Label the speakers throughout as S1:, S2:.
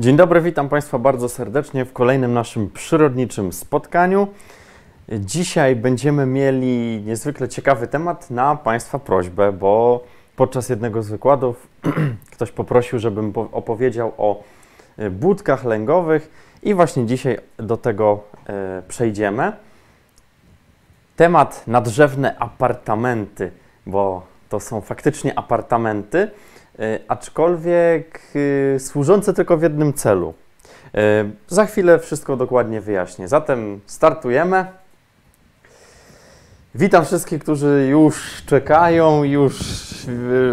S1: Dzień dobry, witam Państwa bardzo serdecznie w kolejnym naszym przyrodniczym spotkaniu. Dzisiaj będziemy mieli niezwykle ciekawy temat na Państwa prośbę, bo podczas jednego z wykładów ktoś poprosił, żebym opowiedział o e, budkach lęgowych i właśnie dzisiaj do tego e, przejdziemy. Temat nadrzewne apartamenty, bo to są faktycznie apartamenty. E, aczkolwiek y, służące tylko w jednym celu. E, za chwilę wszystko dokładnie wyjaśnię. Zatem startujemy. Witam wszystkich, którzy już czekają, już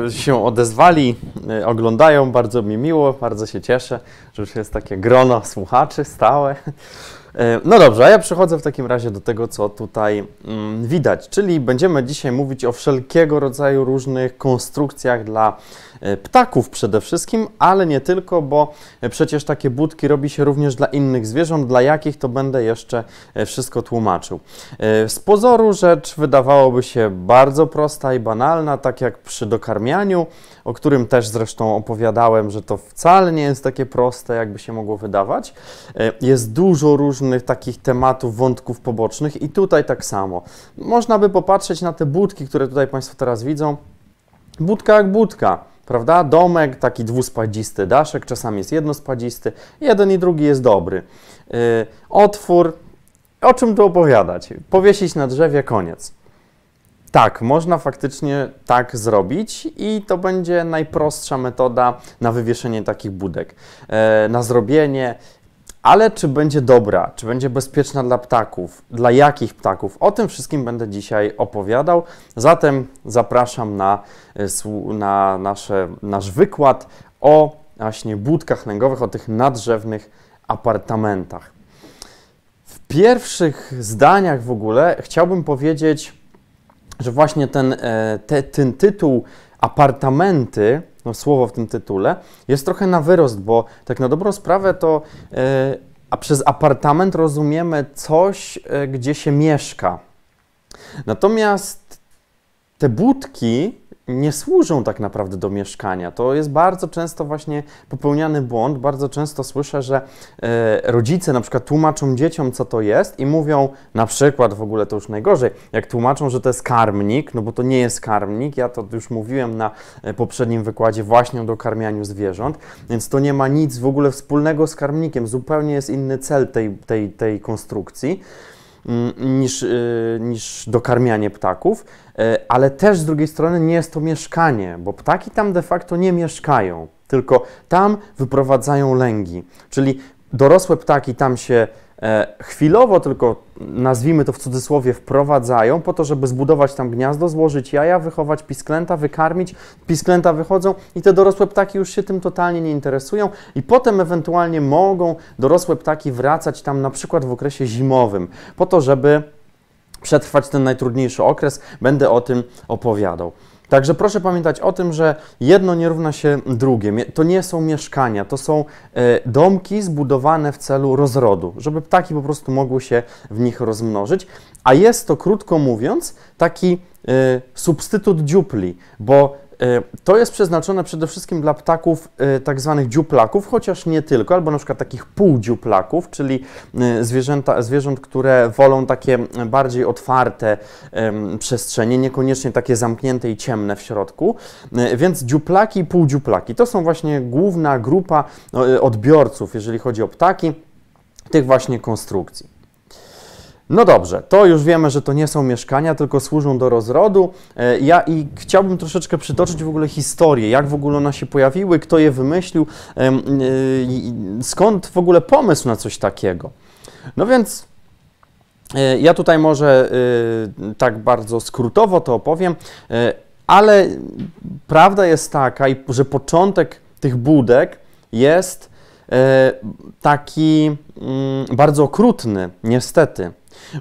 S1: y, się odezwali, y, oglądają. Bardzo mi miło, bardzo się cieszę, że już jest takie grono słuchaczy stałe. E, no dobrze, a ja przechodzę w takim razie do tego, co tutaj mm, widać, czyli będziemy dzisiaj mówić o wszelkiego rodzaju różnych konstrukcjach dla e, ptaków przede wszystkim, ale nie tylko, bo e, przecież takie budki robi się również dla innych zwierząt, dla jakich to będę jeszcze wszystko tłumaczył. Z pozoru rzecz wydawałoby się bardzo prosta i banalna, tak jak przy dokarmianiu, o którym też zresztą opowiadałem, że to wcale nie jest takie proste, jakby się mogło wydawać. E, jest dużo różnych takich tematów, wątków pobocznych i tutaj tak samo. Można by popatrzeć na te budki, które tutaj Państwo teraz widzą. Budka jak budka prawda? Domek taki dwuspadzisty, daszek czasami jest jednospadzisty, jeden i drugi jest dobry. Yy, otwór, o czym tu opowiadać? Powiesić na drzewie, koniec. Tak, można faktycznie tak zrobić i to będzie najprostsza metoda na wywieszenie takich budek, e, na zrobienie. Ale czy będzie dobra, czy będzie bezpieczna dla ptaków, dla jakich ptaków, o tym wszystkim będę dzisiaj opowiadał. Zatem zapraszam na, e, na nasze, nasz wykład o właśnie budkach lęgowych, o tych nadrzewnych apartamentach. W pierwszych zdaniach w ogóle chciałbym powiedzieć, że właśnie ten, e, te, ten tytuł apartamenty, no słowo w tym tytule, jest trochę na wyrost, bo tak na dobrą sprawę to e, a przez apartament rozumiemy coś, e, gdzie się mieszka. Natomiast te budki nie służą tak naprawdę do mieszkania. To jest bardzo często właśnie popełniany błąd. Bardzo często słyszę, że e, rodzice na przykład tłumaczą dzieciom, co to jest i mówią na przykład, w ogóle to już najgorzej, jak tłumaczą, że to jest karmnik, no bo to nie jest karmnik. Ja to już mówiłem na e, poprzednim wykładzie właśnie o dokarmianiu zwierząt, więc to nie ma nic w ogóle wspólnego z karmnikiem. Zupełnie jest inny cel tej, tej, tej konstrukcji. Mm, niż, y, niż dokarmianie ptaków, y, ale też z drugiej strony nie jest to mieszkanie, bo ptaki tam de facto nie mieszkają, tylko tam wyprowadzają lęgi. Czyli dorosłe ptaki tam się e, chwilowo tylko, nazwijmy to w cudzysłowie, wprowadzają po to, żeby zbudować tam gniazdo, złożyć jaja, wychować pisklęta, wykarmić. Pisklęta wychodzą i te dorosłe ptaki już się tym totalnie nie interesują i potem ewentualnie mogą dorosłe ptaki wracać tam na przykład w okresie zimowym po to, żeby przetrwać ten najtrudniejszy okres. Będę o tym opowiadał. Także proszę pamiętać o tym, że jedno nie równa się drugie. To nie są mieszkania, to są e, domki zbudowane w celu rozrodu, żeby ptaki po prostu mogły się w nich rozmnożyć. A jest to, krótko mówiąc, taki e, substytut dziupli, bo E, to jest przeznaczone przede wszystkim dla ptaków e, tak zwanych dziuplaków, chociaż nie tylko, albo na przykład takich półdziuplaków, czyli e, zwierzęta, zwierząt, które wolą takie bardziej otwarte przestrzenie, niekoniecznie takie zamknięte i ciemne w środku. Więc dziuplaki i półdziuplaki to są właśnie główna grupa odbiorców, jeżeli chodzi o ptaki, tych właśnie konstrukcji. No dobrze, to już wiemy, że to nie są mieszkania, tylko służą do rozrodu. E, ja i chciałbym troszeczkę przytoczyć w ogóle historię, jak w ogóle one się pojawiły, kto je wymyślił, e, skąd w ogóle pomysł na coś takiego. No więc e, ja tutaj może tak bardzo skrótowo to opowiem, ale prawda jest taka, że początek tych budek jest taki mm, bardzo okrutny, niestety.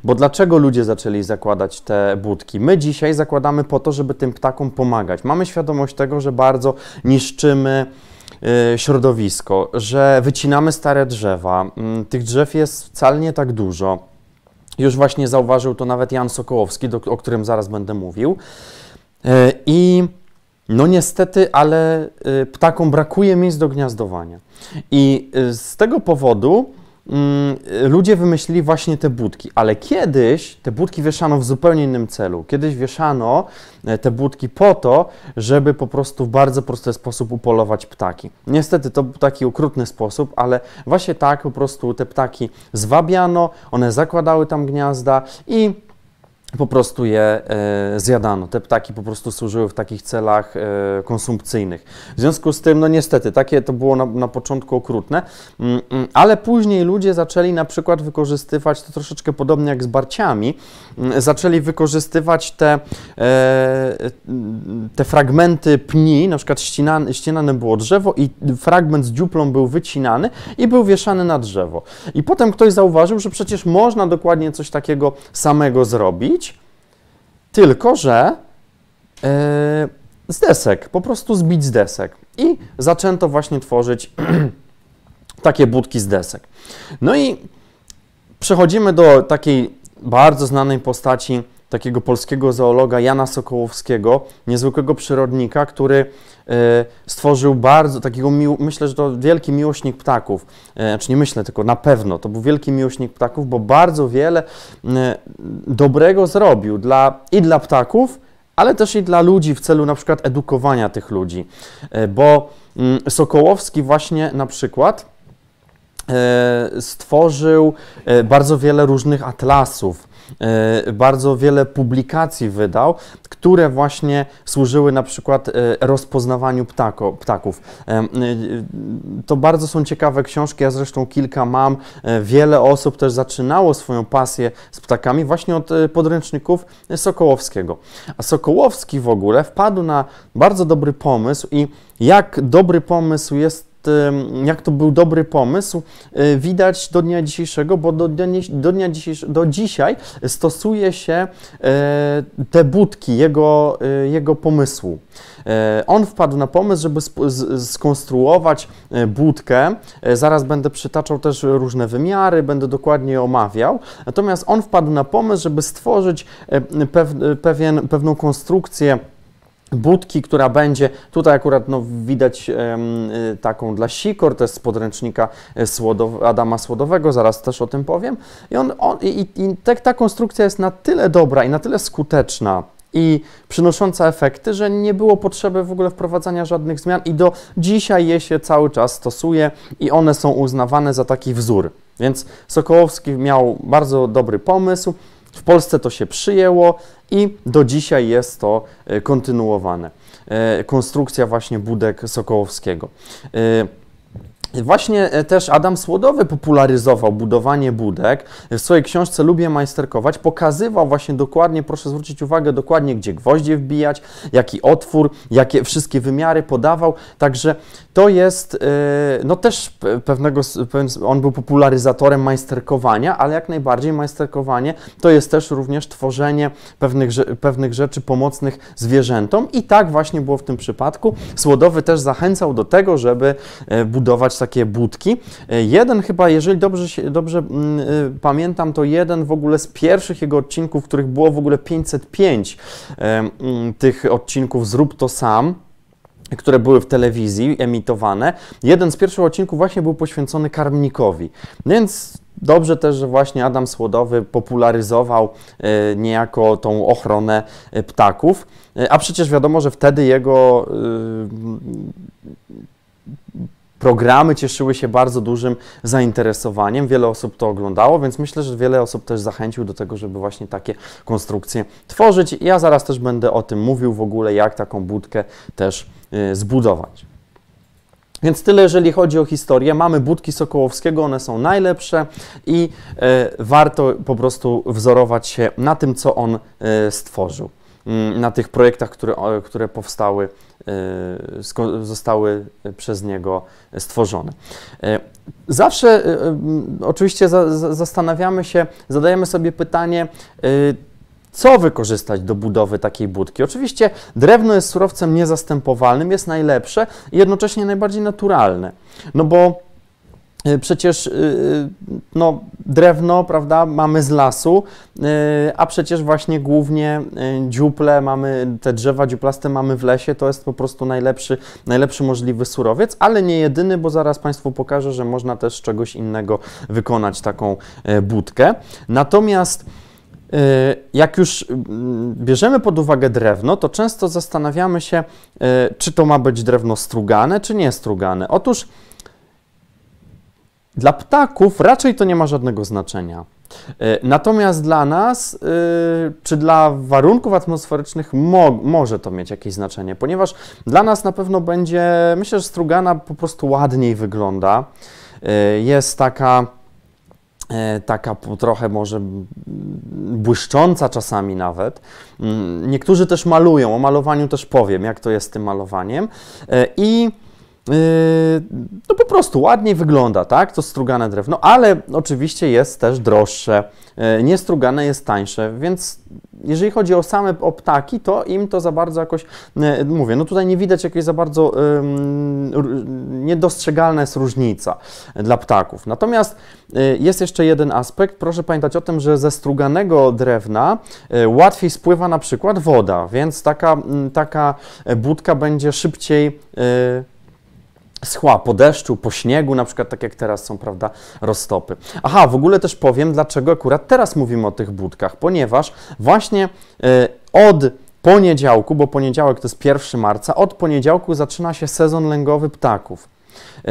S1: Bo dlaczego ludzie zaczęli zakładać te budki? My dzisiaj zakładamy po to, żeby tym ptakom pomagać. Mamy świadomość tego, że bardzo niszczymy y, środowisko, że wycinamy stare drzewa. Mm, tych drzew jest wcale nie tak dużo. Już właśnie zauważył to nawet Jan Sokołowski, do, o którym zaraz będę mówił. Y, I no niestety, ale y, ptakom brakuje miejsc do gniazdowania. I z tego powodu Mm, ludzie wymyślili właśnie te budki, ale kiedyś te budki wieszano w zupełnie innym celu. Kiedyś wieszano e, te budki po to, żeby po prostu w bardzo prosty sposób upolować ptaki. Niestety to był taki okrutny sposób, ale właśnie tak po prostu te ptaki zwabiano, one zakładały tam gniazda i po prostu je e, zjadano. Te ptaki po prostu służyły w takich celach e, konsumpcyjnych. W związku z tym, no niestety, takie to było na, na początku okrutne, mm, mm, ale później ludzie zaczęli na przykład wykorzystywać, to troszeczkę podobnie jak z barciami, mm, zaczęli wykorzystywać te, e, te fragmenty pni, na przykład ścinane, ścinane było drzewo i fragment z dziuplą był wycinany i był wieszany na drzewo. I potem ktoś zauważył, że przecież można dokładnie coś takiego samego zrobić, tylko, że e, z desek, po prostu zbić z desek. I zaczęto właśnie tworzyć takie budki z desek. No i przechodzimy do takiej bardzo znanej postaci takiego polskiego zoologa Jana Sokołowskiego, niezwykłego przyrodnika, który e, stworzył bardzo takiego, myślę, że to wielki miłośnik ptaków, e, znaczy nie myślę, tylko na pewno to był wielki miłośnik ptaków, bo bardzo wiele e, dobrego zrobił dla, i dla ptaków, ale też i dla ludzi w celu na przykład edukowania tych ludzi, bo mm, Sokołowski właśnie na przykład E, stworzył e, bardzo wiele różnych atlasów e, bardzo wiele publikacji wydał, które właśnie służyły na przykład rozpoznawaniu ptako, ptaków. To bardzo są ciekawe książki, ja zresztą kilka mam. Wiele osób też zaczynało swoją pasję z ptakami właśnie od podręczników Sokołowskiego. A Sokołowski w ogóle wpadł na bardzo dobry pomysł i jak dobry pomysł jest jak to był dobry pomysł, y, widać do dnia dzisiejszego, bo do, dnia do dnia dzisiejszego, do dzisiaj stosuje się y, te budki jego, y, jego pomysłu. On wpadł na pomysł, żeby skonstruować budkę. Zaraz będę przytaczał też różne wymiary, będę dokładnie omawiał. Natomiast on wpadł na pomysł, żeby stworzyć pewien, pewną konstrukcję budki, która będzie. Tutaj akurat no, widać y, taką dla sikor, jest z podręcznika y, Słodow Adama Słodowego, zaraz też o tym powiem. I, on, on i, i te, ta konstrukcja jest na tyle dobra i na tyle skuteczna, i przynosząca efekty, że nie było potrzeby w ogóle wprowadzania żadnych zmian i do dzisiaj je się cały czas stosuje i one są uznawane za taki wzór. Więc Sokołowski miał bardzo dobry pomysł, w Polsce to się przyjęło i do dzisiaj jest to e, kontynuowane. E, konstrukcja właśnie budek Sokołowskiego. E, Właśnie e, też Adam Słodowy popularyzował budowanie budek. W swojej książce Lubię majsterkować pokazywał właśnie dokładnie, proszę zwrócić uwagę, dokładnie gdzie gwoździe wbijać, jaki otwór, jakie wszystkie wymiary podawał. Także to jest, e, no też pewnego, on był popularyzatorem majsterkowania, ale jak najbardziej majsterkowanie to jest też również tworzenie pewnych, pewnych rzeczy pomocnych zwierzętom i tak właśnie było w tym przypadku. Słodowy też zachęcał do tego, żeby e, budować takie takie budki. E, jeden chyba, jeżeli dobrze, dobrze mm, y, pamiętam, to jeden w ogóle z pierwszych jego odcinków, których było w ogóle 505 e, mm, tych odcinków Zrób to sam które były w telewizji emitowane. Jeden z pierwszych odcinków właśnie był poświęcony karmnikowi. No więc Dobrze też, że właśnie Adam Słodowy popularyzował e, niejako tą ochronę ptaków, a przecież wiadomo, że wtedy jego programy cieszyły się bardzo dużym zainteresowaniem, wiele osób to oglądało, więc myślę, że wiele osób też zachęcił do tego, żeby właśnie takie konstrukcje tworzyć. Ja zaraz też będę o tym mówił w ogóle, jak taką budkę też y, zbudować. Więc tyle, jeżeli chodzi o historię. Mamy budki Sokołowskiego, one są najlepsze i e, warto po prostu wzorować się na tym, co on e, stworzył, mm, na tych projektach, które, które powstały E, zostały przez niego stworzone. E, zawsze e, oczywiście zastanawiamy się, zadajemy sobie pytanie, co wykorzystać do budowy takiej budki. Oczywiście drewno jest surowcem niezastępowalnym, jest najlepsze i jednocześnie najbardziej naturalne, no bo E, przecież e, e, no, drewno prawda, mamy z lasu, a przecież właśnie głównie dziuple mamy, te drzewa dziuplaste mamy w lesie, to jest po prostu najlepszy, najlepszy możliwy surowiec, ale nie jedyny, bo zaraz Państwu pokażę, że można też z czegoś innego wykonać taką budkę. Natomiast jak już bierzemy pod uwagę drewno, to często zastanawiamy się, czy to ma być drewno strugane, czy nie strugane. Otóż dla ptaków raczej to nie ma żadnego znaczenia. E, natomiast dla nas, e, czy dla warunków atmosferycznych, mo może to mieć jakieś znaczenie, ponieważ dla nas na pewno będzie, myślę, że strugana po prostu ładniej wygląda. E, jest taka taka trochę może błyszcząca czasami nawet. Mm, niektórzy też malują, o malowaniu też powiem, jak to jest z tym malowaniem. I Yy, no po prostu ładniej wygląda, tak, to strugane drewno, ale oczywiście jest też droższe, yy, niestrugane jest tańsze, więc jeżeli chodzi o same o ptaki, to im to za bardzo jakoś, yy, mówię, no tutaj nie widać jakiejś za bardzo um, niedostrzegalna jest różnica dla ptaków. Natomiast jest jeszcze jeden aspekt, proszę pamiętać o tym, że ze struganego drewna łatwiej spływa na przykład woda, więc taka, mm, taka budka będzie szybciej schła po deszczu, po śniegu, na przykład tak jak teraz są, prawda, roztopy. Aha, w ogóle też powiem, dlaczego akurat teraz mówimy o tych budkach, ponieważ właśnie y, od poniedziałku, bo poniedziałek to jest 1 marca, od poniedziałku zaczyna się sezon lęgowy ptaków. Y,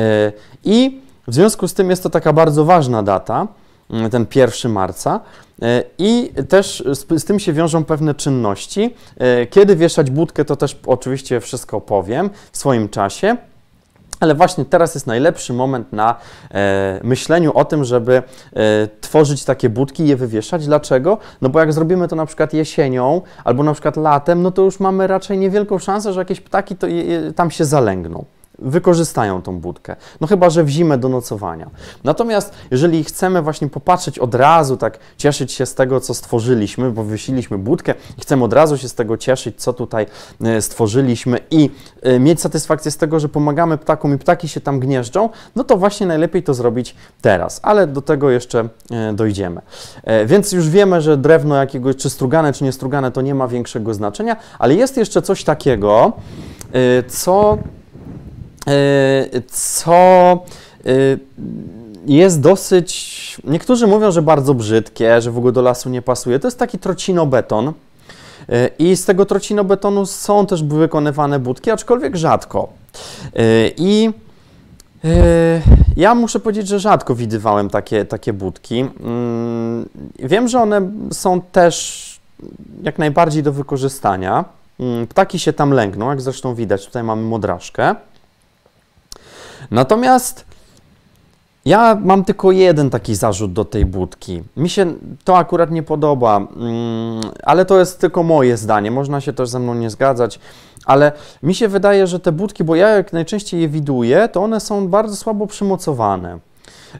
S1: I w związku z tym jest to taka bardzo ważna data, y, ten 1 marca. I też z, z, tym się wiążą pewne czynności. Kiedy wieszać budkę, to też oczywiście wszystko powiem w swoim czasie ale właśnie teraz jest najlepszy moment na e, myśleniu o tym, żeby e, tworzyć takie budki i je wywieszać. Dlaczego? No bo jak zrobimy to na przykład jesienią albo na przykład latem, no to już mamy raczej niewielką szansę, że jakieś ptaki to je, je, tam się zalęgną wykorzystają tą budkę. No chyba, że w zimę do nocowania. Natomiast jeżeli chcemy właśnie popatrzeć od razu, tak cieszyć się z tego, co stworzyliśmy, bo wysiliśmy budkę i chcemy od razu się z tego cieszyć, co tutaj e, stworzyliśmy i e, mieć satysfakcję z tego, że pomagamy ptakom i ptaki się tam gnieżdżą, no to właśnie najlepiej to zrobić teraz, ale do tego jeszcze e, dojdziemy. Więc już wiemy, że drewno jakiegoś, czy strugane, czy niestrugane, to nie ma większego znaczenia, ale jest jeszcze coś takiego, co co y, jest dosyć, niektórzy mówią, że bardzo brzydkie, że w ogóle do lasu nie pasuje. To jest taki trocinobeton y, i z tego trocinobetonu są też wykonywane budki, aczkolwiek rzadko. Y, I ja muszę powiedzieć, że rzadko widywałem takie, takie budki. Mm, wiem, że one są też jak najbardziej do wykorzystania. Mm, ptaki się tam lęgną, jak zresztą widać, tutaj mamy modraszkę. Natomiast ja mam tylko jeden taki zarzut do tej budki. Mi się to akurat nie podoba, mm, ale to jest tylko moje zdanie. Można się też ze mną nie zgadzać, ale mi się wydaje, że te budki, bo ja jak najczęściej je widuję, to one są bardzo słabo przymocowane.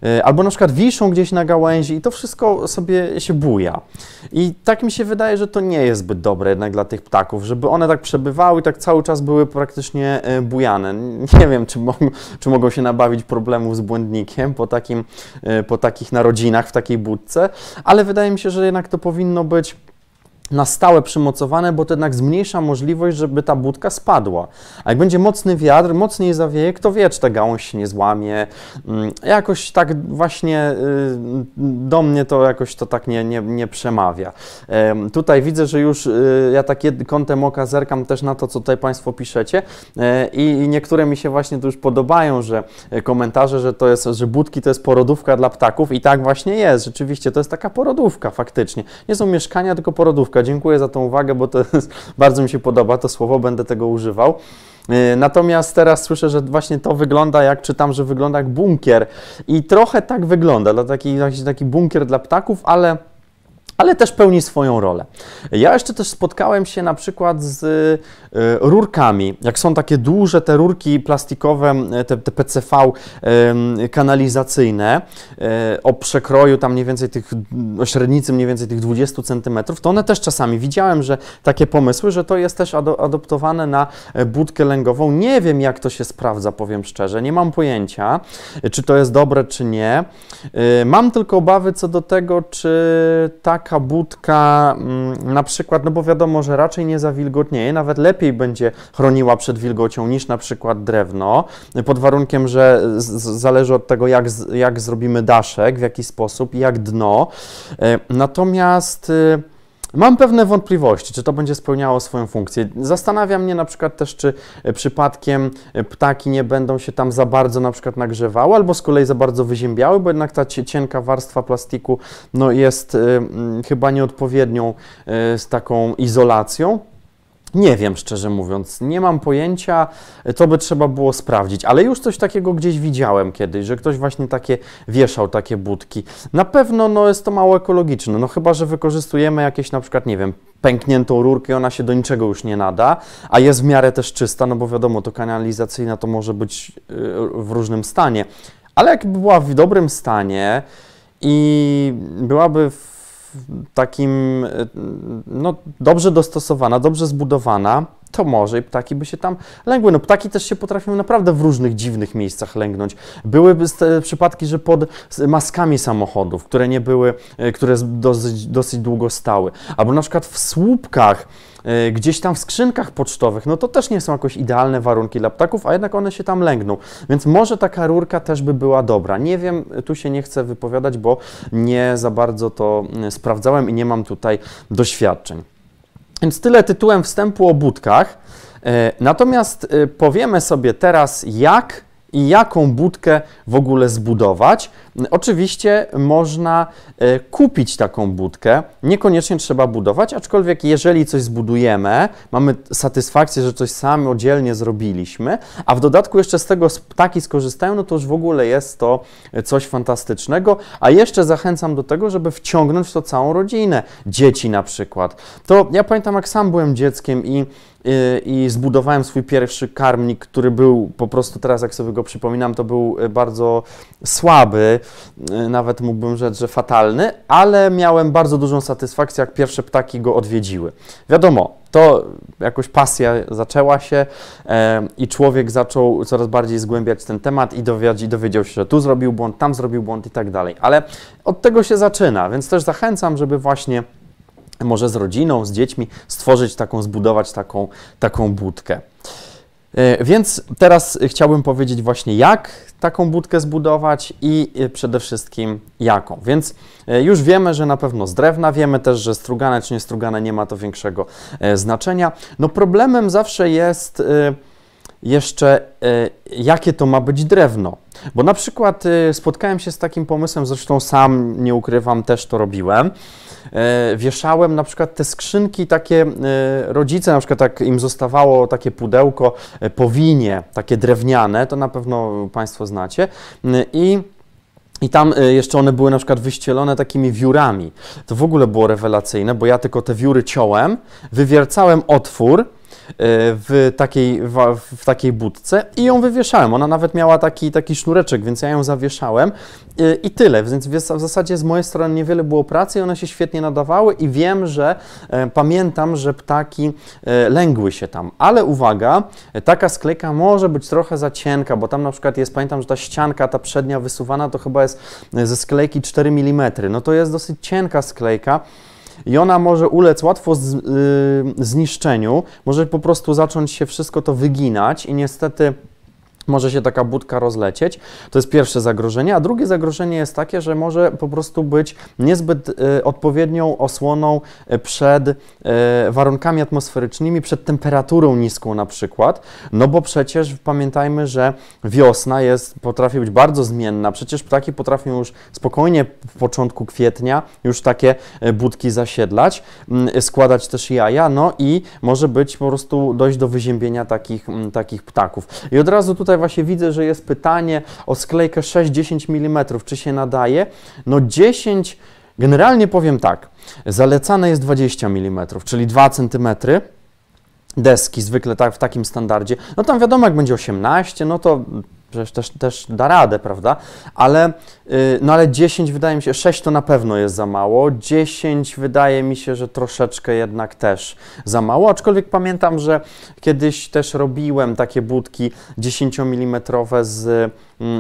S1: E, albo na przykład wiszą gdzieś na gałęzi i to wszystko sobie się buja. I tak mi się wydaje, że to nie jest zbyt dobre jednak dla tych ptaków, żeby one tak przebywały i tak cały czas były praktycznie e, bujane. Nie wiem, czy, mo czy mogą się nabawić problemów z błędnikiem po, takim, e, po takich narodzinach w takiej budce, ale wydaje mi się, że jednak to powinno być na stałe przymocowane, bo to jednak zmniejsza możliwość, żeby ta budka spadła. A jak będzie mocny wiatr, mocniej zawieje, kto wie, czy ta gałąź się nie złamie. Mm, jakoś tak właśnie y, do mnie to jakoś to tak nie, nie, nie przemawia. Tutaj widzę, że już y, ja tak kątem oka zerkam też na to, co tutaj Państwo piszecie e, i niektóre mi się właśnie tu już podobają, że e, komentarze, że to jest, że budki to jest porodówka dla ptaków i tak właśnie jest. Rzeczywiście to jest taka porodówka faktycznie. Nie są mieszkania, tylko porodówka dziękuję za tą uwagę, bo to jest, bardzo mi się podoba to słowo, będę tego używał. Y, natomiast teraz słyszę, że właśnie to wygląda, jak czytam, że wygląda jak bunkier. I trochę tak wygląda, dla taki, taki bunkier dla ptaków, ale ale też pełni swoją rolę. Ja jeszcze też spotkałem się na przykład z E, rurkami. Jak są takie duże te rurki plastikowe, e, te, te PCV e, kanalizacyjne o przekroju tam mniej więcej tych, o średnicy mniej więcej tych 20 cm, to one też czasami widziałem, że takie pomysły, że to jest też adoptowane na budkę lęgową. Nie wiem, jak to się sprawdza, powiem szczerze. Nie mam pojęcia, czy to jest dobre, czy nie. Mam tylko obawy co do tego, czy taka budka mm, na przykład, no bo wiadomo, że raczej nie zawilgotnieje, nawet lepiej lepiej będzie chroniła przed wilgocią niż na przykład drewno, pod warunkiem, że zależy od tego, jak, jak zrobimy daszek, w jaki sposób i jak dno. E, natomiast y, Mam pewne wątpliwości, czy to będzie spełniało swoją funkcję. Zastanawia mnie na przykład też, czy e, przypadkiem e, ptaki nie będą się tam za bardzo na przykład nagrzewały, albo z kolei za bardzo wyziębiały, bo jednak ta cienka warstwa plastiku no, jest y, chyba nieodpowiednią y, z taką izolacją. Nie wiem, szczerze mówiąc, nie mam pojęcia, to by trzeba było sprawdzić, ale już coś takiego gdzieś widziałem kiedyś, że ktoś właśnie takie wieszał, takie budki. Na pewno no, jest to mało ekologiczne, no chyba, że wykorzystujemy jakieś na przykład, nie wiem, pękniętą rurkę, ona się do niczego już nie nada, a jest w miarę też czysta, no bo wiadomo, to kanalizacyjna to może być y, w różnym stanie, ale jakby była w dobrym stanie i byłaby w takim, y, no, dobrze dostosowana, dobrze zbudowana, to może i ptaki by się tam lęgły. No ptaki też się potrafią naprawdę w różnych dziwnych miejscach lęgnąć. Byłyby przypadki, że pod maskami samochodów, które nie były, e, które dosyć, dosyć długo stały, albo na przykład w słupkach, e, gdzieś tam w skrzynkach pocztowych, no to też nie są jakoś idealne warunki dla ptaków, a jednak one się tam lęgną. Więc może taka rurka też by była dobra. Nie wiem, tu się nie chcę wypowiadać, bo nie za bardzo to mm, sprawdzałem i nie mam tutaj doświadczeń. Więc tyle tytułem wstępu o budkach. E, natomiast e, powiemy sobie teraz, jak i jaką budkę w ogóle zbudować. Oczywiście można e, kupić taką budkę, niekoniecznie trzeba budować, aczkolwiek jeżeli coś zbudujemy, mamy satysfakcję, że coś samodzielnie zrobiliśmy, a w dodatku jeszcze z tego ptaki skorzystają, no to już w ogóle jest to coś fantastycznego, a jeszcze zachęcam do tego, żeby wciągnąć w to całą rodzinę, dzieci na przykład. To ja pamiętam, jak sam byłem dzieckiem i Y, i zbudowałem swój pierwszy karmnik, który był po prostu teraz, jak sobie go przypominam, to był y, bardzo słaby, y, nawet mógłbym rzec, że fatalny, ale miałem bardzo dużą satysfakcję, jak pierwsze ptaki go odwiedziły. Wiadomo, to jakoś pasja zaczęła się e, i człowiek zaczął coraz bardziej zgłębiać ten temat i dowiedział, dowiedział się, że tu zrobił błąd, tam zrobił błąd i tak dalej. Ale od tego się zaczyna, więc też zachęcam, żeby właśnie może z rodziną, z dziećmi, stworzyć taką, zbudować taką, taką budkę. E, więc teraz chciałbym powiedzieć właśnie, jak taką budkę zbudować i e, przede wszystkim jaką. Więc e, już wiemy, że na pewno z drewna, wiemy też, że strugane czy niestrugane nie ma to większego znaczenia. No problemem zawsze jest jeszcze jakie to ma być drewno. Bo na przykład spotkałem się z takim pomysłem, zresztą sam nie ukrywam, też to robiłem, E, wieszałem na przykład te skrzynki takie, e, rodzice na przykład tak im zostawało takie pudełko e, powinie, takie drewniane, to na pewno Państwo znacie i... I tam jeszcze one były na przykład wyścielone takimi wiórami. To w ogóle było rewelacyjne, bo ja tylko te wióry ciąłem, wywiercałem otwór, E, w takiej, w, takiej budce i ją wywieszałem. Ona nawet miała taki, taki sznureczek, więc ja ją zawieszałem e, i tyle. Więc w zasadzie z mojej strony niewiele było pracy i one się świetnie nadawały i wiem, że e, pamiętam, że ptaki lęgły się tam. Ale uwaga, taka sklejka może być trochę za cienka, bo tam na przykład jest, pamiętam, że ta ścianka, ta przednia wysuwana to chyba jest ze sklejki 4 mm. No to jest dosyć cienka sklejka i ona może ulec łatwo z, y, zniszczeniu, może po prostu zacząć się wszystko to wyginać i niestety może się taka budka rozlecieć. To jest pierwsze zagrożenie. A drugie zagrożenie jest takie, że może po prostu być niezbyt y, odpowiednią osłoną e, przed y, warunkami atmosferycznymi, przed temperaturą niską na przykład. No bo przecież pamiętajmy, że wiosna jest, potrafi być bardzo zmienna. Przecież ptaki potrafią już spokojnie w początku kwietnia już takie budki zasiedlać, y, składać też jaja, no i może być po prostu dojść do wyziębienia takich, takich ptaków. I od razu tutaj tutaj właśnie widzę, że jest pytanie o sklejkę 6-10 mm, czy się nadaje? No 10, generalnie powiem tak, zalecane jest 20 mm, czyli 2 cm deski, zwykle tak, w takim standardzie. No tam wiadomo, jak będzie 18, no to Przecież też, też da radę, prawda? Ale, y, no ale 10 wydaje mi się, 6 to na pewno jest za mało, 10 wydaje mi się, że troszeczkę jednak też za mało, aczkolwiek pamiętam, że kiedyś też robiłem takie budki 10 mm z,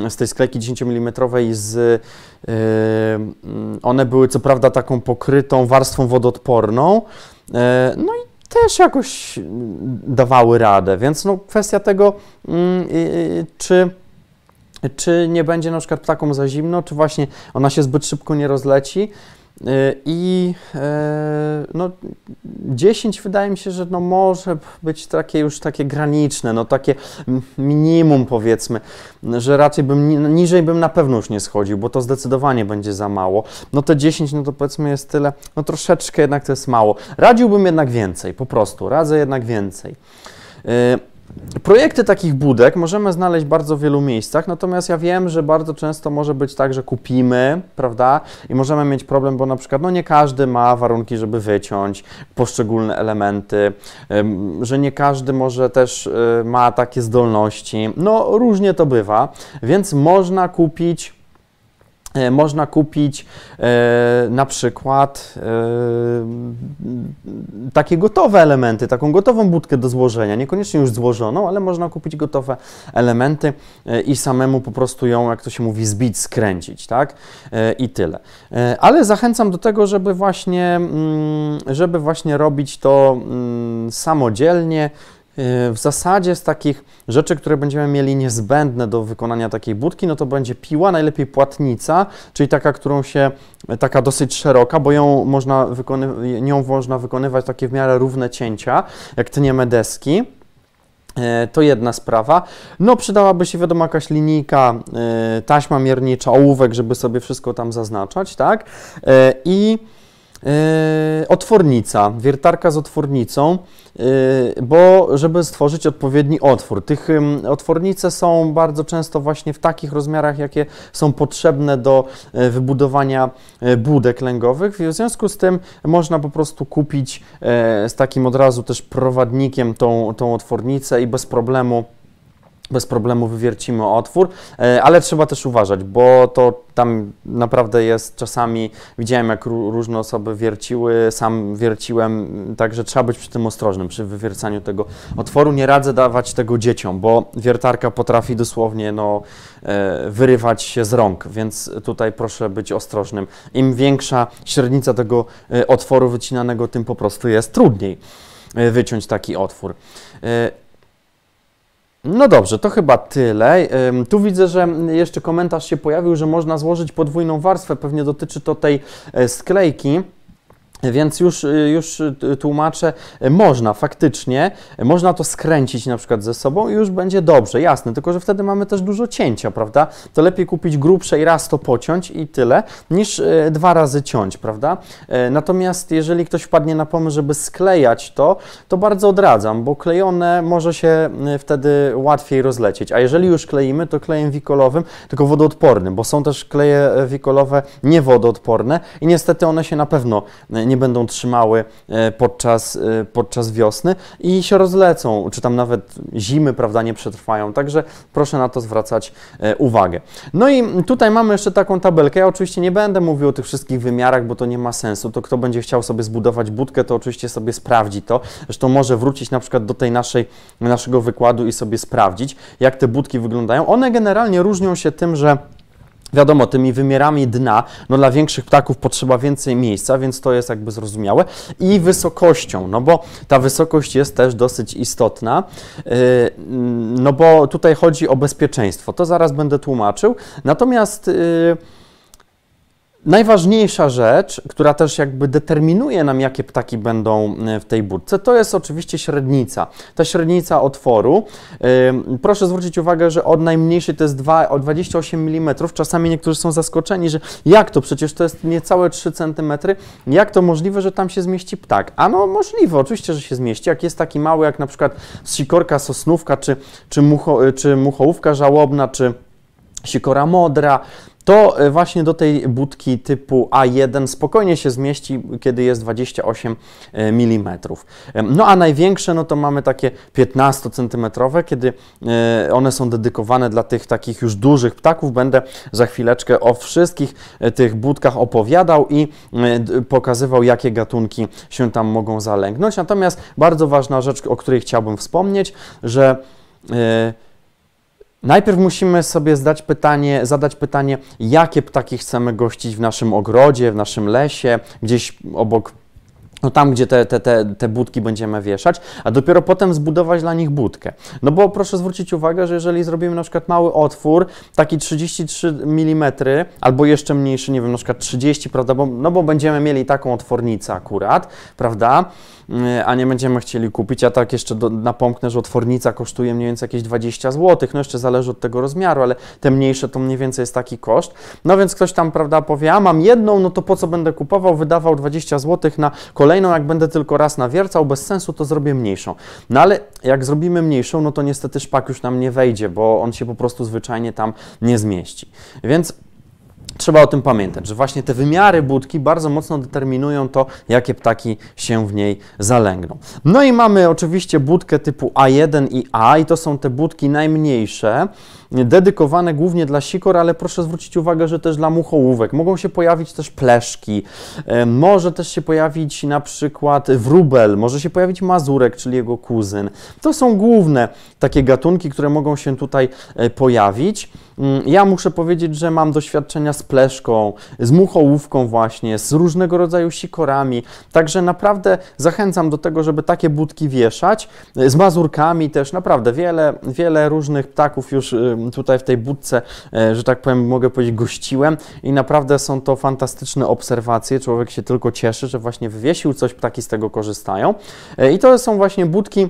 S1: z tej sklejki 10 y, mm z, one były co prawda taką pokrytą warstwą wodoodporną, y, no i też jakoś mm, dawały radę, więc no kwestia tego, mm, czy czy nie będzie na przykład ptakom za zimno, czy właśnie ona się zbyt szybko nie rozleci. Y, I y, no, 10 wydaje mi się, że no może być takie już takie graniczne, no takie minimum powiedzmy, że raczej bym niżej bym na pewno już nie schodził, bo to zdecydowanie będzie za mało. No te 10 no to powiedzmy jest tyle, no troszeczkę jednak to jest mało. Radziłbym jednak więcej, po prostu, radzę jednak więcej. Y, Projekty takich budek możemy znaleźć w bardzo wielu miejscach, natomiast ja wiem, że bardzo często może być tak, że kupimy, prawda, i możemy mieć problem, bo na przykład no nie każdy ma warunki, żeby wyciąć poszczególne elementy, że nie każdy może też e, ma takie zdolności. No różnie to bywa, więc można kupić E, można kupić e, na przykład e, takie gotowe elementy, taką gotową budkę do złożenia, niekoniecznie już złożoną, ale można kupić gotowe elementy e, i samemu po prostu ją, jak to się mówi, zbić, skręcić, tak? E, I tyle. E, ale zachęcam do tego, żeby właśnie, mm, żeby właśnie robić to mm, samodzielnie, E, w zasadzie z takich rzeczy, które będziemy mieli niezbędne do wykonania takiej budki, no to będzie piła, najlepiej płatnica, czyli taka, którą się, e, taka dosyć szeroka, bo ją można, wykony, nią można wykonywać takie w miarę równe cięcia, jak tniemy deski. E, to jedna sprawa. No, przydałaby się wiadomo jakaś linijka, taśma miernicza, ołówek, żeby sobie wszystko tam zaznaczać, tak? I Yy, otwornica, wiertarka z otwornicą, yy, bo żeby stworzyć odpowiedni otwór. Tych otwornice są bardzo często właśnie w takich rozmiarach, jakie są potrzebne do yy, wybudowania budek lęgowych. W związku z tym można po prostu kupić z takim od razu też prowadnikiem tą, tą otwornicę i bez problemu bez problemu wywiercimy otwór, e, ale trzeba też uważać, bo to tam naprawdę jest czasami, widziałem jak różne osoby wierciły, sam wierciłem, także trzeba być przy tym ostrożnym, przy wywiercaniu tego otworu. Nie radzę dawać tego dzieciom, bo wiertarka potrafi dosłownie no, e, wyrywać się z rąk, więc tutaj proszę być ostrożnym. Im większa średnica tego e, otworu wycinanego, tym po prostu jest trudniej wyciąć taki otwór. No dobrze, to chyba tyle. Tu widzę, że jeszcze komentarz się pojawił, że można złożyć podwójną warstwę. Pewnie dotyczy to tej e, sklejki. Więc już, y, już y, tłumaczę, y, można faktycznie, można to skręcić na przykład ze sobą i już będzie dobrze, jasne, tylko że wtedy mamy też dużo cięcia, prawda? To lepiej kupić grubsze i raz to pociąć i tyle, niż dwa razy ciąć, prawda? Natomiast jeżeli ktoś wpadnie na pomysł, żeby sklejać to, to bardzo odradzam, bo klejone może się wtedy łatwiej rozlecieć, a jeżeli już kleimy, to klejem wikolowym, tylko wodoodpornym, bo są też kleje wikolowe niewodoodporne i niestety one się na pewno nie nie będą trzymały e, podczas, e, podczas wiosny i się rozlecą, czy tam nawet zimy, prawda, nie przetrwają. Także proszę na to zwracać e, uwagę. No i tutaj mamy jeszcze taką tabelkę. Ja oczywiście nie będę mówił o tych wszystkich wymiarach, bo to nie ma sensu. To kto będzie chciał sobie zbudować budkę, to oczywiście sobie sprawdzi to. Zresztą może wrócić na przykład do tej naszej, naszego wykładu i sobie sprawdzić, jak te budki wyglądają. One generalnie różnią się tym, że Wiadomo, tymi wymierami dna, no dla większych ptaków potrzeba więcej miejsca, więc to jest jakby zrozumiałe. I wysokością, no bo ta wysokość jest też dosyć istotna, y, no bo tutaj chodzi o bezpieczeństwo. To zaraz będę tłumaczył. Natomiast y, Najważniejsza rzecz, która też jakby determinuje nam, jakie ptaki będą e, w tej budce, to jest oczywiście średnica. Ta średnica otworu. Proszę zwrócić uwagę, że od najmniejszej to jest 2, o 28 mm. Czasami niektórzy są zaskoczeni, że jak to, przecież to jest niecałe 3 cm. Jak to możliwe, że tam się zmieści ptak? A no możliwe, oczywiście, że się zmieści. Jak jest taki mały, jak na przykład sikorka sosnówka, czy, czy, mucho, y, czy muchołówka żałobna, czy sikora modra, to e, właśnie do tej budki typu A1 spokojnie się zmieści, kiedy jest 28 e, mm. E, no a największe, no to mamy takie 15 cm, kiedy one są dedykowane dla tych takich już dużych ptaków. Będę za chwileczkę o wszystkich tych budkach opowiadał i pokazywał, jakie gatunki się tam mogą zalęgnąć. Natomiast bardzo ważna rzecz, o której chciałbym wspomnieć, że Najpierw musimy sobie zdać pytanie, zadać pytanie, jakie ptaki chcemy gościć w naszym ogrodzie, w naszym lesie, gdzieś obok no tam, gdzie te, te, te, te budki będziemy wieszać, a dopiero potem zbudować dla nich budkę. No bo proszę zwrócić uwagę, że jeżeli zrobimy na przykład mały otwór, taki 33 mm, albo jeszcze mniejszy, nie wiem, na przykład 30, prawda, bo, no bo będziemy mieli taką otwornicę akurat, prawda, Y, a nie będziemy chcieli kupić. A tak jeszcze do, napomknę, że otwornica kosztuje mniej więcej jakieś 20 zł. No jeszcze zależy od tego rozmiaru, ale te mniejsze to mniej więcej jest taki koszt. No więc ktoś tam, prawda, powie, a mam jedną, no to po co będę kupował, wydawał 20 zł na kolejną, jak będę tylko raz nawiercał, bez sensu, to zrobię mniejszą. No ale jak zrobimy mniejszą, no to niestety szpak już nam nie wejdzie, bo on się po prostu zwyczajnie tam nie zmieści. Więc trzeba o tym pamiętać, że właśnie te wymiary budki bardzo mocno determinują to, jakie ptaki się w niej zalęgną. No i mamy oczywiście budkę typu A1 i A, i to są te budki najmniejsze, dedykowane głównie dla sikor, ale proszę zwrócić uwagę, że też dla muchołówek. Mogą się pojawić też pleszki, e, może też się pojawić na przykład wróbel, może się pojawić mazurek, czyli jego kuzyn. To są główne takie gatunki, które mogą się tutaj e, pojawić. Mm, ja muszę powiedzieć, że mam doświadczenia z pleszką, z muchołówką właśnie, z różnego rodzaju sikorami, także naprawdę zachęcam do tego, żeby takie budki wieszać. Z mazurkami też naprawdę wiele, wiele różnych ptaków już y, tutaj w tej budce, e, że tak powiem, mogę powiedzieć, gościłem i naprawdę są to fantastyczne obserwacje. Człowiek się tylko cieszy, że właśnie wywiesił coś, ptaki z tego korzystają. E, I to są właśnie budki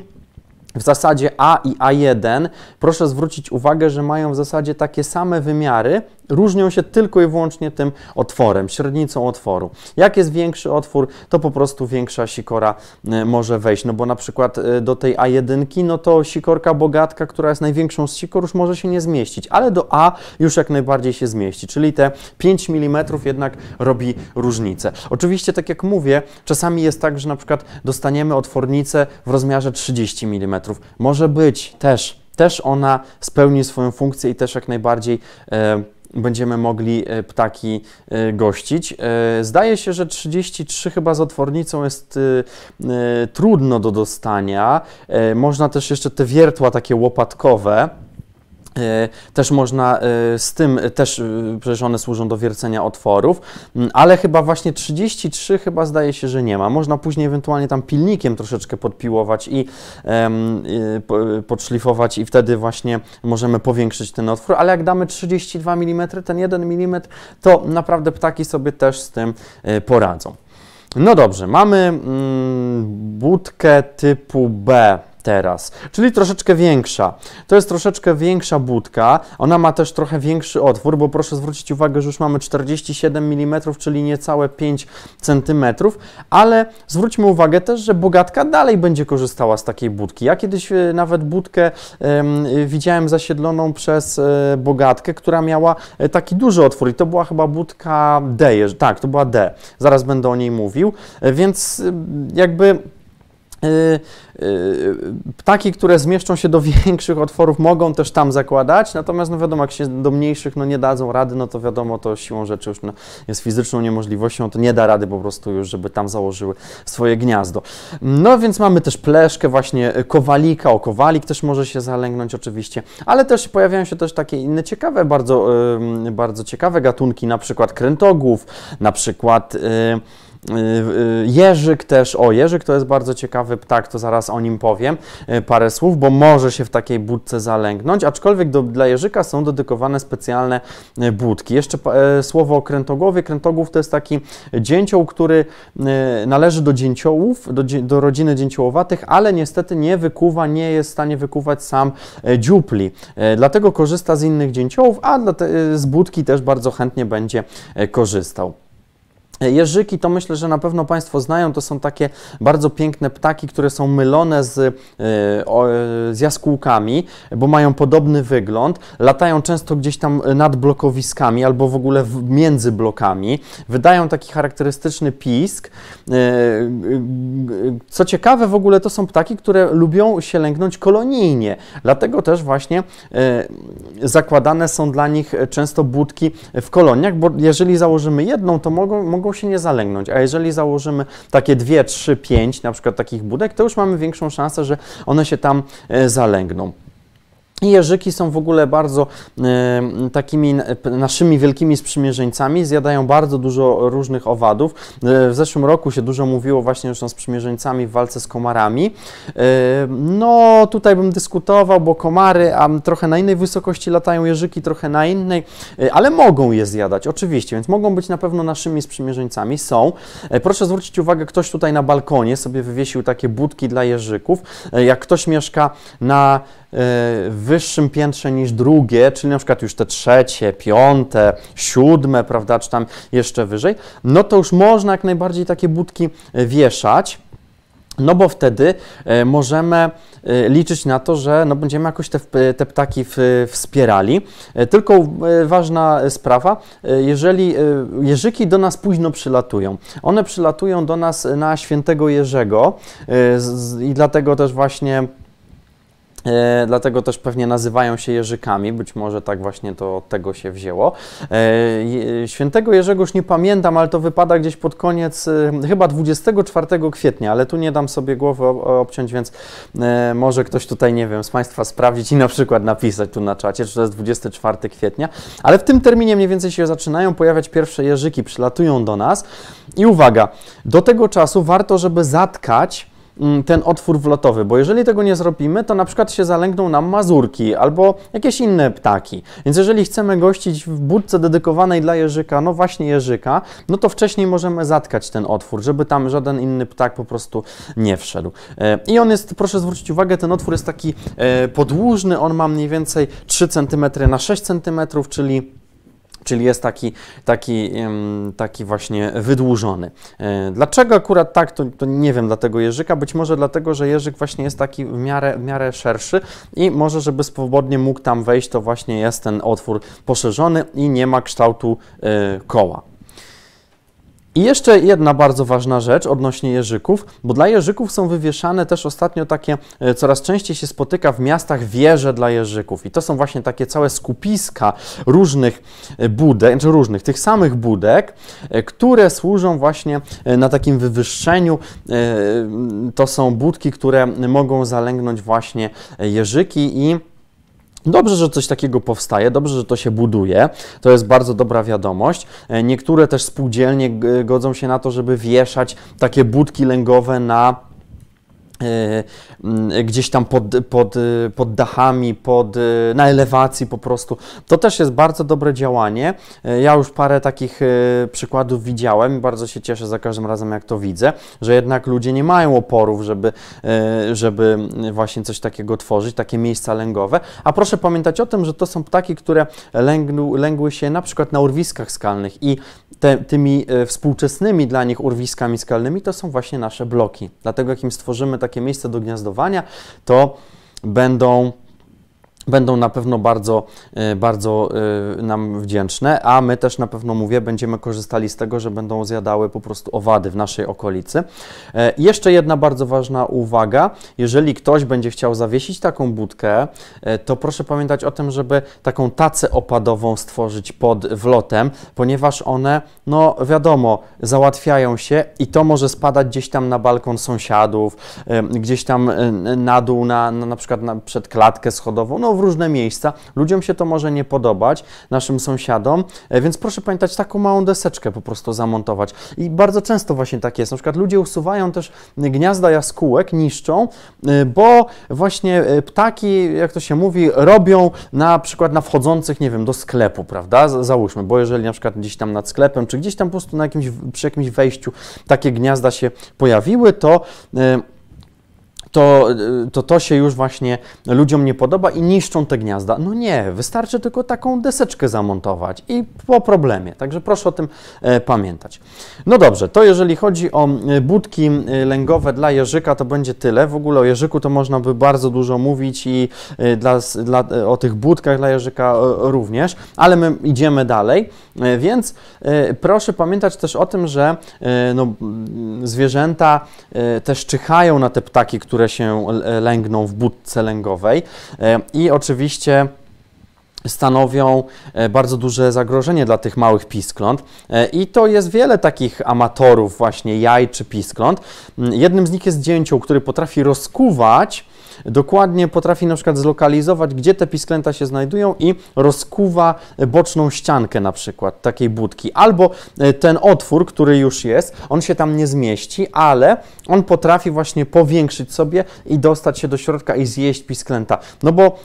S1: w zasadzie A i A1, proszę zwrócić uwagę, że mają w zasadzie takie same wymiary, Różnią się tylko i wyłącznie tym otworem, średnicą otworu. Jak jest większy otwór, to po prostu większa sikora e, może wejść, no bo na przykład e, do tej A1, no to sikorka bogatka, która jest największą z sikor, już może się nie zmieścić, ale do A już jak najbardziej się zmieści, czyli te 5 mm jednak robi różnicę. Oczywiście, tak jak mówię, czasami jest tak, że na przykład dostaniemy otwornicę w rozmiarze 30 mm. Może być też też ona spełni swoją funkcję i też jak najbardziej e, będziemy mogli e, ptaki e, gościć. E, zdaje się, że 33 chyba z otwornicą jest trudno do dostania. Można też jeszcze te wiertła takie łopatkowe E, też można e, z tym, też e, przecież one służą do wiercenia otworów, ale chyba właśnie 33 chyba zdaje się, że nie ma. Można później ewentualnie tam pilnikiem troszeczkę podpiłować i podszlifować i wtedy właśnie możemy powiększyć ten otwór, ale jak damy 32 mm, ten 1 mm, to naprawdę ptaki sobie też z tym poradzą. No dobrze, mamy mm, budkę typu B teraz, czyli troszeczkę większa. To jest troszeczkę większa budka, ona ma też trochę większy otwór, bo proszę zwrócić uwagę, że już mamy 47 mm, czyli niecałe 5 cm, ale zwróćmy uwagę też, że bogatka dalej będzie korzystała z takiej budki. Ja kiedyś e, nawet budkę e, widziałem zasiedloną przez e, bogatkę, która miała taki duży otwór i to była chyba budka D, tak, to była D, zaraz będę o niej mówił, więc jakby E, e, ptaki, które zmieszczą się do większych otworów, mogą też tam zakładać, natomiast no wiadomo, jak się do mniejszych no nie dadzą rady, no to wiadomo, to siłą rzeczy już no, jest fizyczną niemożliwością, to nie da rady po prostu już, żeby tam założyły swoje gniazdo. No więc mamy też pleszkę właśnie e, kowalika, o kowalik też może się zalęgnąć oczywiście, ale też pojawiają się też takie inne ciekawe, bardzo, bardzo ciekawe gatunki, na przykład krętogłów, na przykład... Yy, Y, y, Jerzyk też, o Jerzyk to jest bardzo ciekawy ptak, to zaraz o nim powiem y, parę słów, bo może się w takiej budce zalęgnąć, aczkolwiek do, dla Jerzyka są dedykowane specjalne budki. Jeszcze słowo o krętogłowie. Krętogłów to jest taki dzięcioł, który należy do dzięciołów, do, do rodziny dzięciołowatych, ale niestety nie wykuwa, nie jest w stanie wykuwać sam dziupli. Dlatego korzysta z innych dzięciołów, a z budki też bardzo chętnie będzie korzystał. Jeżyki to myślę, że na pewno Państwo znają, to są takie bardzo piękne ptaki, które są mylone z, e, e, z jaskółkami, bo mają podobny wygląd, latają często gdzieś tam nad blokowiskami albo w ogóle między blokami, wydają taki charakterystyczny pisk. E, co ciekawe w ogóle to są ptaki, które lubią się lęknąć kolonijnie, dlatego też właśnie zakładane są dla nich często budki w koloniach, bo jeżeli założymy jedną, to mogą, mogą się nie zalęgnąć. A jeżeli założymy takie 2, 3, 5 na przykład takich budek, to już mamy większą szansę, że one się tam e, zalęgną. I jeżyki są w ogóle bardzo y, takimi naszymi wielkimi sprzymierzeńcami, zjadają bardzo dużo różnych owadów. Y, w zeszłym roku się dużo mówiło właśnie, o są sprzymierzeńcami w walce z komarami. Y, no tutaj bym dyskutował, bo komary a trochę na innej wysokości latają, jeżyki trochę na innej, e, ale mogą je zjadać oczywiście, więc mogą być na pewno naszymi sprzymierzeńcami, są. Proszę zwrócić uwagę, ktoś tutaj na balkonie sobie wywiesił takie budki dla jerzyków. Jak ktoś mieszka na w wyższym piętrze niż drugie, czyli na przykład już te trzecie, piąte, siódme, prawda, czy tam jeszcze wyżej, no to już można jak najbardziej takie budki e, wieszać. No bo wtedy e, możemy e, liczyć na to, że no będziemy jakoś te, te ptaki w, wspierali. Tylko ważna sprawa, jeżeli jeżyki do nas późno przylatują, one przylatują do nas na świętego Jerzego i dlatego też właśnie E, dlatego też pewnie nazywają się Jerzykami, być może tak właśnie to od tego się wzięło. E, świętego Jerzego już nie pamiętam, ale to wypada gdzieś pod koniec, e, chyba 24 kwietnia, ale tu nie dam sobie głowy obciąć, więc e, może ktoś tutaj, nie wiem, z Państwa sprawdzić i na przykład napisać tu na czacie, czy to jest 24 kwietnia. Ale w tym terminie mniej więcej się zaczynają pojawiać pierwsze Jerzyki, przylatują do nas. I uwaga, do tego czasu warto, żeby zatkać Mm, ten otwór wlotowy, bo jeżeli tego nie zrobimy, to na przykład się zalęgną nam mazurki albo jakieś inne ptaki. Więc jeżeli chcemy gościć w budce dedykowanej dla jeżyka, no właśnie jeżyka, no to wcześniej możemy zatkać ten otwór, żeby tam żaden inny ptak po prostu nie wszedł. E, I on jest, proszę zwrócić uwagę, ten otwór jest taki e, podłużny, on ma mniej więcej 3 cm na 6 cm, czyli Czyli jest taki, taki, taki właśnie wydłużony. E, dlaczego akurat tak, to, to, nie wiem dla tego jeżyka. Być może dlatego, że jeżyk właśnie jest taki w miarę, w miarę szerszy i może, żeby swobodnie mógł tam wejść, to właśnie jest ten otwór poszerzony i nie ma kształtu e, koła. I jeszcze jedna bardzo ważna rzecz odnośnie jeżyków, bo dla jeżyków są wywieszane też ostatnio takie, e, coraz częściej się spotyka w miastach wieże dla jeżyków. I to są właśnie takie całe skupiska różnych e, budek, czy znaczy różnych, tych samych budek, e, które służą właśnie na takim wywyższeniu. To są budki, które mogą zalęgnąć właśnie jeżyki i Dobrze, że coś takiego powstaje, dobrze, że to się buduje. To jest bardzo dobra wiadomość. E, niektóre też spółdzielnie e, godzą się na to, żeby wieszać takie budki lęgowe na E, mm, gdzieś tam pod, pod, e, pod dachami, pod, e, na elewacji po prostu. To też jest bardzo dobre działanie. Ja już parę takich przykładów widziałem i bardzo się cieszę za każdym razem, jak to widzę, że jednak ludzie nie mają oporów, żeby, żeby właśnie coś takiego tworzyć, takie miejsca lęgowe. A proszę pamiętać o tym, że to są ptaki, które lęgną, lęgły się na przykład na urwiskach skalnych i te, tymi współczesnymi dla nich urwiskami skalnymi to są właśnie nasze bloki. Dlatego jak im stworzymy takie takie miejsce do gniazdowania, to będą będą na pewno bardzo, e, bardzo e, nam wdzięczne, a my też na pewno, mówię, będziemy korzystali z tego, że będą zjadały po prostu owady w naszej okolicy. E, jeszcze jedna bardzo ważna uwaga, jeżeli ktoś będzie chciał zawiesić taką budkę, to proszę pamiętać o tym, żeby taką tacę opadową stworzyć pod wlotem, ponieważ one, no wiadomo, załatwiają się i to może spadać gdzieś tam na balkon sąsiadów, gdzieś tam na dół, na, na, na przykład na, przed klatkę schodową, no w różne miejsca. Ludziom się to może nie podobać, naszym sąsiadom, e, więc proszę pamiętać, taką małą deseczkę po prostu zamontować. I bardzo często właśnie tak jest. Na przykład ludzie usuwają też gniazda jaskółek, niszczą, e, bo właśnie e, ptaki, jak to się mówi, robią na przykład na wchodzących, nie wiem, do sklepu, prawda? Załóżmy, bo jeżeli na przykład gdzieś tam nad sklepem, czy gdzieś tam po prostu na jakimś, przy jakimś wejściu takie gniazda się pojawiły, to. Yy, to, to to się już właśnie ludziom nie podoba i niszczą te gniazda. No nie, wystarczy tylko taką deseczkę zamontować i po problemie. Także proszę o tym e, pamiętać. No dobrze, to jeżeli chodzi o e, budki e, lęgowe dla Jerzyka, to będzie tyle. W ogóle o Jerzyku to można by bardzo dużo mówić i dla, dla, o tych budkach dla Jerzyka również, ale my idziemy dalej. E, więc e, proszę pamiętać też o tym, że e, no, zwierzęta też czyhają na te ptaki, które się lęgną w budce lęgowej i oczywiście stanowią bardzo duże zagrożenie dla tych małych piskląt i to jest wiele takich amatorów właśnie jaj czy piskląt. Mm, jednym z nich jest dzięcioł, który potrafi rozkuwać dokładnie potrafi na przykład zlokalizować, gdzie te pisklęta się znajdują i rozkuwa boczną ściankę na przykład takiej budki. Albo e, ten otwór, który już jest, on się tam nie zmieści, ale on potrafi właśnie powiększyć sobie i dostać się do środka i zjeść pisklęta. No bo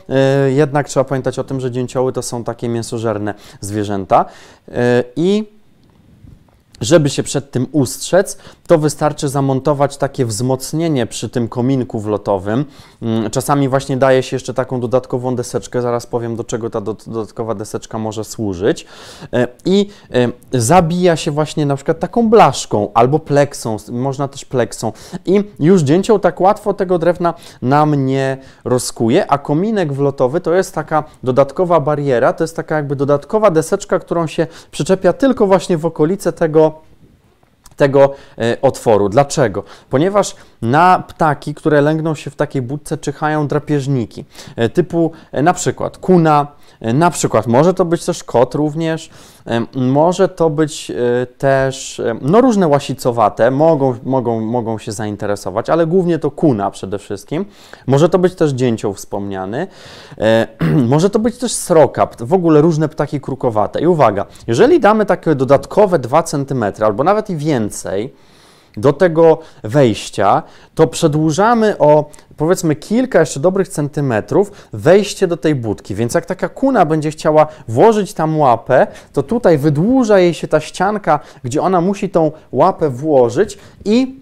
S1: y, jednak trzeba pamiętać o tym, że dzięcioły to są takie mięsożerne zwierzęta y, i żeby się przed tym ustrzec, to wystarczy zamontować takie wzmocnienie przy tym kominku wlotowym. Mm, czasami właśnie daje się jeszcze taką dodatkową deseczkę, zaraz powiem do czego ta dodatkowa deseczka może służyć. E, I e, zabija się właśnie na przykład taką blaszką albo pleksą, można też pleksą. I już dzięcioł tak łatwo tego drewna nam nie rozkuje, a kominek wlotowy to jest taka dodatkowa bariera, to jest taka jakby dodatkowa deseczka, którą się przyczepia tylko właśnie w okolice tego tego e, otworu. Dlaczego? Ponieważ na ptaki, które lęgną się w takiej budce, czyhają drapieżniki e, typu e, na przykład kuna, E, na przykład może to być też kot również, e, może to być e, też, no różne łasicowate, mogą, mogą, mogą się zainteresować, ale głównie to kuna przede wszystkim. Może to być też dzięcioł wspomniany, może to być też sroka, w ogóle różne ptaki krukowate. I uwaga, jeżeli damy takie dodatkowe 2 cm albo nawet i więcej, do tego wejścia, to przedłużamy o powiedzmy kilka jeszcze dobrych centymetrów wejście do tej budki. Więc jak taka kuna będzie chciała włożyć tam łapę, to tutaj wydłuża jej się ta ścianka, gdzie ona musi tą łapę włożyć i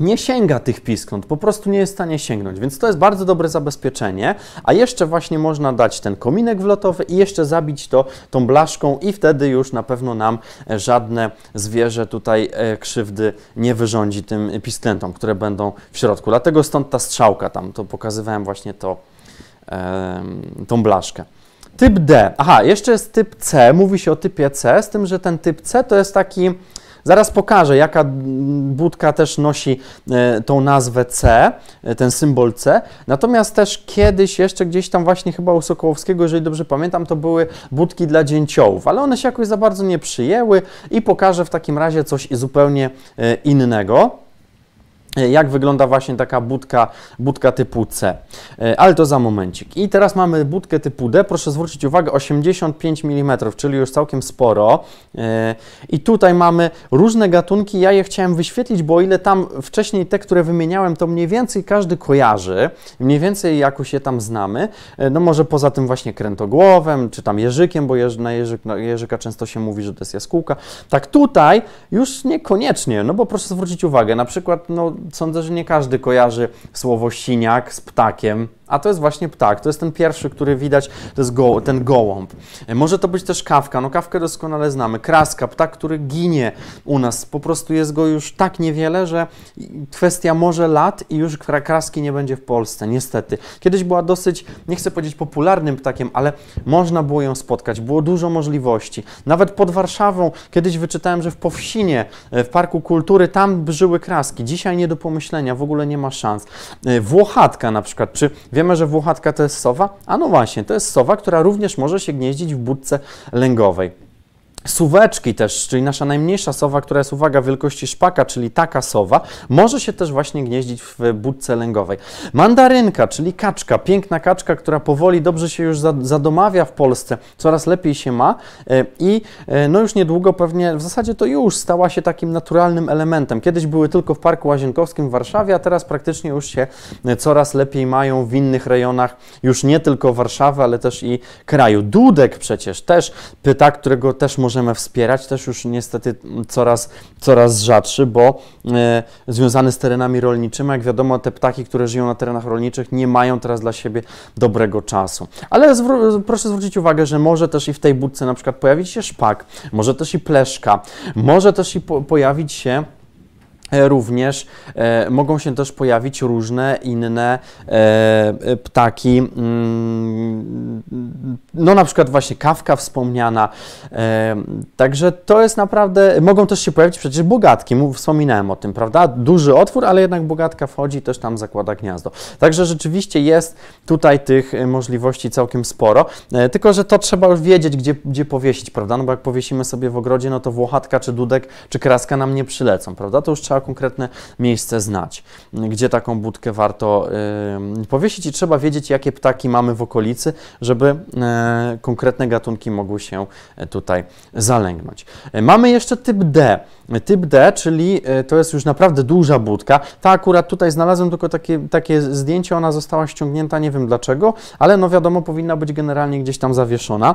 S1: nie sięga tych piskląd, po prostu nie jest w stanie sięgnąć, więc to jest bardzo dobre zabezpieczenie, a jeszcze właśnie można dać ten kominek wlotowy i jeszcze zabić to tą blaszką i wtedy już na pewno nam e, żadne zwierzę tutaj e, krzywdy nie wyrządzi tym pisklętom, które będą w środku. Dlatego stąd ta strzałka tam, to pokazywałem właśnie to, tą blaszkę. Typ D. Aha, jeszcze jest typ C. Mówi się o typie C, z tym, że ten typ C to jest taki Zaraz pokażę, jaka budka też nosi e, tą nazwę C, e, ten symbol C. Natomiast też kiedyś jeszcze gdzieś tam właśnie chyba u Sokołowskiego, jeżeli dobrze pamiętam, to były budki dla dzięciołów, ale one się jakoś za bardzo nie przyjęły i pokażę w takim razie coś zupełnie e, innego. E, jak wygląda właśnie taka budka, budka typu C. E, ale to za momencik. I teraz mamy budkę typu D. Proszę zwrócić uwagę, 85 mm, czyli już całkiem sporo. E, I tutaj mamy różne gatunki. Ja je chciałem wyświetlić, bo o ile tam wcześniej te, które wymieniałem, to mniej więcej każdy kojarzy. Mniej więcej jakoś je tam znamy. No może poza tym właśnie krętogłowem, czy tam jeżykiem, bo jeż na, jeżyk, na jeżyka często się mówi, że to jest jaskółka. Tak tutaj już niekoniecznie, no bo proszę zwrócić uwagę, na przykład no sądzę, że nie każdy kojarzy słowo siniak z ptakiem. A to jest właśnie ptak, to jest ten pierwszy, który widać, to jest go, ten gołąb. E, może to być też kawka, no kawkę doskonale znamy. Kraska, ptak, który ginie u nas, po prostu jest go już tak niewiele, że kwestia może lat i już kraski nie będzie w Polsce, niestety. Kiedyś była dosyć, nie chcę powiedzieć popularnym ptakiem, ale można było ją spotkać, było dużo możliwości. Nawet pod Warszawą kiedyś wyczytałem, że w Powsinie, e, w Parku Kultury, tam brzyły kraski. Dzisiaj nie do pomyślenia, w ogóle nie ma szans. E, Włochatka na przykład, czy wiem, Wiemy, że włochatka to jest sowa, a no właśnie, to jest sowa, która również może się gnieździć w budce lęgowej. Suweczki też, czyli nasza najmniejsza sowa, która jest, uwaga, wielkości szpaka, czyli taka sowa, może się też właśnie gnieździć w budce lęgowej. Mandarynka, czyli kaczka, piękna kaczka, która powoli dobrze się już zadomawia w Polsce, coraz lepiej się ma e, i e, no już niedługo pewnie, w zasadzie to już stała się takim naturalnym elementem. Kiedyś były tylko w Parku Łazienkowskim w Warszawie, a teraz praktycznie już się e, coraz lepiej mają w innych rejonach, już nie tylko Warszawy, ale też i kraju. Dudek przecież też, pyta, którego też może możemy wspierać, też już niestety coraz, coraz rzadszy, bo e, związany z terenami rolniczymi, jak wiadomo, te ptaki, które żyją na terenach rolniczych, nie mają teraz dla siebie dobrego czasu. Ale zwró proszę zwrócić uwagę, że może też i w tej budce na przykład pojawić się szpak, może też i pleszka, może też i po pojawić się E, również e, mogą się też pojawić różne inne e, ptaki, mm, no na przykład właśnie kawka wspomniana. Także to jest naprawdę, mogą też się pojawić przecież bogatki, wspominałem o tym, prawda? Duży otwór, ale jednak bogatka wchodzi i też tam zakłada gniazdo. Także rzeczywiście jest tutaj tych możliwości całkiem sporo, tylko że to trzeba już wiedzieć, gdzie, gdzie powiesić, prawda? No bo jak powiesimy sobie w ogrodzie, no to włochatka, czy dudek, czy kraska nam nie przylecą, prawda? To już trzeba konkretne miejsce znać, gdzie taką budkę warto powiesić i trzeba wiedzieć, jakie ptaki mamy w okolicy, żeby e, konkretne gatunki mogły się e, tutaj zalęgnąć. E, mamy jeszcze typ D. Typ D, czyli to jest już naprawdę duża budka. Ta akurat tutaj znalazłem tylko takie, takie zdjęcie, ona została ściągnięta, nie wiem dlaczego, ale no wiadomo, powinna być generalnie gdzieś tam zawieszona.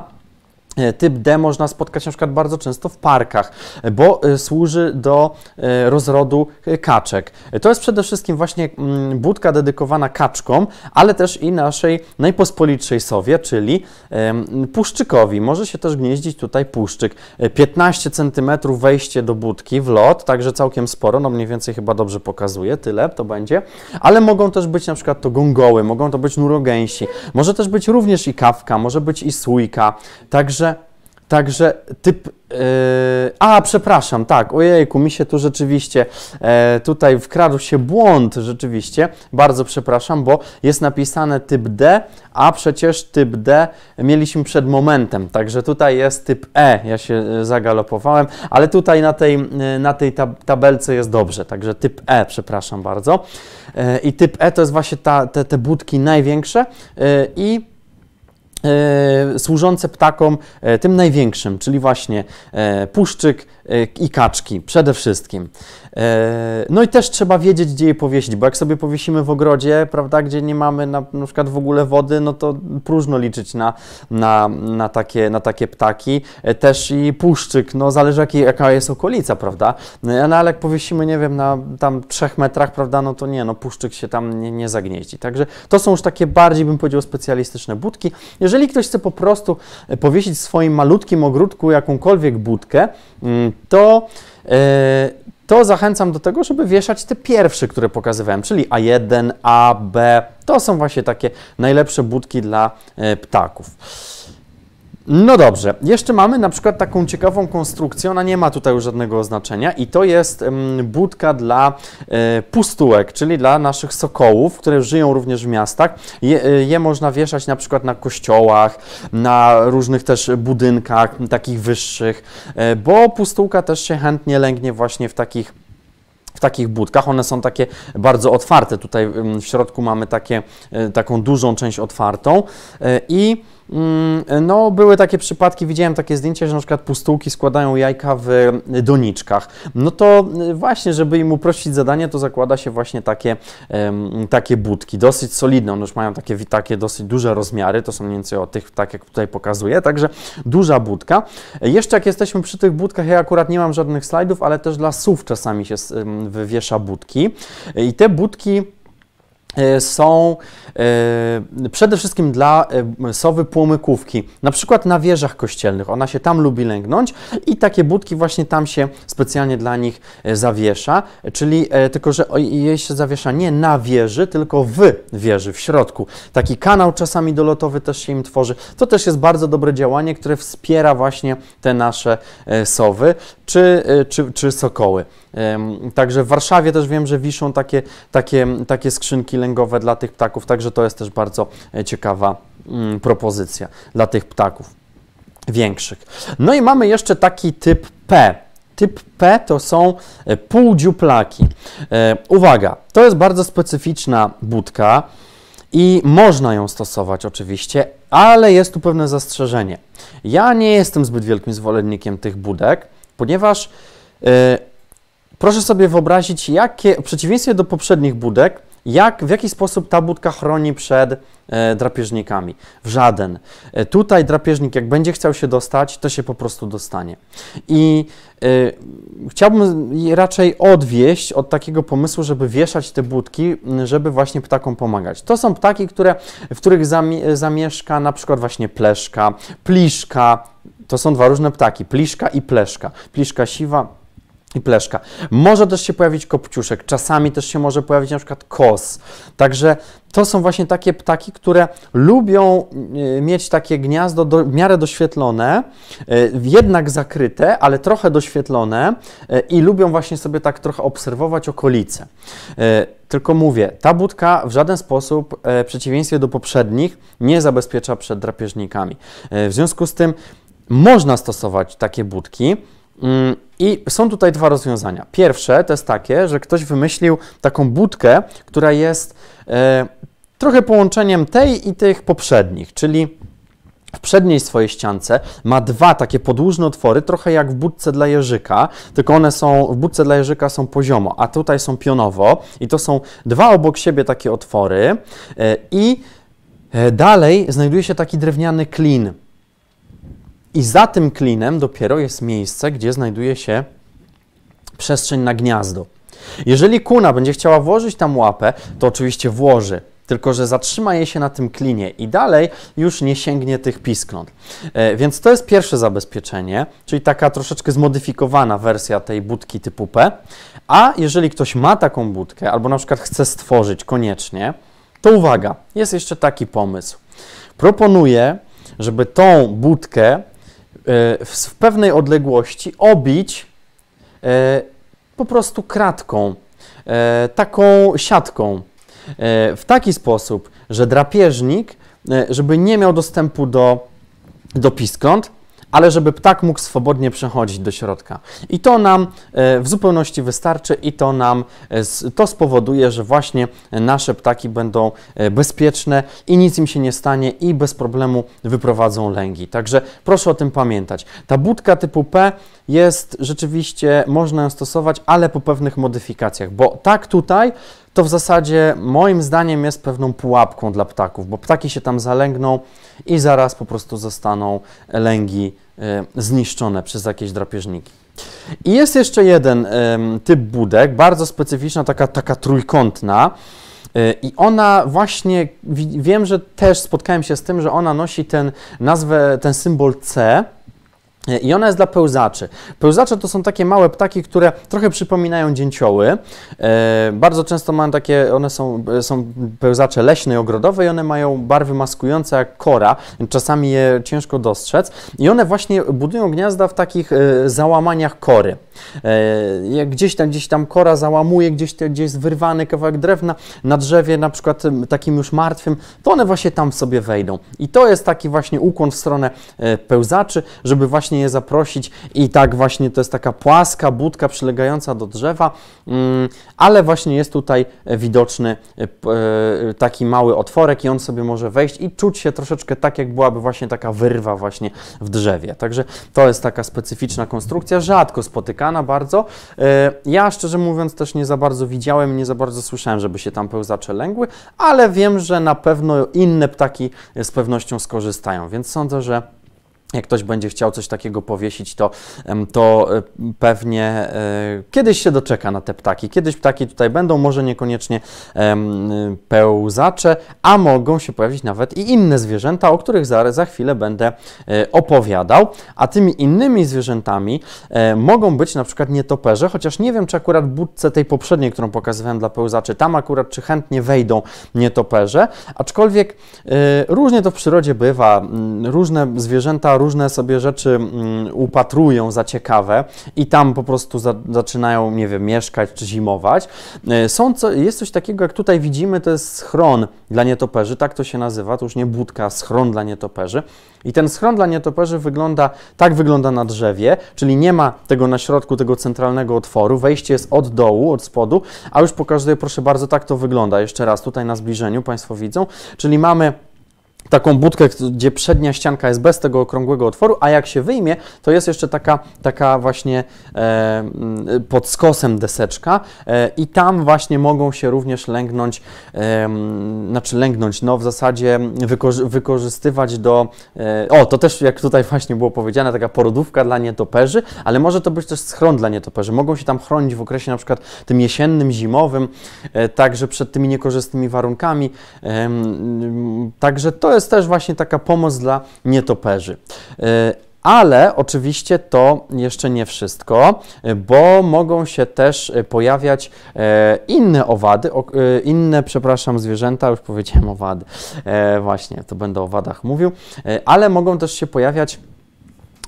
S1: E, typ D można spotkać na przykład bardzo często w parkach, e, bo e, służy do rozrodu kaczek. To jest przede wszystkim właśnie mm, budka dedykowana kaczkom, ale też i naszej najpospolitszej sowie, czyli puszczykowi. Może się też gnieździć tutaj puszczyk. 15 cm wejście do budki w lot, także całkiem sporo, no mniej więcej chyba dobrze pokazuje, tyle to będzie. Ale mogą też być na przykład to gongoły, mogą to być nurogęsi, może też być również i kawka, może być i sójka, także Także typ. Yy, a, przepraszam, tak, ojejku, mi się tu rzeczywiście yy, tutaj wkradł się błąd, rzeczywiście. Bardzo przepraszam, bo jest napisane typ D, a przecież typ D mieliśmy przed momentem, także tutaj jest typ E. Ja się e, zagalopowałem, ale tutaj na tej, yy, na tej tab tabelce jest dobrze, także typ E, przepraszam bardzo. I typ E to jest właśnie ta, te, te budki największe i E, służące ptakom, e, tym największym, czyli właśnie e, puszczyk, E, i kaczki przede wszystkim. E, no i też trzeba wiedzieć, gdzie je powiesić, bo jak sobie powiesimy w ogrodzie, prawda, gdzie nie mamy na, na przykład w ogóle wody, no to próżno liczyć na, na, na, takie, na takie ptaki. E, też i puszczyk, no zależy jaki, jaka jest okolica, prawda, no, no ale jak powiesimy, nie wiem, na tam trzech metrach, prawda, no to nie, no puszczyk się tam nie, nie zagnieździ. Także to są już takie bardziej, bym powiedział, specjalistyczne budki. Jeżeli ktoś chce po prostu powiesić w swoim malutkim ogródku jakąkolwiek budkę, mm, to, e, to zachęcam do tego, żeby wieszać te pierwsze, które pokazywałem, czyli A1, A, B. To są właśnie takie najlepsze budki dla e, ptaków. No dobrze, jeszcze mamy na przykład taką ciekawą konstrukcję, ona nie ma tutaj już żadnego oznaczenia i to jest budka dla e, pustułek, czyli dla naszych sokołów, które żyją również w miastach. Je, e, je można wieszać na przykład na kościołach, na różnych też budynkach, takich wyższych, e, bo pustułka też się chętnie lęgnie właśnie w takich w takich budkach. One są takie bardzo otwarte. Tutaj w środku mamy takie, taką dużą część otwartą i Mm, no, były takie przypadki, widziałem takie zdjęcia, że na przykład pustułki składają jajka w e, doniczkach. No to e, właśnie, żeby im uprościć zadanie, to zakłada się właśnie takie, takie budki, dosyć solidne. One już mają takie, takie dosyć duże rozmiary, to są mniej więcej o tych, tak jak tutaj pokazuję, także duża budka. E, jeszcze jak jesteśmy przy tych budkach, ja akurat nie mam żadnych slajdów, ale też dla słów czasami się wywiesza budki. I te budki E, są e, przede wszystkim dla e, sowy płomykówki, na przykład na wieżach kościelnych. Ona się tam lubi lęgnąć i takie budki właśnie tam się specjalnie dla nich zawiesza, czyli tylko, że jej się zawiesza nie na wieży, tylko w wieży, w środku. Taki kanał czasami dolotowy też się im tworzy. To też jest bardzo dobre działanie, które wspiera właśnie te nasze sowy czy, czy, czy sokoły. Także w Warszawie też wiem, że wiszą takie, takie, takie skrzynki lęgowe dla tych ptaków, także to jest też bardzo e, ciekawa mm, propozycja dla tych ptaków większych. No i mamy jeszcze taki typ P. Typ P to są e, półdziuplaki. E, uwaga, to jest bardzo specyficzna budka i można ją stosować oczywiście, ale jest tu pewne zastrzeżenie. Ja nie jestem zbyt wielkim zwolennikiem tych budek, ponieważ Proszę sobie wyobrazić, jakie, w przeciwieństwie do poprzednich budek, jak, w jaki sposób ta budka chroni przed e, drapieżnikami? W żaden. E, tutaj drapieżnik, jak będzie chciał się dostać, to się po prostu dostanie. I e, chciałbym raczej odwieść od takiego pomysłu, żeby wieszać te budki, żeby właśnie ptakom pomagać. To są ptaki, które, w których e, zamieszka na przykład właśnie pleszka, pliszka. To są dwa różne ptaki, pliszka i pleszka. Pliszka siwa, i pleszka. Może też się pojawić kopciuszek, czasami też się może pojawić na przykład kos. Także to są właśnie takie ptaki, które lubią e, mieć takie gniazdo do, w miarę doświetlone, e, jednak zakryte, ale trochę doświetlone e, i lubią właśnie sobie tak trochę obserwować okolice. Tylko mówię, ta budka w żaden sposób, w przeciwieństwie do poprzednich, nie zabezpiecza przed drapieżnikami. W związku z tym można stosować takie budki, Mm, I są tutaj dwa rozwiązania. Pierwsze to jest takie, że ktoś wymyślił taką budkę, która jest e, trochę połączeniem tej i tych poprzednich, czyli w przedniej swojej ściance ma dwa takie podłużne otwory, trochę jak w budce dla jeżyka, tylko one są, w budce dla jeżyka są poziomo, a tutaj są pionowo i to są dwa obok siebie takie otwory e, i e, dalej znajduje się taki drewniany klin, i za tym klinem dopiero jest miejsce, gdzie znajduje się przestrzeń na gniazdo. Jeżeli kuna będzie chciała włożyć tam łapę, to oczywiście włoży, tylko że zatrzyma je się na tym klinie i dalej już nie sięgnie tych piskląt. E, więc to jest pierwsze zabezpieczenie, czyli taka troszeczkę zmodyfikowana wersja tej budki typu P. A jeżeli ktoś ma taką budkę, albo na przykład chce stworzyć koniecznie, to uwaga, jest jeszcze taki pomysł. Proponuję, żeby tą budkę E, w pewnej odległości obić e, po prostu kratką, e, taką siatką, w taki sposób, że drapieżnik, żeby nie miał dostępu do, do piskąt, ale żeby ptak mógł swobodnie przechodzić do środka. I to nam e, w zupełności wystarczy i to nam e, to spowoduje, że właśnie nasze ptaki będą e, bezpieczne i nic im się nie stanie i bez problemu wyprowadzą lęgi. Także proszę o tym pamiętać. Ta budka typu P jest rzeczywiście, można ją stosować, ale po pewnych modyfikacjach, bo tak tutaj to w zasadzie moim zdaniem jest pewną pułapką dla ptaków, bo ptaki się tam zalęgną i zaraz po prostu zostaną lęgi y, zniszczone przez jakieś drapieżniki. I jest jeszcze jeden typ budek, bardzo specyficzna, taka, taka trójkątna. Y, I ona właśnie, wiem, że też spotkałem się z tym, że ona nosi ten nazwę, ten symbol C, i ona jest dla pełzaczy. Pełzacze to są takie małe ptaki, które trochę przypominają dzięcioły. E, bardzo często mają takie, one są, są pełzacze leśne i ogrodowe i one mają barwy maskujące jak kora. Czasami je ciężko dostrzec. I one właśnie budują gniazda w takich e, załamaniach kory. E, gdzieś tam, gdzieś tam kora załamuje, gdzieś, gdzieś jest wyrwany kawałek drewna na drzewie, na przykład takim już martwym, to one właśnie tam sobie wejdą. I to jest taki właśnie ukłon w stronę pełzaczy, żeby właśnie serdecznie je zaprosić i tak właśnie to jest taka płaska budka przylegająca do drzewa, mm, ale właśnie jest tutaj widoczny e, e, taki mały otworek i on sobie może wejść i czuć się troszeczkę tak, jak byłaby właśnie taka wyrwa właśnie w drzewie. Także to jest taka specyficzna konstrukcja, rzadko spotykana bardzo. E, ja szczerze mówiąc też nie za bardzo widziałem, nie za bardzo słyszałem, żeby się tam pełzacze lęgły, ale wiem, że na pewno inne ptaki z pewnością skorzystają, więc sądzę, że jak ktoś będzie chciał coś takiego powiesić, to, to e, pewnie e, kiedyś się doczeka na te ptaki. Kiedyś ptaki tutaj będą, może niekoniecznie pełzacze, a mogą się pojawić nawet i inne zwierzęta, o których za, za chwilę będę e, opowiadał. A tymi innymi zwierzętami mogą być na przykład nietoperze, chociaż nie wiem, czy akurat budce tej poprzedniej, którą pokazywałem dla pełzaczy, tam akurat czy chętnie wejdą nietoperze, aczkolwiek różnie to w przyrodzie bywa. Mm, różne zwierzęta różne sobie rzeczy mm, upatrują za ciekawe i tam po prostu za, zaczynają, nie wiem, mieszkać czy zimować. E, są co, jest coś takiego, jak tutaj widzimy, to jest schron dla nietoperzy, tak to się nazywa, to już nie budka, schron dla nietoperzy. I ten schron dla nietoperzy wygląda, tak wygląda na drzewie, czyli nie ma tego na środku, tego centralnego otworu, wejście jest od dołu, od spodu, a już pokażę, proszę bardzo, tak to wygląda. Jeszcze raz tutaj na zbliżeniu Państwo widzą, czyli mamy taką budkę, gdzie przednia ścianka jest bez tego okrągłego otworu, a jak się wyjmie, to jest jeszcze taka, taka właśnie e, mm, pod skosem deseczka e, i tam właśnie mogą się również lęgnąć, e, mm, znaczy lęgnąć, no w zasadzie wykorzy wykorzystywać do, e, o to też jak tutaj właśnie było powiedziane, taka porodówka dla nietoperzy, ale może to być też schron dla nietoperzy, mogą się tam chronić w okresie na przykład tym jesiennym, zimowym, e, także przed tymi niekorzystnymi warunkami, e, mm, także to jest też właśnie taka pomoc dla nietoperzy. E, ale oczywiście to jeszcze nie wszystko, e, bo mogą się też e, pojawiać inne owady, inne, przepraszam, zwierzęta, już powiedziałem owady, właśnie, to będę o owadach mówił, ale mogą też się pojawiać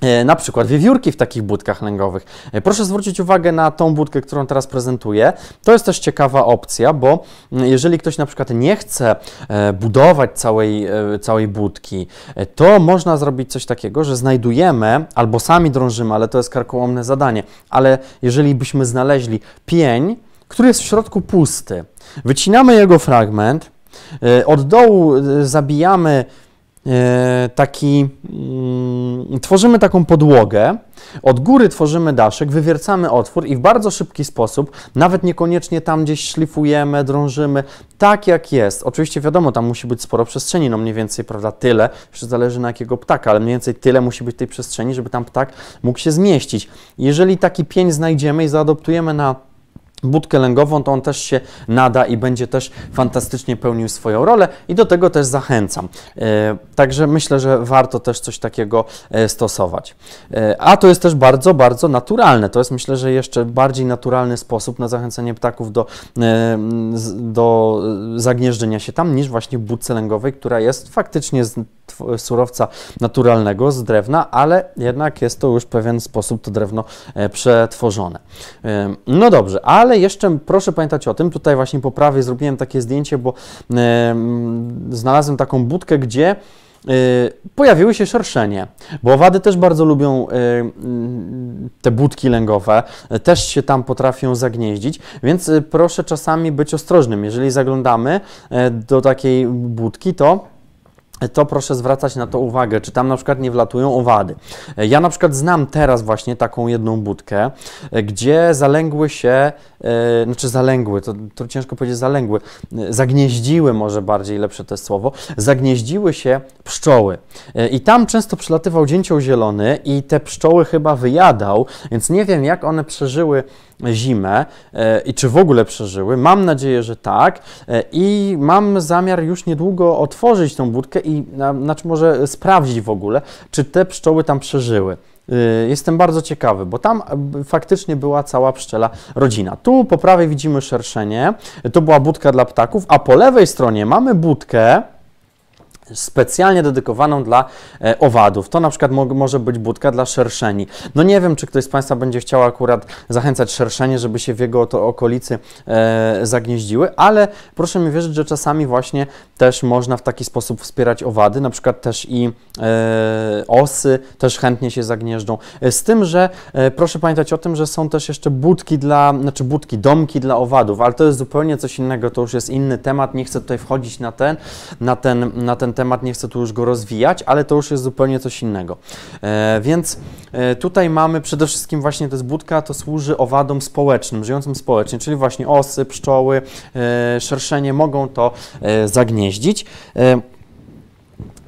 S1: E, na przykład wiewiórki w takich budkach lęgowych. E, proszę zwrócić uwagę na tą budkę, którą teraz prezentuję. To jest też ciekawa opcja, bo mm, jeżeli ktoś na przykład nie chce e, budować całej, całej budki, to można zrobić coś takiego, że znajdujemy albo sami drążymy, ale to jest karkołomne zadanie, ale jeżeli byśmy znaleźli pień, który jest w środku pusty, wycinamy jego fragment, od dołu zabijamy E, taki, mm, tworzymy taką podłogę, od góry tworzymy daszek, wywiercamy otwór i w bardzo szybki sposób, nawet niekoniecznie tam gdzieś szlifujemy, drążymy, tak jak jest. Oczywiście wiadomo, tam musi być sporo przestrzeni, no mniej więcej, prawda, tyle, już zależy na jakiego ptaka, ale mniej więcej tyle musi być tej przestrzeni, żeby tam ptak mógł się zmieścić. Jeżeli taki pień znajdziemy i zaadoptujemy na budkę lęgową, to on też się nada i będzie też fantastycznie pełnił swoją rolę i do tego też zachęcam. E, także myślę, że warto też coś takiego e, stosować. E, a to jest też bardzo, bardzo naturalne. To jest myślę, że jeszcze bardziej naturalny sposób na zachęcenie ptaków do, do zagnieżdżenia się tam niż właśnie budce lęgowej, która jest faktycznie surowca naturalnego, z drewna, ale jednak jest to już w pewien sposób to drewno e, przetworzone. No dobrze, ale jeszcze proszę pamiętać o tym, tutaj właśnie po prawej zrobiłem takie zdjęcie, bo znalazłem taką budkę, gdzie e, pojawiły się szerszenie, bo owady też bardzo lubią e, mm, te budki lęgowe, też się tam potrafią zagnieździć, więc proszę czasami być ostrożnym. Jeżeli zaglądamy do takiej budki, to to proszę zwracać na to uwagę, czy tam na przykład nie wlatują owady. E, ja na przykład znam teraz właśnie taką jedną budkę, e, gdzie zalęgły się, e, znaczy zalęgły, to, to ciężko powiedzieć zalęgły, zagnieździły może bardziej, lepsze to jest słowo, zagnieździły się pszczoły. I tam często przylatywał dzięcioł zielony i te pszczoły chyba wyjadał, więc nie wiem jak one przeżyły zimę e, i czy w ogóle przeżyły. Mam nadzieję, że tak e, i mam zamiar już niedługo otworzyć tą budkę i znaczy może sprawdzić w ogóle, czy te pszczoły tam przeżyły. E, jestem bardzo ciekawy, bo tam faktycznie była cała pszczela rodzina. Tu po prawej widzimy szerszenie, to była budka dla ptaków, a po lewej stronie mamy budkę, specjalnie dedykowaną dla e, owadów. To na przykład mo może być budka dla szerszeni. No nie wiem, czy ktoś z Państwa będzie chciał akurat zachęcać szerszenie, żeby się w jego to okolicy e, zagnieździły, ale proszę mi wierzyć, że czasami właśnie też można w taki sposób wspierać owady, na przykład też i e, osy też chętnie się zagnieżdżą. E, z tym, że e, proszę pamiętać o tym, że są też jeszcze budki dla, znaczy budki, domki dla owadów, ale to jest zupełnie coś innego, to już jest inny temat, nie chcę tutaj wchodzić na ten, na ten, na ten temat, nie chcę tu już go rozwijać, ale to już jest zupełnie coś innego. E, więc e, tutaj mamy przede wszystkim właśnie, to jest budka, to służy owadom społecznym, żyjącym społecznie, czyli właśnie osy, pszczoły, e, szerszenie mogą to zagnieździć.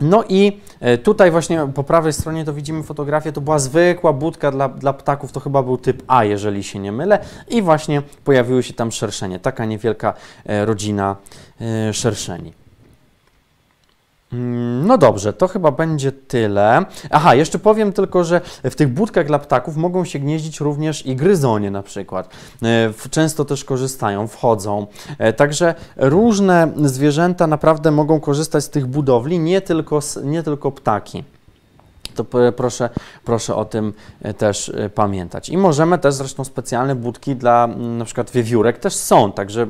S1: No i tutaj właśnie po prawej stronie to widzimy fotografię, to była zwykła budka dla, dla ptaków, to chyba był typ A, jeżeli się nie mylę. I właśnie pojawiły się tam szerszenie, taka niewielka rodzina szerszeni. Mm, no dobrze, to chyba będzie tyle. Aha, jeszcze powiem tylko, że w tych budkach dla ptaków mogą się gnieździć również i gryzonie na przykład. E, często też korzystają, wchodzą. E, także różne zwierzęta naprawdę mogą korzystać z tych budowli, nie tylko, nie tylko ptaki to proszę, proszę o tym e, też e, pamiętać. I możemy też zresztą specjalne budki dla na przykład wiewiórek też są, także,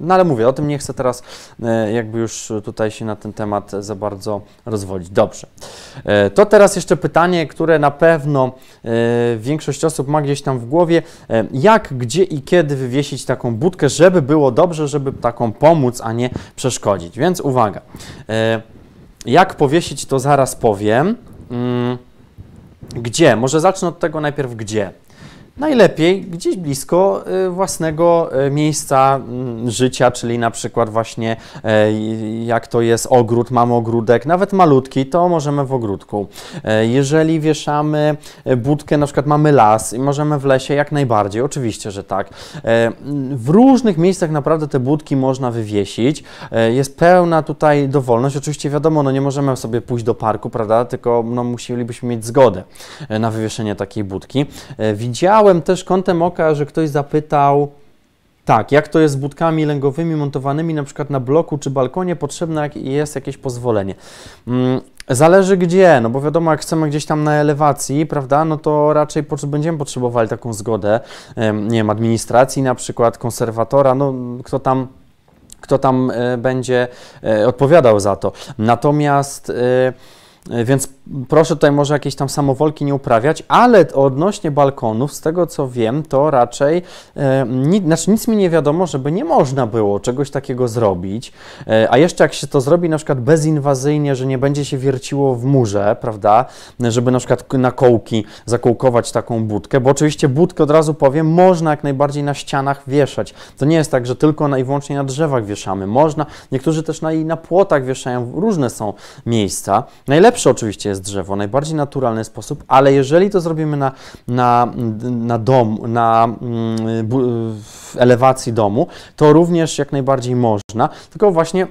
S1: no ale mówię, o tym nie chcę teraz e, jakby już tutaj się na ten temat za bardzo rozwodzić. Dobrze. To teraz jeszcze pytanie, które na pewno większość osób ma gdzieś tam w głowie. Jak, gdzie i kiedy wywiesić taką budkę, żeby było dobrze, żeby taką pomóc, a nie przeszkodzić? Więc uwaga. Jak powiesić, to zaraz powiem Mm, gdzie? Może zacznę od tego najpierw gdzie. Najlepiej gdzieś blisko y, własnego y, miejsca mm, życia, czyli na przykład właśnie y, jak to jest ogród, mam ogródek, nawet malutki, to możemy w ogródku. E, jeżeli wieszamy e, budkę, na przykład mamy las i możemy w lesie, jak najbardziej, oczywiście, że tak. E, w różnych miejscach naprawdę te budki można wywiesić. Jest pełna tutaj dowolność. Oczywiście wiadomo, no nie możemy sobie pójść do parku, prawda, tylko no, musielibyśmy mieć zgodę na wywieszenie takiej budki. Widziałem Widziałem też kątem oka, że ktoś zapytał, tak, jak to jest z budkami lęgowymi montowanymi na przykład na bloku czy balkonie, potrzebne jest jakieś pozwolenie. Mm, zależy gdzie, no bo wiadomo, jak chcemy gdzieś tam na elewacji, prawda, no to raczej będziemy potrzebowali taką zgodę, nie wiem, administracji na przykład, konserwatora, no kto tam, kto tam e, będzie e, odpowiadał za to. Natomiast... E, więc proszę tutaj może jakieś tam samowolki nie uprawiać, ale odnośnie balkonów, z tego co wiem, to raczej e, nic, znaczy nic mi nie wiadomo, żeby nie można było czegoś takiego zrobić. E, a jeszcze jak się to zrobi na przykład bezinwazyjnie, że nie będzie się wierciło w murze, prawda, żeby na przykład na kołki zakołkować taką budkę, bo oczywiście budkę od razu powiem, można jak najbardziej na ścianach wieszać. To nie jest tak, że tylko na, i wyłącznie na drzewach wieszamy. Można, niektórzy też na, i na płotach wieszają, różne są miejsca. Najlepsze oczywiście jest drzewo, najbardziej naturalny sposób, ale jeżeli to zrobimy na, na, na dom, na mm, w elewacji domu, to również jak najbardziej można, tylko właśnie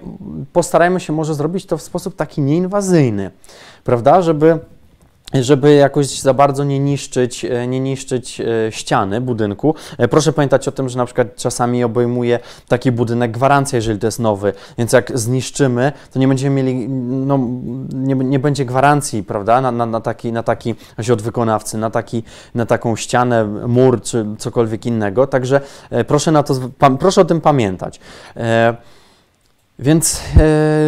S1: postarajmy się może zrobić to w sposób taki nieinwazyjny, prawda, żeby żeby jakoś za bardzo nie niszczyć, e, nie niszczyć e, ściany budynku. E, proszę pamiętać o tym, że na przykład czasami obejmuje taki budynek gwarancja, jeżeli to jest nowy, więc jak zniszczymy, to nie będziemy mieli, no, nie, nie będzie gwarancji, prawda, na, na, na taki, na taki od wykonawcy, na, taki, na taką ścianę, mur czy cokolwiek innego, także proszę, na to, proszę o tym pamiętać. Więc e,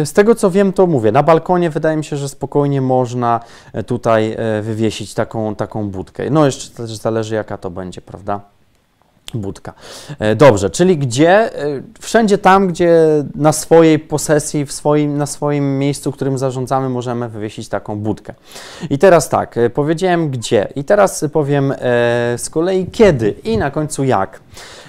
S1: z tego co wiem, to mówię, na balkonie wydaje mi się, że spokojnie można e, tutaj e, wywiesić taką, taką budkę. No jeszcze zależy jaka to będzie, prawda? Budka. Dobrze, czyli gdzie? Wszędzie tam, gdzie na swojej posesji, w swoim, na swoim miejscu, którym zarządzamy, możemy wywiesić taką budkę. I teraz tak, powiedziałem gdzie, i teraz powiem z kolei kiedy i na końcu jak.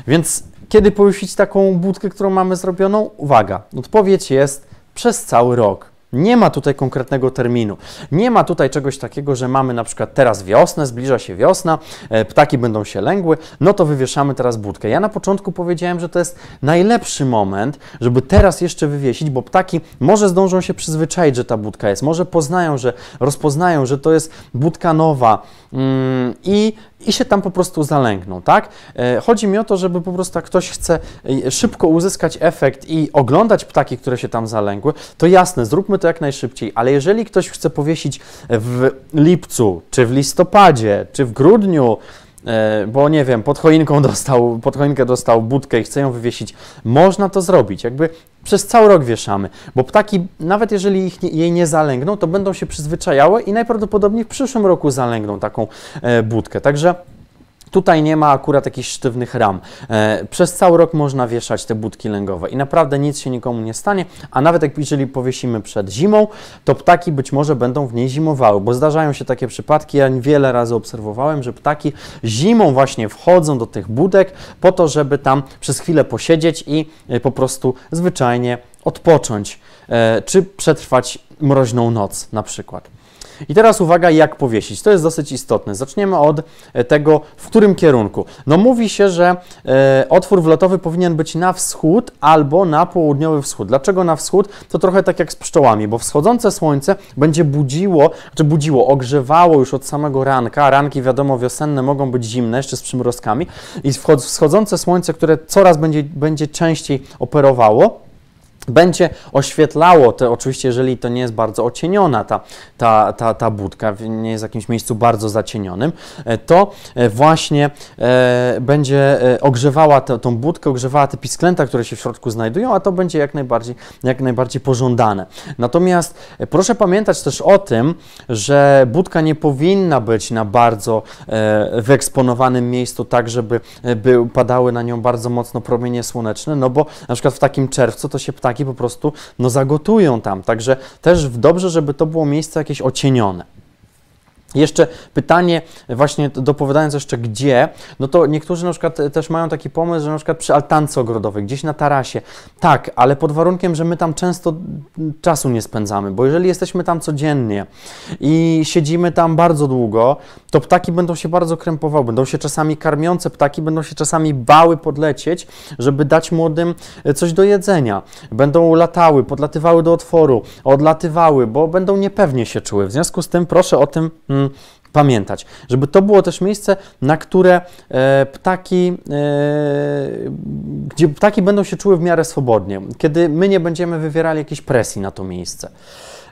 S1: Więc kiedy powiesić taką budkę, którą mamy zrobioną? Uwaga, odpowiedź jest przez cały rok. Nie ma tutaj konkretnego terminu. Nie ma tutaj czegoś takiego, że mamy na przykład teraz wiosnę, zbliża się wiosna, e, ptaki będą się lęgły, no to wywieszamy teraz budkę. Ja na początku powiedziałem, że to jest najlepszy moment, żeby teraz jeszcze wywiesić, bo ptaki może zdążą się przyzwyczaić, że ta budka jest, może poznają, że rozpoznają, że to jest budka nowa mm, i i się tam po prostu zalęgną, tak? E, chodzi mi o to, żeby po prostu jak ktoś chce e, szybko uzyskać efekt i oglądać ptaki, które się tam zalęgły, to jasne, zróbmy to jak najszybciej, ale jeżeli ktoś chce powiesić w lipcu, czy w listopadzie, czy w grudniu, E, bo nie wiem, pod choinką dostał, pod choinkę dostał budkę i chce ją wywiesić. Można to zrobić, jakby przez cały rok wieszamy, bo ptaki, nawet jeżeli ich nie, jej nie zalęgną, to będą się przyzwyczajały i najprawdopodobniej w przyszłym roku zalęgną taką e, budkę. Także Tutaj nie ma akurat jakichś sztywnych ram. E, przez cały rok można wieszać te budki lęgowe i naprawdę nic się nikomu nie stanie, a nawet jak jeżeli powiesimy przed zimą, to ptaki być może będą w niej zimowały, bo zdarzają się takie przypadki, ja wiele razy obserwowałem, że ptaki zimą właśnie wchodzą do tych budek po to, żeby tam przez chwilę posiedzieć i e, po prostu zwyczajnie odpocząć, e, czy przetrwać mroźną noc na przykład. I teraz uwaga, jak powiesić. To jest dosyć istotne. Zaczniemy od e, tego, w którym kierunku. No mówi się, że e, otwór wlotowy powinien być na wschód albo na południowy wschód. Dlaczego na wschód? To trochę tak jak z pszczołami, bo wschodzące słońce będzie budziło, czy znaczy budziło, ogrzewało już od samego ranka. Ranki, wiadomo, wiosenne mogą być zimne, jeszcze z przymrozkami. I wschodzące słońce, które coraz będzie, będzie częściej operowało, będzie oświetlało, te, oczywiście jeżeli to nie jest bardzo ocieniona ta, ta, ta, ta budka, nie jest w jakimś miejscu bardzo zacienionym, e, to e, właśnie e, będzie e, ogrzewała te, tą budkę, ogrzewała te pisklęta, które się w środku znajdują, a to będzie jak najbardziej, jak najbardziej pożądane. Natomiast proszę pamiętać też o tym, że budka nie powinna być na bardzo e, wyeksponowanym miejscu, tak żeby by padały na nią bardzo mocno promienie słoneczne, no bo na przykład w takim czerwcu to się ptaki chłopaki po prostu no zagotują tam. Także też dobrze, żeby to było miejsce jakieś ocienione. Jeszcze pytanie, właśnie dopowiadając jeszcze gdzie, no to niektórzy na przykład e, też mają taki pomysł, że na przykład przy altance ogrodowej, gdzieś na tarasie. Tak, ale pod warunkiem, że my tam często czasu nie spędzamy, bo jeżeli jesteśmy tam codziennie i siedzimy tam bardzo długo, to ptaki będą się bardzo krępowały, będą się czasami karmiące ptaki, będą się czasami bały podlecieć, żeby dać młodym e, coś do jedzenia. Będą latały, podlatywały do otworu, odlatywały, bo będą niepewnie się czuły. W związku z tym proszę o tym mm, Mm, pamiętać. Żeby to było też miejsce, na które e, ptaki, e, gdzie ptaki będą się czuły w miarę swobodnie, kiedy my nie będziemy wywierali jakiejś presji na to miejsce.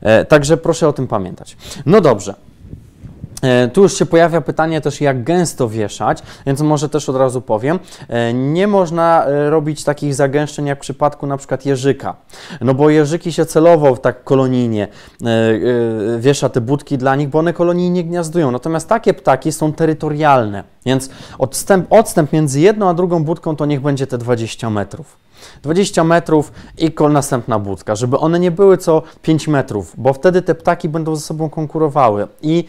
S1: E, także proszę o tym pamiętać. No dobrze. E, tu już się pojawia pytanie też, jak gęsto wieszać, więc może też od razu powiem. E, nie można e, robić takich zagęszczeń jak w przypadku na przykład jeżyka, no bo jeżyki się celowo tak kolonijnie wiesza te budki dla nich, bo one kolonijnie gniazdują. Natomiast takie ptaki są terytorialne, więc odstęp, odstęp między jedną a drugą budką to niech będzie te 20 metrów. 20 metrów i kol następna budka, żeby one nie były co 5 metrów, bo wtedy te ptaki będą ze sobą konkurowały i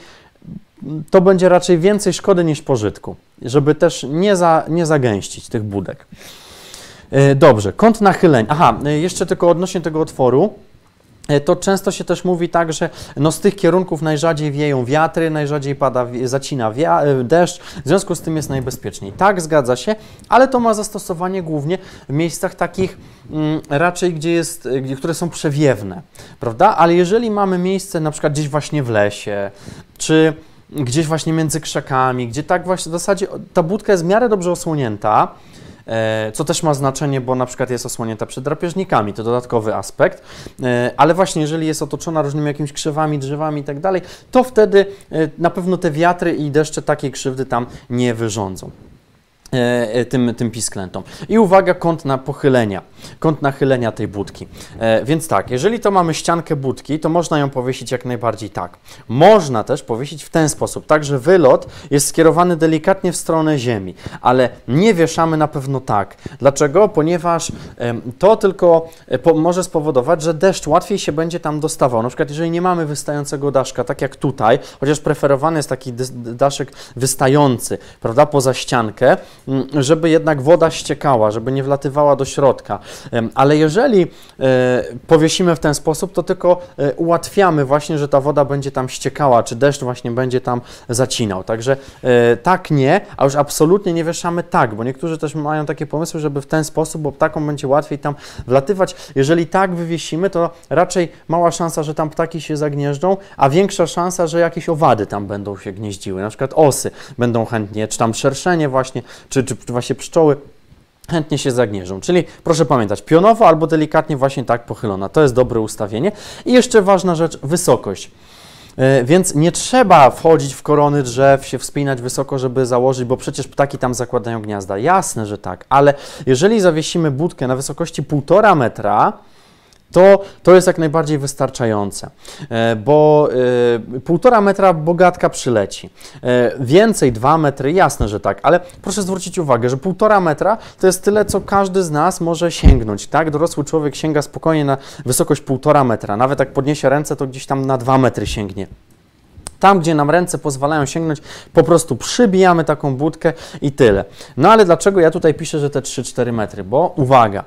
S1: to będzie raczej więcej szkody niż pożytku, żeby też nie, za, nie zagęścić tych budek. E, dobrze, kąt nachyleń. Aha, e, jeszcze tylko odnośnie tego otworu. E, to często się też mówi tak, że no z tych kierunków najrzadziej wieją wiatry, najrzadziej pada, zacina deszcz, w związku z tym jest najbezpieczniej. Tak, zgadza się, ale to ma zastosowanie głównie w miejscach takich mm, raczej, gdzie jest, gdzie, które są przewiewne, prawda? Ale jeżeli mamy miejsce na przykład gdzieś właśnie w lesie, czy gdzieś właśnie między krzakami, gdzie tak właśnie w zasadzie ta budka jest w miarę dobrze osłonięta, e, co też ma znaczenie, bo na przykład jest osłonięta przed drapieżnikami, to dodatkowy aspekt, e, ale właśnie jeżeli jest otoczona różnymi jakimiś krzewami, drzewami i tak dalej, to wtedy e, na pewno te wiatry i deszcze takiej krzywdy tam nie wyrządzą. E, e, tym, tym pisklętom. I uwaga, kąt na pochylenia, kąt nachylenia tej budki. E, więc tak, jeżeli to mamy ściankę budki, to można ją powiesić jak najbardziej tak. Można też powiesić w ten sposób, tak, że wylot jest skierowany delikatnie w stronę ziemi, ale nie wieszamy na pewno tak. Dlaczego? Ponieważ to tylko może spowodować, że deszcz łatwiej się będzie tam dostawał. Na przykład, jeżeli nie mamy wystającego daszka, tak jak tutaj, chociaż preferowany jest taki daszek wystający, prawda, poza ściankę, Mm, żeby jednak woda ściekała, żeby nie wlatywała do środka. Ale jeżeli e, powiesimy w ten sposób, to tylko e, ułatwiamy właśnie, że ta woda będzie tam ściekała, czy deszcz właśnie będzie tam zacinał. Także e, tak nie, a już absolutnie nie wieszamy tak, bo niektórzy też mają takie pomysły, żeby w ten sposób, bo ptakom będzie łatwiej tam wlatywać. Jeżeli tak wywiesimy, to raczej mała szansa, że tam ptaki się zagnieżdżą, a większa szansa, że jakieś owady tam będą się gnieździły, na przykład osy będą chętnie, czy tam szerszenie właśnie, czy czy, czy właśnie pszczoły chętnie się zagnieżą. Czyli proszę pamiętać, pionowo albo delikatnie właśnie tak pochylona. To jest dobre ustawienie. I jeszcze ważna rzecz, wysokość. E, więc nie trzeba wchodzić w korony drzew, się wspinać wysoko, żeby założyć, bo przecież ptaki tam zakładają gniazda. Jasne, że tak, ale jeżeli zawiesimy budkę na wysokości 1,5 metra, to, to jest jak najbardziej wystarczające, e, bo e, półtora metra bogatka przyleci. E, więcej, dwa metry, jasne, że tak, ale proszę zwrócić uwagę, że półtora metra to jest tyle, co każdy z nas może sięgnąć, tak? Dorosły człowiek sięga spokojnie na wysokość półtora metra, nawet jak podniesie ręce, to gdzieś tam na dwa metry sięgnie. Tam, gdzie nam ręce pozwalają sięgnąć, po prostu przybijamy taką budkę i tyle. No ale dlaczego ja tutaj piszę, że te 3-4 metry? Bo uwaga,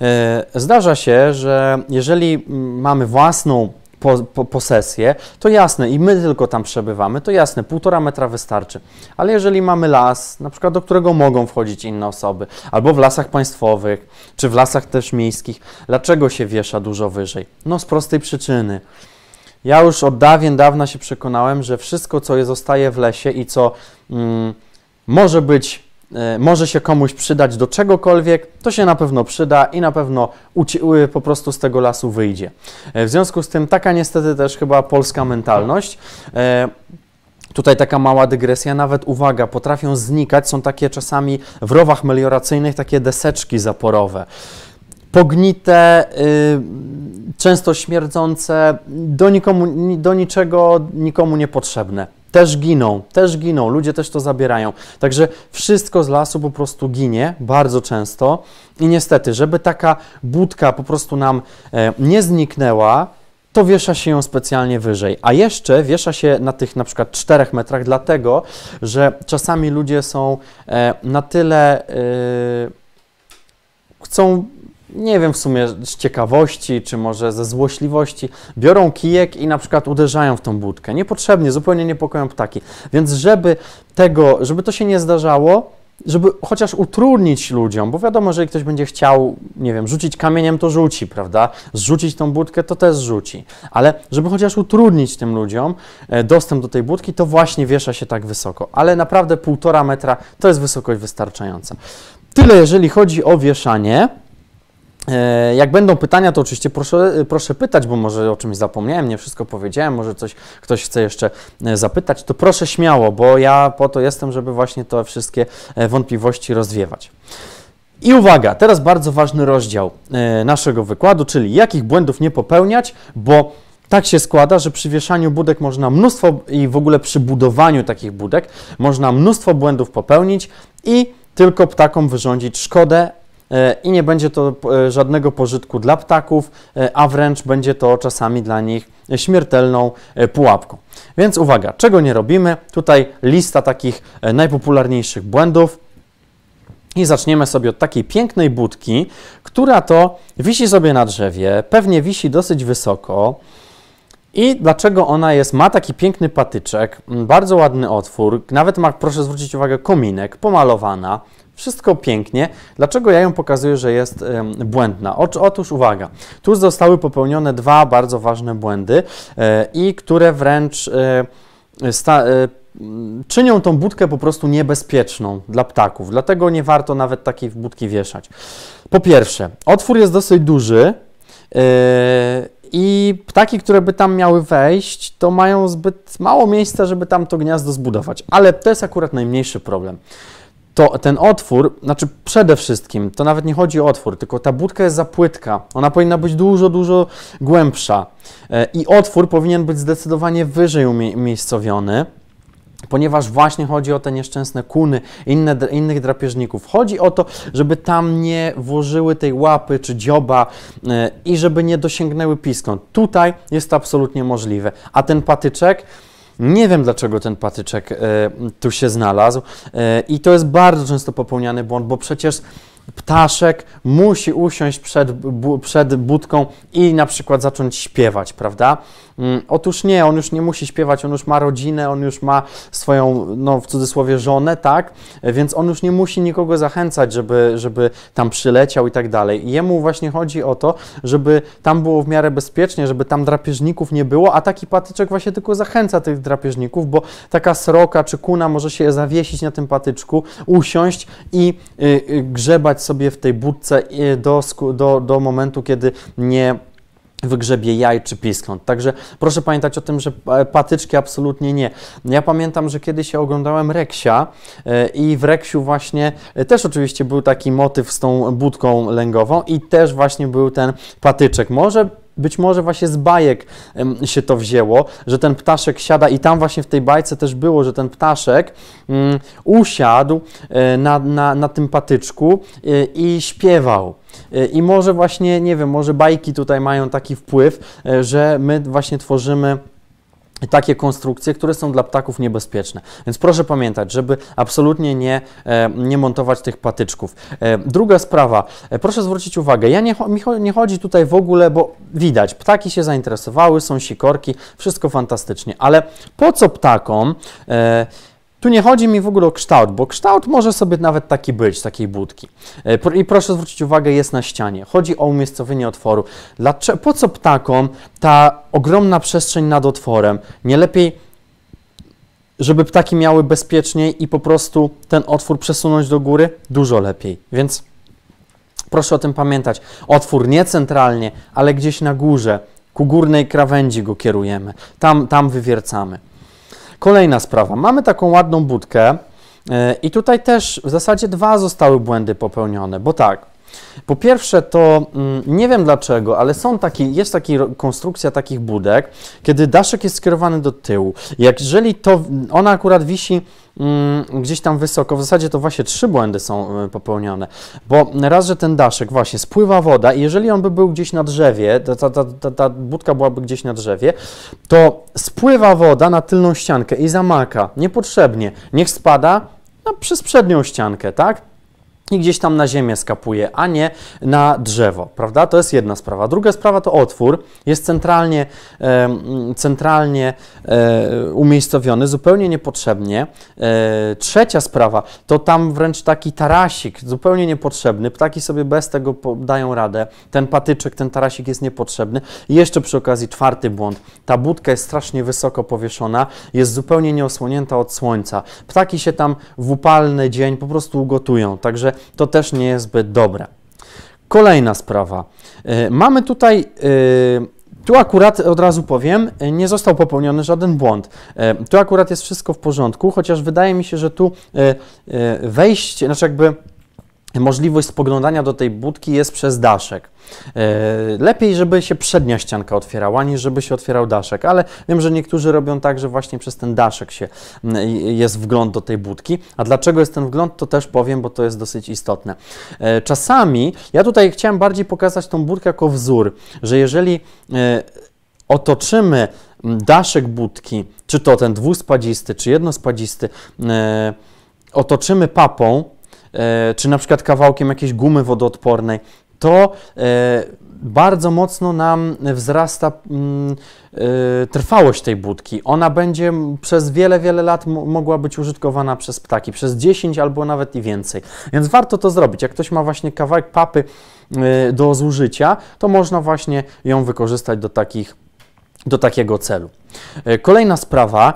S1: E, zdarza się, że jeżeli mamy własną po, po, posesję, to jasne, i my tylko tam przebywamy, to jasne, półtora metra wystarczy. Ale jeżeli mamy las, na przykład do którego mogą wchodzić inne osoby, albo w lasach państwowych, czy w lasach też miejskich, dlaczego się wiesza dużo wyżej? No z prostej przyczyny. Ja już od dawien dawna się przekonałem, że wszystko, co zostaje w lesie i co mm, może być E, może się komuś przydać do czegokolwiek, to się na pewno przyda i na pewno po prostu z tego lasu wyjdzie. E, w związku z tym taka niestety też chyba polska mentalność. E, tutaj taka mała dygresja, nawet uwaga, potrafią znikać, są takie czasami w rowach melioracyjnych takie deseczki zaporowe pognite, y, często śmierdzące, do, nikomu, do niczego nikomu niepotrzebne też giną, też giną, ludzie też to zabierają. Także wszystko z lasu po prostu ginie bardzo często i niestety, żeby taka budka po prostu nam e, nie zniknęła, to wiesza się ją specjalnie wyżej. A jeszcze wiesza się na tych na przykład 4 metrach, dlatego że czasami ludzie są e, na tyle. E, chcą nie wiem w sumie z ciekawości, czy może ze złośliwości, biorą kijek i na przykład uderzają w tą budkę. Niepotrzebnie, zupełnie niepokoją ptaki. Więc żeby tego, żeby to się nie zdarzało, żeby chociaż utrudnić ludziom, bo wiadomo, że jeżeli ktoś będzie chciał, nie wiem, rzucić kamieniem, to rzuci, prawda? Zrzucić tą budkę, to też rzuci. Ale żeby chociaż utrudnić tym ludziom e, dostęp do tej budki, to właśnie wiesza się tak wysoko. Ale naprawdę półtora metra to jest wysokość wystarczająca. Tyle, jeżeli chodzi o wieszanie. E, jak będą pytania, to oczywiście proszę, e, proszę pytać, bo może o czymś zapomniałem, nie wszystko powiedziałem, może coś ktoś chce jeszcze e, zapytać, to proszę śmiało, bo ja po to jestem, żeby właśnie te wszystkie wątpliwości rozwiewać. I uwaga, teraz bardzo ważny rozdział naszego wykładu, czyli jakich błędów nie popełniać, bo tak się składa, że przy wieszaniu budek można mnóstwo i w ogóle przy budowaniu takich budek można mnóstwo błędów popełnić i tylko ptakom wyrządzić szkodę, E, i nie będzie to e, żadnego pożytku dla ptaków, e, a wręcz będzie to czasami dla nich śmiertelną pułapką. Więc uwaga, czego nie robimy? Tutaj lista takich najpopularniejszych błędów. I zaczniemy sobie od takiej pięknej budki, która to wisi sobie na drzewie, pewnie wisi dosyć wysoko. I dlaczego ona jest, ma taki piękny patyczek, bardzo ładny otwór, nawet ma, proszę zwrócić uwagę, kominek, pomalowana, wszystko pięknie. Dlaczego ja ją pokazuję, że jest błędna? Otóż uwaga, tu zostały popełnione dwa bardzo ważne błędy e, i które wręcz e, e, czynią tą budkę po prostu niebezpieczną dla ptaków. Dlatego nie warto nawet takiej budki wieszać. Po pierwsze, otwór jest dosyć duży. I ptaki, które by tam miały wejść, to mają zbyt mało miejsca, żeby tam to gniazdo zbudować. Ale to jest akurat najmniejszy problem to ten otwór, znaczy przede wszystkim, to nawet nie chodzi o otwór, tylko ta budka jest za płytka. Ona powinna być dużo, dużo głębsza. E, I otwór powinien być zdecydowanie wyżej umiejscowiony ponieważ właśnie chodzi o te nieszczęsne kuny inne, innych drapieżników. Chodzi o to, żeby tam nie włożyły tej łapy czy dzioba e, i żeby nie dosięgnęły piską. Tutaj jest to absolutnie możliwe. A ten patyczek nie wiem, dlaczego ten patyczek e, tu się znalazł. E, I to jest bardzo często popełniany błąd, bo przecież ptaszek musi usiąść przed, przed budką i na przykład zacząć śpiewać, prawda? Mm, otóż nie, on już nie musi śpiewać, on już ma rodzinę, on już ma swoją, no w cudzysłowie, żonę, tak? Więc on już nie musi nikogo zachęcać, żeby, żeby tam przyleciał i tak dalej. Jemu właśnie chodzi o to, żeby tam było w miarę bezpiecznie, żeby tam drapieżników nie było, a taki patyczek właśnie tylko zachęca tych drapieżników, bo taka sroka czy kuna może się zawiesić na tym patyczku, usiąść i y, y, grzebać sobie w tej budce y, do, do, do momentu, kiedy nie wygrzebie jaj czy piskląt. Także proszę pamiętać o tym, że e, patyczki absolutnie nie. Ja pamiętam, że kiedyś ja oglądałem Reksia e, i w Reksiu właśnie e, też oczywiście był taki motyw z tą budką lęgową i też właśnie był ten patyczek. Może być może właśnie z bajek się to wzięło, że ten ptaszek siada i tam właśnie w tej bajce też było, że ten ptaszek mm, usiadł na, na, na tym patyczku i śpiewał. E, I może właśnie, nie wiem, może bajki tutaj mają taki wpływ, e, że my właśnie tworzymy takie konstrukcje, które są dla ptaków niebezpieczne. Więc proszę pamiętać, żeby absolutnie nie, e, nie montować tych patyczków. Druga sprawa, proszę zwrócić uwagę, ja nie, nie chodzi tutaj w ogóle, bo widać, ptaki się zainteresowały, są sikorki, wszystko fantastycznie, ale po co ptakom... E, tu nie chodzi mi w ogóle o kształt, bo kształt może sobie nawet taki być, takiej budki. E, I proszę zwrócić uwagę, jest na ścianie. Chodzi o umiejscowienie otworu. Dlaczego, po co ptakom ta ogromna przestrzeń nad otworem? Nie lepiej, żeby ptaki miały bezpieczniej i po prostu ten otwór przesunąć do góry? Dużo lepiej. Więc proszę o tym pamiętać. Otwór nie centralnie, ale gdzieś na górze, ku górnej krawędzi go kierujemy. Tam, tam wywiercamy. Kolejna sprawa. Mamy taką ładną budkę e, i tutaj też w zasadzie dwa zostały błędy popełnione, bo tak, po pierwsze, to mm, nie wiem dlaczego, ale są taki, jest taka konstrukcja takich budek, kiedy daszek jest skierowany do tyłu. Jak jeżeli to ona akurat wisi mm, gdzieś tam wysoko. W zasadzie to właśnie trzy błędy są e, popełnione, bo raz, że ten daszek właśnie spływa woda i jeżeli on by był gdzieś na drzewie, ta, ta, ta, ta budka byłaby gdzieś na drzewie, to spływa woda na tylną ściankę i zamaka niepotrzebnie. Niech spada no, przez przednią ściankę, tak? i gdzieś tam na ziemię skapuje, a nie na drzewo, prawda? To jest jedna sprawa. Druga sprawa to otwór. Jest centralnie, e, centralnie e, umiejscowiony, zupełnie niepotrzebnie. E, trzecia sprawa to tam wręcz taki tarasik, zupełnie niepotrzebny. Ptaki sobie bez tego dają radę. Ten patyczek, ten tarasik jest niepotrzebny. I jeszcze przy okazji czwarty błąd. Ta budka jest strasznie wysoko powieszona, jest zupełnie nieosłonięta od słońca. Ptaki się tam w upalny dzień po prostu ugotują, także to też nie jest zbyt dobre. Kolejna sprawa. E, mamy tutaj e, tu akurat od razu powiem, e, nie został popełniony żaden błąd. Tu akurat jest wszystko w porządku, chociaż wydaje mi się, że tu wejście, znaczy jakby możliwość spoglądania do tej budki jest przez daszek. E, lepiej, żeby się przednia ścianka otwierała, niż żeby się otwierał daszek, ale wiem, że niektórzy robią tak, że właśnie przez ten daszek się jest wgląd do tej budki. A dlaczego jest ten wgląd, to też powiem, bo to jest dosyć istotne. E, czasami, ja tutaj chciałem bardziej pokazać tą budkę jako wzór, że jeżeli e, otoczymy daszek budki, czy to ten dwuspadzisty, czy jednospadzisty, otoczymy papą, E, czy na przykład kawałkiem jakiejś gumy wodoodpornej, to e, bardzo mocno nam wzrasta mm, e, trwałość tej budki. Ona będzie przez wiele, wiele lat mogła być użytkowana przez ptaki, przez 10 albo nawet i więcej. Więc warto to zrobić. Jak ktoś ma właśnie kawałek papy do zużycia, to można właśnie ją wykorzystać do takich do takiego celu. E, kolejna sprawa,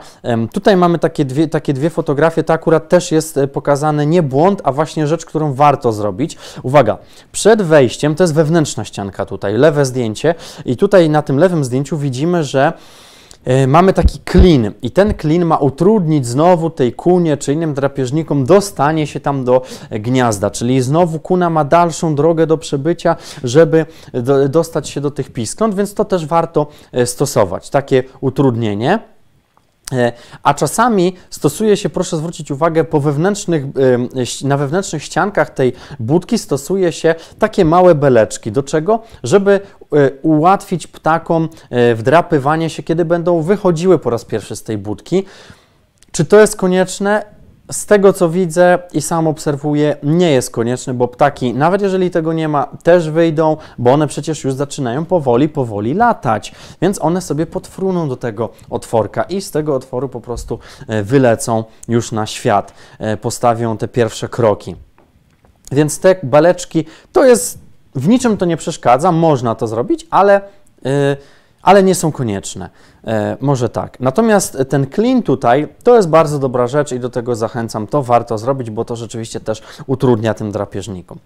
S1: tutaj mamy takie dwie, takie dwie fotografie, to akurat też jest e, pokazane nie błąd, a właśnie rzecz, którą warto zrobić. Uwaga, przed wejściem, to jest wewnętrzna ścianka tutaj, lewe zdjęcie i tutaj na tym lewym zdjęciu widzimy, że E, mamy taki klin i ten klin ma utrudnić znowu tej kunie czy innym drapieżnikom dostanie się tam do gniazda, czyli znowu kuna ma dalszą drogę do przebycia, żeby do, dostać się do tych piskląt, więc to też warto e, stosować, takie utrudnienie. E, a czasami stosuje się, proszę zwrócić uwagę, po wewnętrznych, na wewnętrznych ściankach tej budki stosuje się takie małe beleczki. Do czego? Żeby E, ułatwić ptakom e, wdrapywanie się, kiedy będą wychodziły po raz pierwszy z tej budki. Czy to jest konieczne? Z tego co widzę i sam obserwuję, nie jest konieczne, bo ptaki, nawet jeżeli tego nie ma, też wyjdą, bo one przecież już zaczynają powoli, powoli latać, więc one sobie podfruną do tego otworka i z tego otworu po prostu e, wylecą już na świat, postawią te pierwsze kroki. Więc te baleczki to jest w niczym to nie przeszkadza, można to zrobić, ale, y, ale nie są konieczne. E, może tak. Natomiast ten clean tutaj to jest bardzo dobra rzecz i do tego zachęcam. To warto zrobić, bo to rzeczywiście też utrudnia tym drapieżnikom.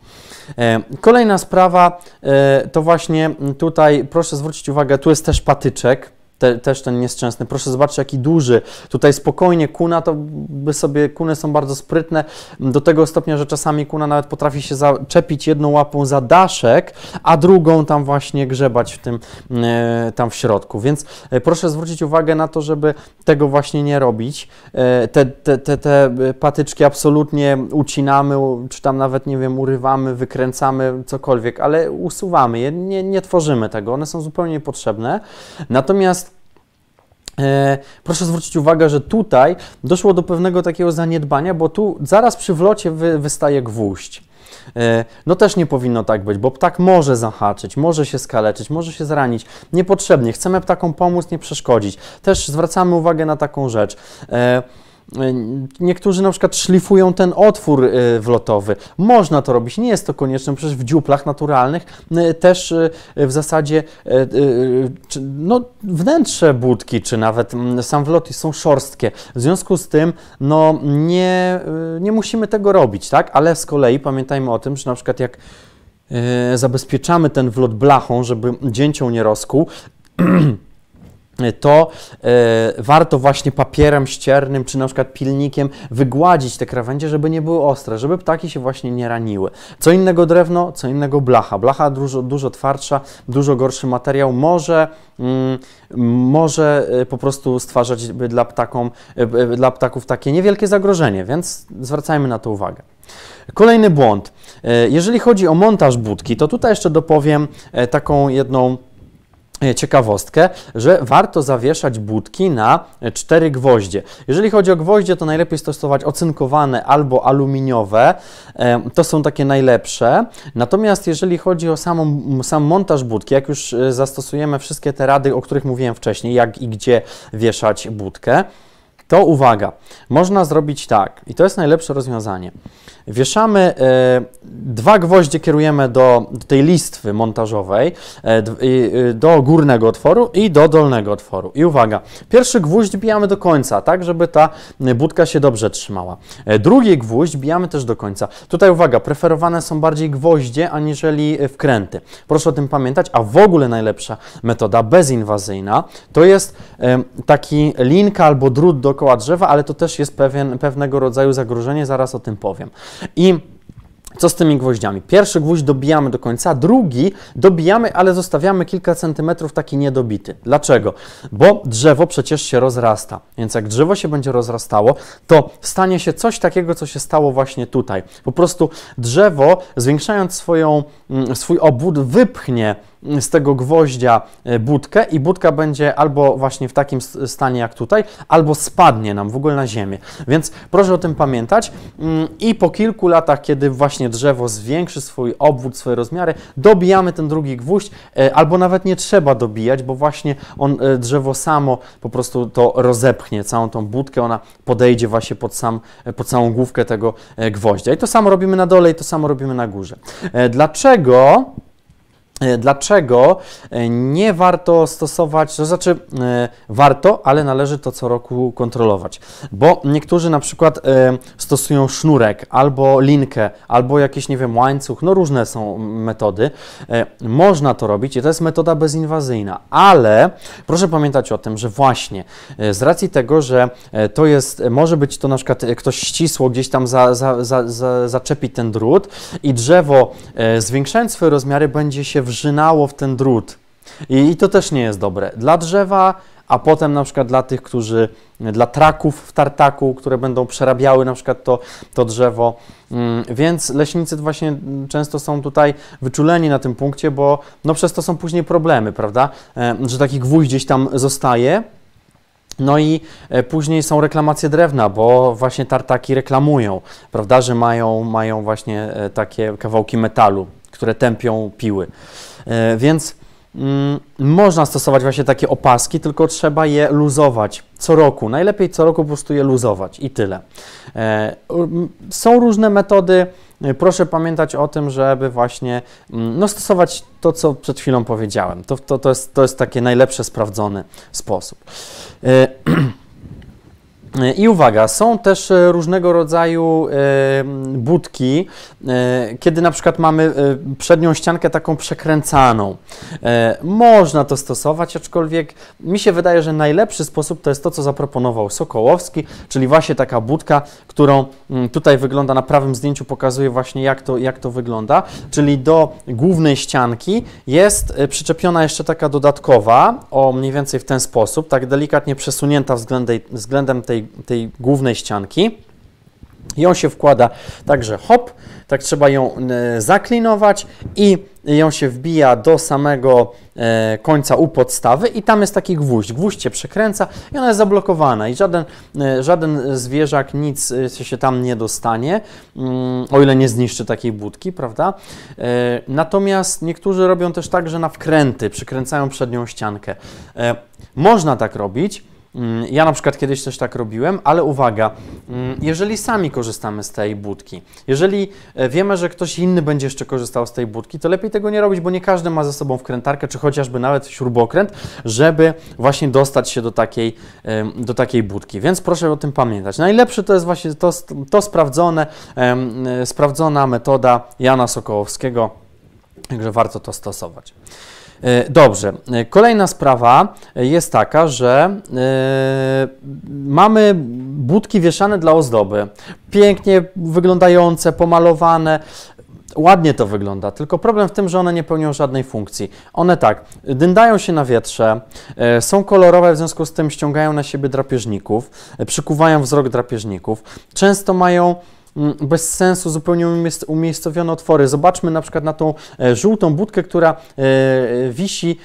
S1: E, kolejna sprawa e, to właśnie tutaj proszę zwrócić uwagę, tu jest też patyczek. Te, też ten nieszczęsny. Proszę zobaczyć, jaki duży. Tutaj spokojnie kuna, to by sobie, kuny są bardzo sprytne, do tego stopnia, że czasami kuna nawet potrafi się zaczepić jedną łapą za daszek, a drugą tam właśnie grzebać w tym, e, tam w środku. Więc e, proszę zwrócić uwagę na to, żeby tego właśnie nie robić. E, te, te, te, te patyczki absolutnie ucinamy, czy tam nawet, nie wiem, urywamy, wykręcamy, cokolwiek, ale usuwamy je, nie, nie tworzymy tego, one są zupełnie niepotrzebne. Natomiast E, proszę zwrócić uwagę, że tutaj doszło do pewnego takiego zaniedbania, bo tu zaraz przy wlocie wy, wystaje gwóźdź. E, no też nie powinno tak być, bo ptak może zahaczyć, może się skaleczyć, może się zranić niepotrzebnie. Chcemy ptakom pomóc, nie przeszkodzić. Też zwracamy uwagę na taką rzecz. E, Y, niektórzy na przykład szlifują ten otwór y, wlotowy. Można to robić, nie jest to konieczne, przecież w dziuplach naturalnych y, też w zasadzie no, wnętrze budki, czy nawet mm, sam wlot są szorstkie. W związku z tym no, nie, nie musimy tego robić, tak? Ale z kolei pamiętajmy o tym, że na przykład jak zabezpieczamy ten wlot blachą, żeby dzięcioł nie rosł to e, warto właśnie papierem ściernym czy na przykład pilnikiem wygładzić te krawędzie, żeby nie były ostre, żeby ptaki się właśnie nie raniły. Co innego drewno, co innego blacha. Blacha dużo, dużo twardsza, dużo gorszy materiał może, mm, może e, po prostu stwarzać dla, ptakom, e, dla ptaków takie niewielkie zagrożenie, więc zwracajmy na to uwagę. Kolejny błąd. Jeżeli chodzi o montaż budki, to tutaj jeszcze dopowiem taką jedną E, ciekawostkę, że warto zawieszać budki na cztery gwoździe. Jeżeli chodzi o gwoździe, to najlepiej stosować ocynkowane albo aluminiowe. To są takie najlepsze. Natomiast jeżeli chodzi o samą, sam montaż budki, jak już e, zastosujemy wszystkie te rady, o których mówiłem wcześniej, jak i gdzie wieszać budkę, to uwaga, można zrobić tak i to jest najlepsze rozwiązanie. Wieszamy e, dwa gwoździe, kierujemy do, do tej listwy montażowej, e, e, do górnego otworu i do dolnego otworu. I uwaga, pierwszy gwóźdź bijamy do końca, tak żeby ta budka się dobrze trzymała. Drugi gwóźdź bijamy też do końca. Tutaj uwaga, preferowane są bardziej gwoździe aniżeli wkręty. Proszę o tym pamiętać, a w ogóle najlepsza metoda bezinwazyjna to jest taki linka albo drut dookoła drzewa, ale to też jest pewien, pewnego rodzaju zagrożenie, zaraz o tym powiem. I co z tymi gwoździami? Pierwszy gwóźdź dobijamy do końca, drugi dobijamy, ale zostawiamy kilka centymetrów taki niedobity. Dlaczego? Bo drzewo przecież się rozrasta, więc jak drzewo się będzie rozrastało, to stanie się coś takiego, co się stało właśnie tutaj. Po prostu drzewo, zwiększając swoją, mm, swój obwód, wypchnie z tego gwoździa e, budkę i budka będzie albo właśnie w takim stanie jak tutaj, albo spadnie nam w ogóle na ziemię. Więc proszę o tym pamiętać mm, i po kilku latach, kiedy właśnie drzewo zwiększy swój obwód, swoje rozmiary, dobijamy ten drugi gwóźdź, e, albo nawet nie trzeba dobijać, bo właśnie on, e, drzewo samo po prostu to rozepchnie, całą tą budkę, ona podejdzie właśnie pod, sam, pod całą główkę tego gwoździa. I to samo robimy na dole i to samo robimy na górze. Dlaczego E, dlaczego e, nie warto stosować, to znaczy e, warto, ale należy to co roku kontrolować, bo niektórzy na przykład stosują sznurek albo linkę, albo jakiś, nie wiem, łańcuch, no różne są metody. Można to robić i to jest metoda bezinwazyjna, ale proszę pamiętać o tym, że właśnie z racji tego, że to jest, może być to na przykład ktoś ścisło gdzieś tam za, za, za, zaczepi ten drut i drzewo zwiększając swoje rozmiary będzie się wrzynało w ten drut. I, I, to też nie jest dobre dla drzewa, a potem na przykład dla tych, którzy, dla traków w tartaku, które będą przerabiały na przykład to, to drzewo. Mm, więc leśnicy właśnie często są tutaj wyczuleni na tym punkcie, bo no przez to są później problemy, prawda? E, że taki gwóźdź gdzieś tam zostaje. No i e, później są reklamacje drewna, bo właśnie tartaki reklamują, prawda, że mają, mają właśnie e, takie kawałki metalu które tępią piły. E, więc mm, można stosować właśnie takie opaski, tylko trzeba je luzować co roku. Najlepiej co roku po prostu je luzować i tyle. E, są różne metody. E, proszę pamiętać o tym, żeby właśnie mm, no, stosować to, co przed chwilą powiedziałem. To, to, to, jest, to jest taki najlepszy sprawdzony sposób. I uwaga, są też e, różnego rodzaju e, budki, e, kiedy na przykład mamy przednią ściankę taką przekręcaną. Można to stosować, aczkolwiek mi się wydaje, że najlepszy sposób to jest to, co zaproponował Sokołowski, czyli właśnie taka budka, którą tutaj wygląda na prawym zdjęciu, pokazuje właśnie jak to, jak to wygląda, czyli do głównej ścianki jest przyczepiona jeszcze taka dodatkowa, o mniej więcej w ten sposób, tak delikatnie przesunięta względem tej tej, głównej ścianki. Ją się wkłada także hop, tak trzeba ją zaklinować i ją się wbija do samego e, końca u podstawy i tam jest taki gwóźdź. Gwóźdź się przekręca i ona jest zablokowana i żaden, e, żaden zwierzak nic e, się tam nie dostanie, mm, o ile nie zniszczy takiej budki, prawda? Natomiast niektórzy robią też tak, że na wkręty przykręcają przednią ściankę. Można tak robić, Mm, ja na przykład kiedyś też tak robiłem, ale uwaga, mm, jeżeli sami korzystamy z tej budki, jeżeli e, wiemy, że ktoś inny będzie jeszcze korzystał z tej budki, to lepiej tego nie robić, bo nie każdy ma ze sobą wkrętarkę, czy chociażby nawet śrubokręt, żeby właśnie dostać się do takiej, do takiej budki. Więc proszę o tym pamiętać. Najlepszy to jest właśnie to, to sprawdzone, e, sprawdzona metoda Jana Sokołowskiego, także warto to stosować. E, dobrze. E, kolejna sprawa e, jest taka, że mamy budki wieszane dla ozdoby. Pięknie wyglądające, pomalowane. Ładnie to wygląda, tylko problem w tym, że one nie pełnią żadnej funkcji. One tak, dyndają się na wietrze, są kolorowe, w związku z tym ściągają na siebie drapieżników, przykuwają wzrok drapieżników. Często mają Mm, bez sensu zupełnie umiejscowione otwory. Zobaczmy na przykład na tą e, żółtą budkę, która e, e, wisi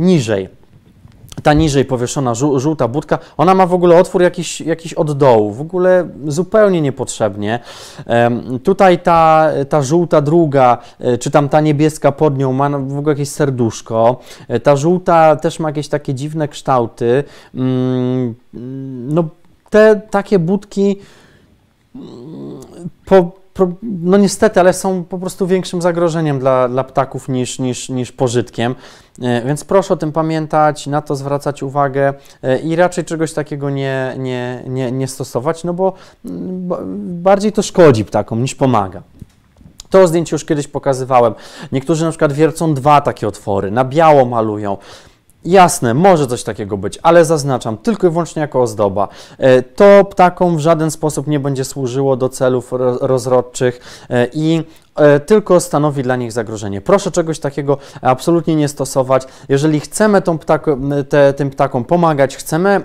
S1: niżej ta niżej powieszona żółta budka, ona ma w ogóle otwór jakiś, jakiś od dołu, w ogóle zupełnie niepotrzebnie. Tutaj ta, ta żółta druga, czy tam ta niebieska pod nią ma w ogóle jakieś serduszko. Ta żółta też ma jakieś takie dziwne kształty. Mm, no, te takie budki po, no niestety, ale są po prostu większym zagrożeniem dla, dla ptaków niż, niż, niż pożytkiem. E, więc proszę o tym pamiętać, na to zwracać uwagę e, i raczej czegoś takiego nie, nie, nie, nie stosować, no mm, bo bardziej to szkodzi ptakom niż pomaga. To zdjęcie już kiedyś pokazywałem. Niektórzy na przykład wiercą dwa takie otwory, na biało malują. Jasne, może coś takiego być, ale zaznaczam, tylko i wyłącznie jako ozdoba. E, to ptakom w żaden sposób nie będzie służyło do celów rozrodczych e, i e, tylko stanowi dla nich zagrożenie. Proszę czegoś takiego absolutnie nie stosować. Jeżeli chcemy tą ptak te, tym ptakom pomagać, chcemy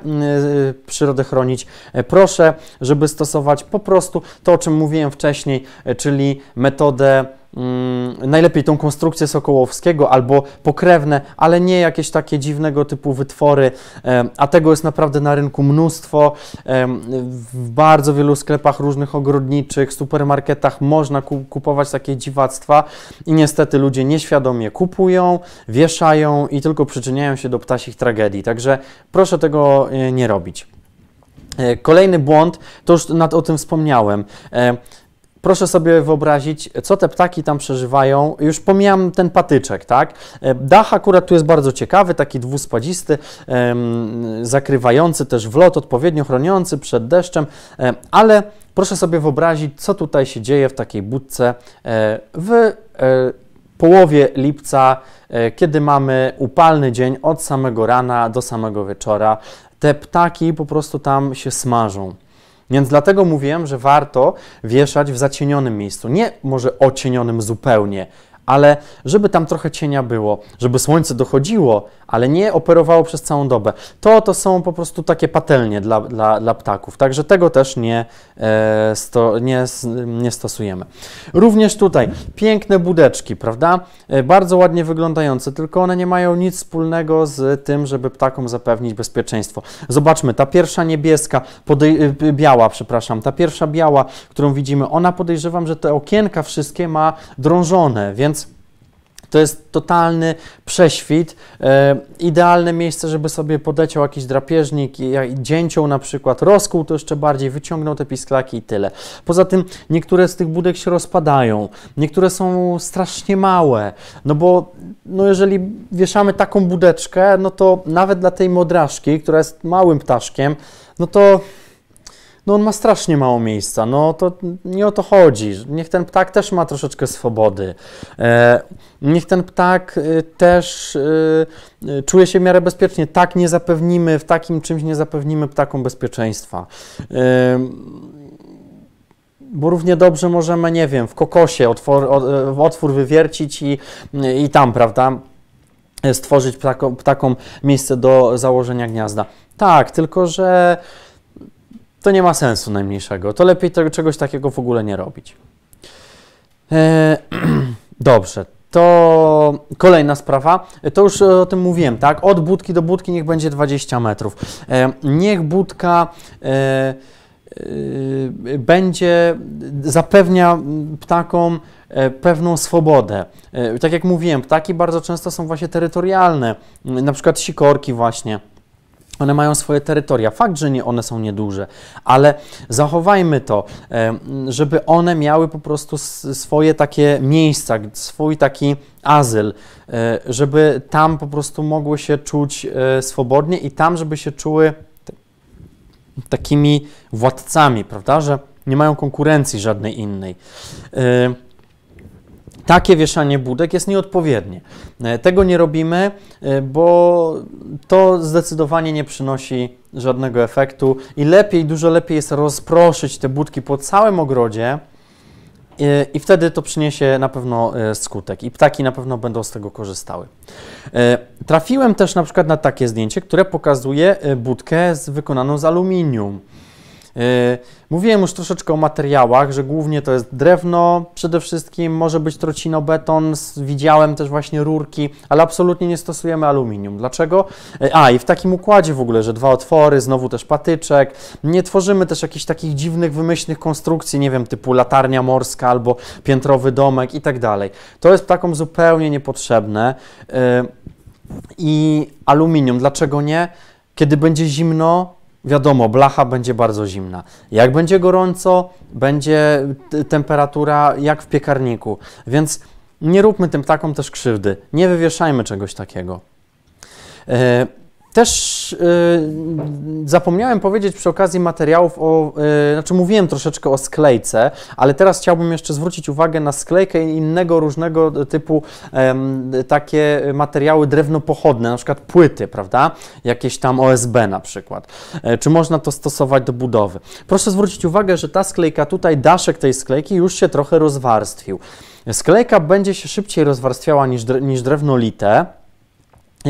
S1: przyrodę chronić, proszę, żeby stosować po prostu to, o czym mówiłem wcześniej, czyli metodę Mm, najlepiej tą konstrukcję Sokołowskiego albo pokrewne, ale nie jakieś takie dziwnego typu wytwory, e, a tego jest naprawdę na rynku mnóstwo. E, w bardzo wielu sklepach różnych ogrodniczych, supermarketach można ku kupować takie dziwactwa i niestety ludzie nieświadomie kupują, wieszają i tylko przyczyniają się do ptasich tragedii. Także proszę tego e, nie robić. E, kolejny błąd, to już nad, o tym wspomniałem. E, proszę sobie wyobrazić, co te ptaki tam przeżywają. Już pomijam ten patyczek, tak? E, dach akurat tu jest bardzo ciekawy, taki dwuspadzisty, zakrywający też wlot, odpowiednio chroniący przed deszczem, e, ale proszę sobie wyobrazić, co tutaj się dzieje w takiej budce e, w połowie lipca, kiedy mamy upalny dzień od samego rana do samego wieczora. Te ptaki po prostu tam się smażą. Więc dlatego mówiłem, że warto wieszać w zacienionym miejscu. Nie może ocienionym zupełnie, ale żeby tam trochę cienia było, żeby słońce dochodziło, ale nie operowało przez całą dobę. To to są po prostu takie patelnie dla, dla, dla ptaków, także tego też nie, e, sto, nie, nie stosujemy. Również tutaj piękne budeczki, prawda? E, bardzo ładnie wyglądające, tylko one nie mają nic wspólnego z tym, żeby ptakom zapewnić bezpieczeństwo. Zobaczmy, ta pierwsza niebieska, e, biała, przepraszam, ta pierwsza biała, którą widzimy, ona podejrzewam, że te okienka wszystkie ma drążone, więc to jest totalny prześwit. E, idealne miejsce, żeby sobie podeciął jakiś drapieżnik, i, i na przykład, rozkół to jeszcze bardziej, wyciągnął te pisklaki i tyle. Poza tym niektóre z tych budek się rozpadają, niektóre są strasznie małe, no bo no jeżeli wieszamy taką budeczkę, no to nawet dla tej modraszki, która jest małym ptaszkiem, no to no on ma strasznie mało miejsca, no to nie o to chodzi. Niech ten ptak też ma troszeczkę swobody. E, niech ten ptak e, też e, e, czuje się w miarę bezpiecznie. Tak nie zapewnimy, w takim czymś nie zapewnimy ptakom bezpieczeństwa. E, bo równie dobrze możemy, nie wiem, w kokosie otwór, e, otwór wywiercić i, i tam, prawda, stworzyć ptakom, ptakom miejsce do założenia gniazda. Tak, tylko że to nie ma sensu najmniejszego. To lepiej tego, czegoś takiego w ogóle nie robić. E, dobrze, to kolejna sprawa. E, to już e, o tym mówiłem, tak? Od budki do budki niech będzie 20 metrów. niech budka. będzie zapewnia ptakom pewną swobodę. Tak jak mówiłem, ptaki bardzo często są właśnie terytorialne, na przykład sikorki właśnie. One mają swoje terytoria. Fakt, że nie, one są nieduże, ale zachowajmy to, żeby one miały po prostu swoje takie miejsca, swój taki azyl, e, żeby tam po prostu mogły się czuć e, swobodnie i tam, żeby się czuły takimi władcami, prawda, że nie mają konkurencji żadnej innej takie wieszanie budek jest nieodpowiednie. E, tego nie robimy, e, bo to zdecydowanie nie przynosi żadnego efektu i lepiej, dużo lepiej jest rozproszyć te budki po całym ogrodzie e, i wtedy to przyniesie na pewno skutek i ptaki na pewno będą z tego korzystały. Trafiłem też na przykład na takie zdjęcie, które pokazuje budkę wykonaną z aluminium. E, mówiłem już troszeczkę o materiałach, że głównie to jest drewno, przede wszystkim może być beton. widziałem też właśnie rurki, ale absolutnie nie stosujemy aluminium. Dlaczego? E, a i w takim układzie w ogóle, że dwa otwory, znowu też patyczek, nie tworzymy też jakichś takich dziwnych, wymyślnych konstrukcji, nie wiem, typu latarnia morska albo piętrowy domek i tak dalej. To jest taką zupełnie niepotrzebne. E, I aluminium, dlaczego nie? Kiedy będzie zimno, wiadomo, blacha będzie bardzo zimna. Jak będzie gorąco, będzie temperatura jak w piekarniku. Więc nie róbmy tym taką też krzywdy. Nie wywieszajmy czegoś takiego. Yy, też y, zapomniałem powiedzieć przy okazji materiałów o, yy, znaczy mówiłem troszeczkę o sklejce, ale teraz chciałbym jeszcze zwrócić uwagę na sklejkę i innego różnego typu takie materiały drewnopochodne, na przykład płyty, prawda? Jakieś tam OSB na przykład. E, czy można to stosować do budowy? Proszę zwrócić uwagę, że ta sklejka tutaj, daszek tej sklejki już się trochę rozwarstwił. Sklejka będzie się szybciej rozwarstwiała niż, niż drewnolite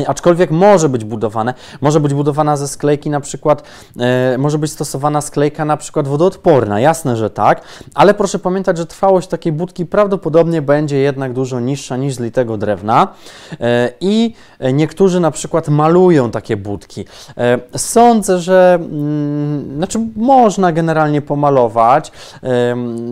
S1: Aczkolwiek może być budowane, może być budowana ze sklejki na przykład, e, może być stosowana sklejka na przykład wodoodporna, jasne, że tak, ale proszę pamiętać, że trwałość takiej budki prawdopodobnie będzie jednak dużo niższa niż z litego drewna e, i niektórzy na przykład malują takie budki. E, sądzę, że mm, znaczy można generalnie pomalować,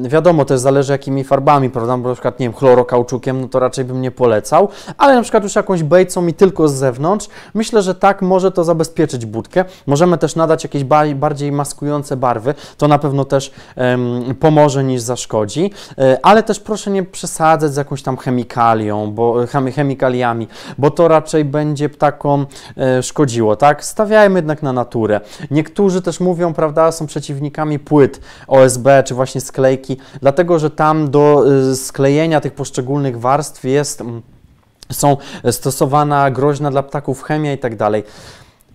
S1: wiadomo, też zależy jakimi farbami, prawda, bo na przykład, nie wiem, chlorokauczukiem, no to raczej bym nie polecał, ale na przykład już jakąś bejcą i tylko z zewnątrz, myślę, że tak może to zabezpieczyć budkę. Możemy też nadać jakieś bardziej maskujące barwy, to na pewno też pomoże niż zaszkodzi, e, ale też proszę nie przesadzać z jakąś tam chemikalią, bo, chemikaliami, bo to raczej będzie taką e, szkodziło, tak? Stawiajmy jednak na naturę. Niektórzy też mówią, prawda, są przeciwnikami płyt OSB czy właśnie sklejki, dlatego że tam do e, sklejenia tych poszczególnych warstw jest mm, są stosowana groźna dla ptaków chemia i tak dalej.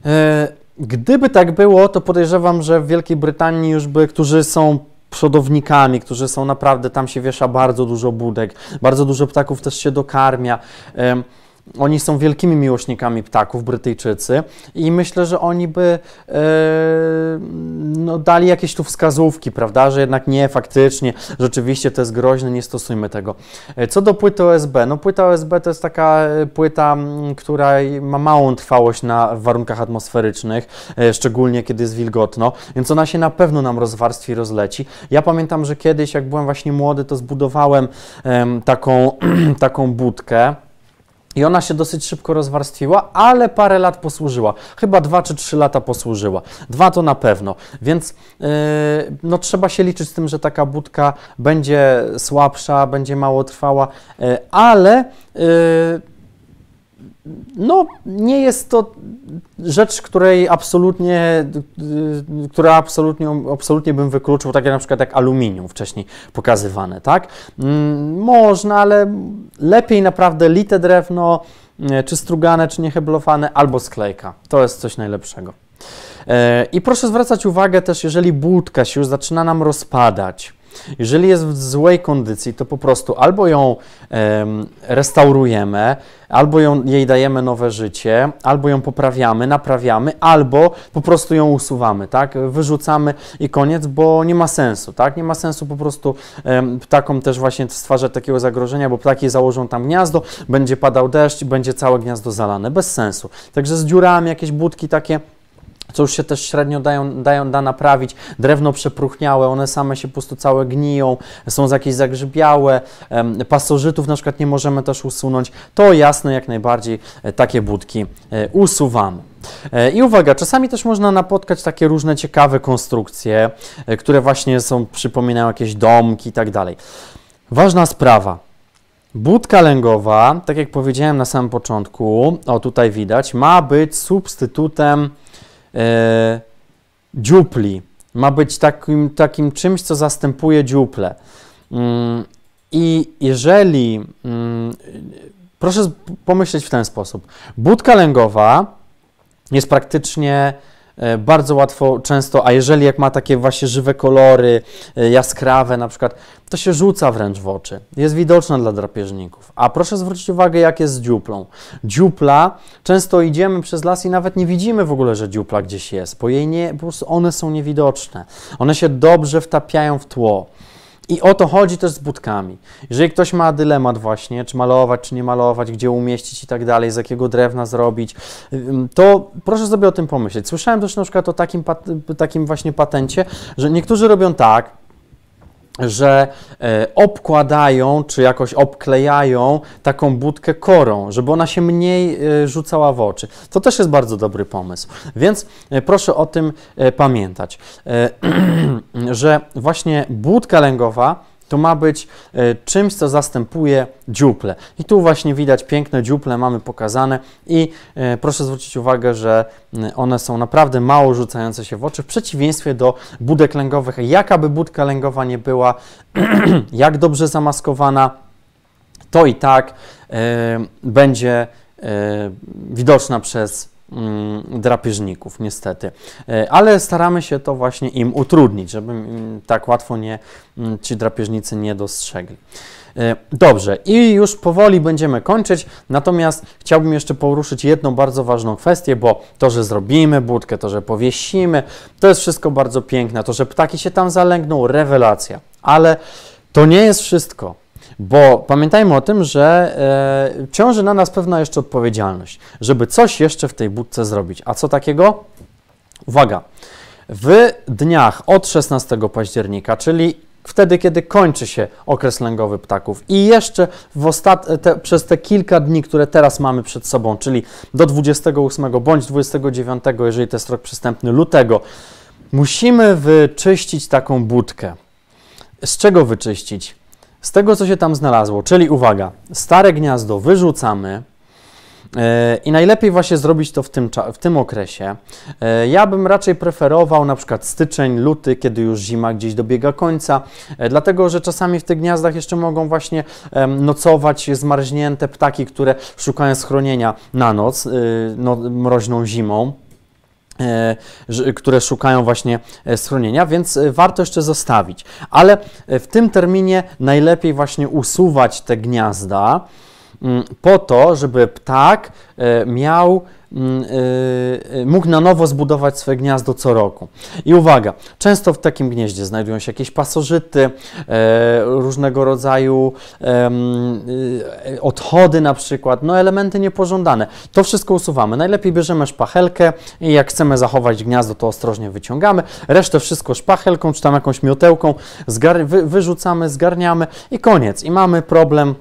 S1: E, gdyby tak było, to podejrzewam, że w Wielkiej Brytanii już by, którzy są przodownikami, którzy są naprawdę, tam się wiesza bardzo dużo budek, bardzo dużo ptaków też się dokarmia. Oni są wielkimi miłośnikami ptaków, Brytyjczycy, i myślę, że oni by yy, no, dali jakieś tu wskazówki, prawda, że jednak nie, faktycznie, rzeczywiście to jest groźne, nie stosujmy tego. E, co do płyty OSB, no płyta OSB to jest taka e, płyta, która ma małą trwałość na warunkach atmosferycznych, szczególnie kiedy jest wilgotno, więc ona się na pewno nam rozwarstwi, rozleci. Ja pamiętam, że kiedyś, jak byłem właśnie młody, to zbudowałem yy, taką, taką budkę. I ona się dosyć szybko rozwarstwiła, ale parę lat posłużyła. Chyba dwa czy trzy lata posłużyła. Dwa to na pewno. Więc yy, no, trzeba się liczyć z tym, że taka budka będzie słabsza, będzie mało trwała, yy, ale. Yy, no, nie jest to rzecz, której absolutnie, która absolutnie, absolutnie bym wykluczył, tak jak na przykład jak aluminium wcześniej pokazywane, tak? Mm, można, ale lepiej naprawdę lite drewno, e, czy strugane, czy nieheblowane, albo sklejka. To jest coś najlepszego. E, I proszę zwracać uwagę też, jeżeli budka się już zaczyna nam rozpadać, jeżeli jest w złej kondycji, to po prostu albo ją restaurujemy, albo ją, jej dajemy nowe życie, albo ją poprawiamy, naprawiamy, albo po prostu ją usuwamy, tak? Wyrzucamy i koniec, bo nie ma sensu, tak? Nie ma sensu po prostu ptakom też właśnie stwarzać takiego zagrożenia, bo ptaki założą tam gniazdo, będzie padał deszcz i będzie całe gniazdo zalane. Bez sensu. Także z dziurami, jakieś budki takie co już się też średnio dają, dają, da naprawić. Drewno przepruchniałe, one same się po prostu całe gniją, są jakieś zagrzybiałe, pasożytów na przykład nie możemy też usunąć. To jasne, jak najbardziej e, takie budki e, usuwamy. E, I uwaga, czasami też można napotkać takie różne ciekawe konstrukcje, które właśnie są, przypominają jakieś domki i tak dalej. Ważna sprawa. Budka lęgowa, tak jak powiedziałem na samym początku, o tutaj widać, ma być substytutem e, dziupli. Ma być takim, takim czymś, co zastępuje dziuple. Mm, I jeżeli. Mm, proszę pomyśleć w ten sposób. Budka lęgowa jest praktycznie E, bardzo łatwo, często, a jeżeli jak ma takie właśnie żywe kolory, e, jaskrawe na przykład, to się rzuca wręcz w oczy. Jest widoczna dla drapieżników. A proszę zwrócić uwagę, jak jest z dziuplą. Dziupla, często idziemy przez las i nawet nie widzimy w ogóle, że dziupla gdzieś jest, bo jej nie, po prostu one są niewidoczne. One się dobrze wtapiają w tło. I o to chodzi też z budkami. Jeżeli ktoś ma dylemat właśnie, czy malować, czy nie malować, gdzie umieścić i tak dalej, z jakiego drewna zrobić, to proszę sobie o tym pomyśleć. Słyszałem też na przykład o takim, takim właśnie patencie, że niektórzy robią tak, że e, obkładają czy jakoś obklejają taką budkę korą, żeby ona się mniej e, rzucała w oczy. To też jest bardzo dobry pomysł. Więc e, proszę o tym pamiętać, że właśnie budka lęgowa to ma być e, czymś, co zastępuje dziuple. I tu właśnie widać piękne dziuple mamy pokazane i e, proszę zwrócić uwagę, że one są naprawdę mało rzucające się w oczy w przeciwieństwie do budek lęgowych. Jakaby budka lęgowa nie była, jak dobrze zamaskowana, to i tak e, będzie widoczna przez Mm, drapieżników, niestety. E, ale staramy się to właśnie im utrudnić, żeby mm, tak łatwo nie, mm, ci drapieżnicy nie dostrzegli. E, dobrze, i już powoli będziemy kończyć, natomiast chciałbym jeszcze poruszyć jedną bardzo ważną kwestię, bo to, że zrobimy budkę, to, że powiesimy, to jest wszystko bardzo piękne, to, że ptaki się tam zalęgną, rewelacja, ale to nie jest wszystko. Bo pamiętajmy o tym, że e, ciąży na nas pewna jeszcze odpowiedzialność, żeby coś jeszcze w tej budce zrobić. A co takiego? Uwaga! W dniach od 16 października, czyli wtedy, kiedy kończy się okres lęgowy ptaków. I jeszcze te, przez te kilka dni, które teraz mamy przed sobą, czyli do 28 bądź 29, jeżeli to jest rok przystępny, lutego, musimy wyczyścić taką budkę. Z czego wyczyścić? z tego, co się tam znalazło. Czyli uwaga, stare gniazdo wyrzucamy, e, i najlepiej właśnie zrobić to w tym, w tym okresie. E, ja bym raczej preferował na przykład styczeń, luty, kiedy już zima gdzieś dobiega końca, e, dlatego że czasami w tych gniazdach jeszcze mogą właśnie nocować zmarznięte ptaki, które szukają schronienia na noc, no, mroźną zimą. E, które szukają właśnie e, schronienia, więc e, warto jeszcze zostawić. Ale w tym terminie najlepiej właśnie usuwać te gniazda. Mm, po to, żeby ptak e, miał mm, e, e, mógł na nowo zbudować swoje gniazdo co roku. I uwaga, często w takim gnieździe znajdują się jakieś pasożyty, różnego rodzaju odchody na przykład, no elementy niepożądane. To wszystko usuwamy. Najlepiej bierzemy szpachelkę i jak chcemy zachować gniazdo, to ostrożnie wyciągamy. Resztę wszystko szpachelką czy tam jakąś miotełką zgar wyrzucamy, zgarniamy i koniec. I mamy problem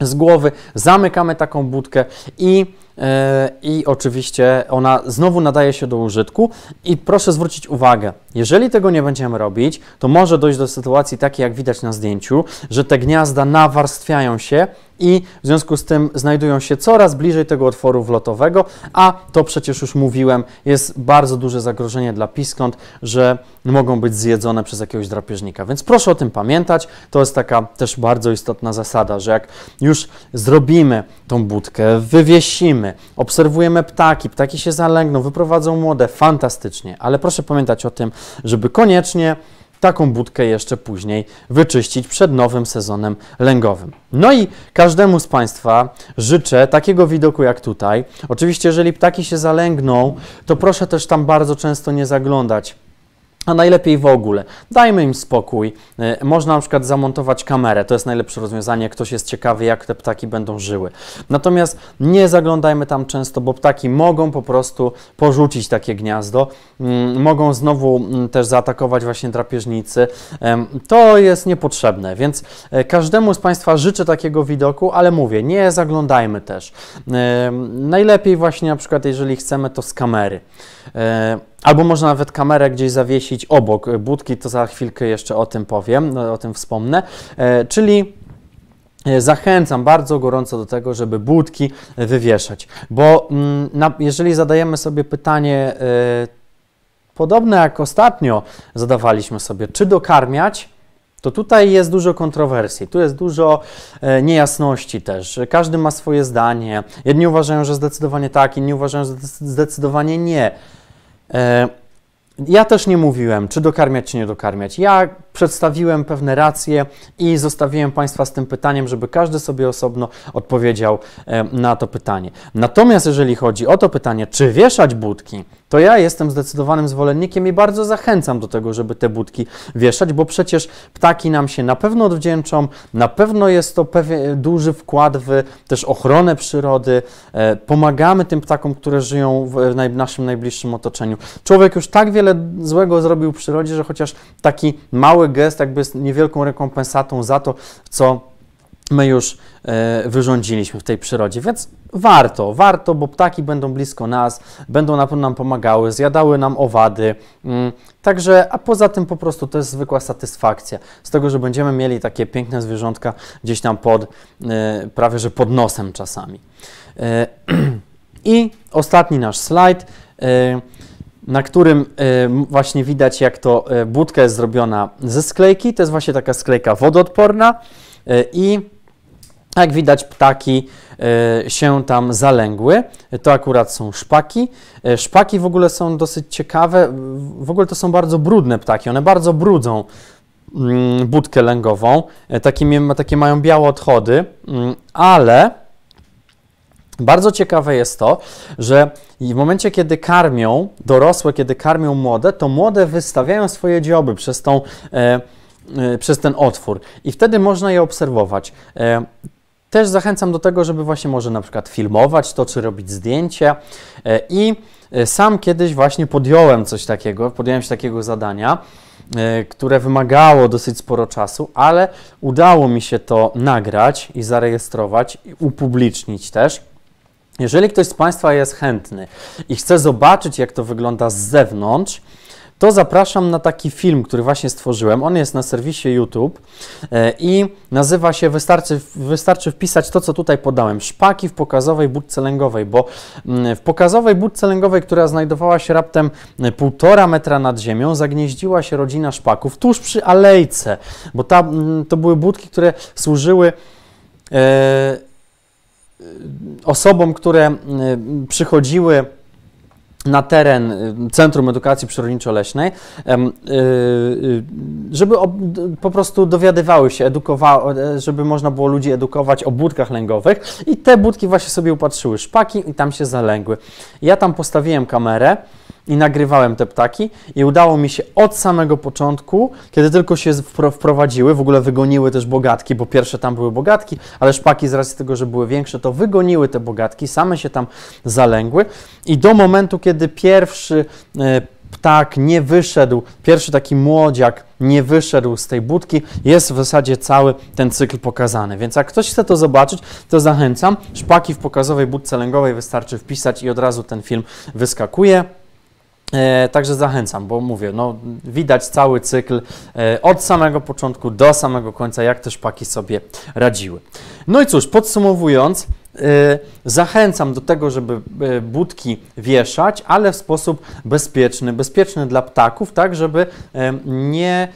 S1: z głowy, zamykamy taką budkę i, e, i oczywiście ona znowu nadaje się do użytku. I proszę zwrócić uwagę, jeżeli tego nie będziemy robić, to może dojść do sytuacji takiej, jak widać na zdjęciu, że te gniazda nawarstwiają się i w związku z tym znajdują się coraz bliżej tego otworu wlotowego, a to przecież już mówiłem, jest bardzo duże zagrożenie dla piskąt, że mogą być zjedzone przez jakiegoś drapieżnika. Więc proszę o tym pamiętać. To jest taka też bardzo istotna zasada, że jak już zrobimy tą budkę, wywiesimy, obserwujemy ptaki, ptaki się zalęgną, wyprowadzą młode, fantastycznie, ale proszę pamiętać o tym, żeby koniecznie taką budkę jeszcze później wyczyścić przed nowym sezonem lęgowym. No i każdemu z Państwa życzę takiego widoku jak tutaj. Oczywiście, jeżeli ptaki się zalęgną, to proszę też tam bardzo często nie zaglądać a najlepiej w ogóle. Dajmy im spokój. Y, można na przykład zamontować kamerę, to jest najlepsze rozwiązanie. Ktoś jest ciekawy, jak te ptaki będą żyły. Natomiast nie zaglądajmy tam często, bo ptaki mogą po prostu porzucić takie gniazdo, mm, mogą znowu mm, też zaatakować właśnie drapieżnicy. To jest niepotrzebne, więc e, każdemu z Państwa życzę takiego widoku, ale mówię, nie zaglądajmy też. Najlepiej właśnie na przykład, jeżeli chcemy, to z kamery. E, Albo można nawet kamerę gdzieś zawiesić obok budki, to za chwilkę jeszcze o tym powiem, no, o tym wspomnę. E, czyli e, Zachęcam bardzo gorąco do tego, żeby budki wywieszać, bo mm, jeżeli zadajemy sobie pytanie e, podobne jak ostatnio zadawaliśmy sobie, czy dokarmiać, to tutaj jest dużo kontrowersji, tu jest dużo niejasności też. Każdy ma swoje zdanie. Jedni uważają, że zdecydowanie tak, inni uważają, że zdecydowanie nie. E, ja też nie mówiłem, czy dokarmiać, czy nie dokarmiać. Ja przedstawiłem pewne racje i zostawiłem Państwa z tym pytaniem, żeby każdy sobie osobno odpowiedział e, na to pytanie. Natomiast jeżeli chodzi o to pytanie, czy wieszać budki, to ja jestem zdecydowanym zwolennikiem i bardzo zachęcam do tego, żeby te budki wieszać, bo przecież ptaki nam się na pewno odwdzięczą, na pewno jest to pewien duży wkład w też ochronę przyrody, e, pomagamy tym ptakom, które żyją w naszym najbliższym otoczeniu. Człowiek już tak wiele złego zrobił w przyrodzie, że chociaż taki mały mały gest jakby jest niewielką rekompensatą za to, co my już e, wyrządziliśmy w tej przyrodzie. Więc warto, warto, bo ptaki będą blisko nas, będą na pewno nam pomagały, zjadały nam owady. Mm. także, a poza tym po prostu to jest zwykła satysfakcja z tego, że będziemy mieli takie piękne zwierzątka gdzieś tam pod, e, prawie że pod nosem czasami. E, I ostatni nasz slajd na którym e, właśnie widać, jak to e, budka jest zrobiona ze sklejki. To jest właśnie taka sklejka wodoodporna e, i jak widać, ptaki się tam zalęgły. To akurat są szpaki. Szpaki w ogóle są dosyć ciekawe. W ogóle to są bardzo brudne ptaki. One bardzo brudzą mm, budkę lęgową. Takie, takie mają białe odchody, mm, ale bardzo ciekawe jest to, że w momencie, kiedy karmią dorosłe, kiedy karmią młode, to młode wystawiają swoje dzioby przez, tą, e, e, przez ten otwór i wtedy można je obserwować. E, też zachęcam do tego, żeby właśnie może na przykład filmować to, czy robić zdjęcie. I e, sam kiedyś właśnie podjąłem coś takiego, podjąłem się takiego zadania, e, które wymagało dosyć sporo czasu, ale udało mi się to nagrać i zarejestrować i upublicznić też. Jeżeli ktoś z Państwa jest chętny i chce zobaczyć, jak to wygląda z zewnątrz, to zapraszam na taki film, który właśnie stworzyłem. On jest na serwisie YouTube e, i nazywa się Wystarczy, wystarczy wpisać to, co tutaj podałem. Szpaki w pokazowej budce lęgowej, bo mm, w pokazowej budce lęgowej, która znajdowała się raptem e, półtora metra nad ziemią, zagnieździła się rodzina szpaków tuż przy alejce, bo ta, mm, to były budki, które służyły. Yy, Y, osobom, które y, przychodziły na teren y, Centrum Edukacji Przyrodniczo-Leśnej, żeby po prostu dowiadywały się, edukowały, e, żeby można było ludzi edukować o budkach lęgowych i te budki właśnie sobie upatrzyły szpaki i tam się zalęgły. Ja tam postawiłem kamerę, i nagrywałem te ptaki i udało mi się od samego początku, kiedy tylko się wprowadziły, w ogóle wygoniły też bogatki, bo pierwsze tam były bogatki, ale szpaki z racji tego, że były większe, to wygoniły te bogatki, same się tam zalęgły i do momentu, kiedy pierwszy e, ptak nie wyszedł, pierwszy taki młodziak nie wyszedł z tej budki, jest w zasadzie cały ten cykl pokazany. Więc jak ktoś chce to zobaczyć, to zachęcam. Szpaki w pokazowej budce lęgowej wystarczy wpisać i od razu ten film wyskakuje. E, także zachęcam, bo mówię, no, widać cały cykl e, od samego początku do samego końca, jak te szpaki sobie radziły. No i cóż, podsumowując, Y, zachęcam do tego, żeby y, budki wieszać, ale w sposób bezpieczny, bezpieczny dla ptaków, tak żeby nie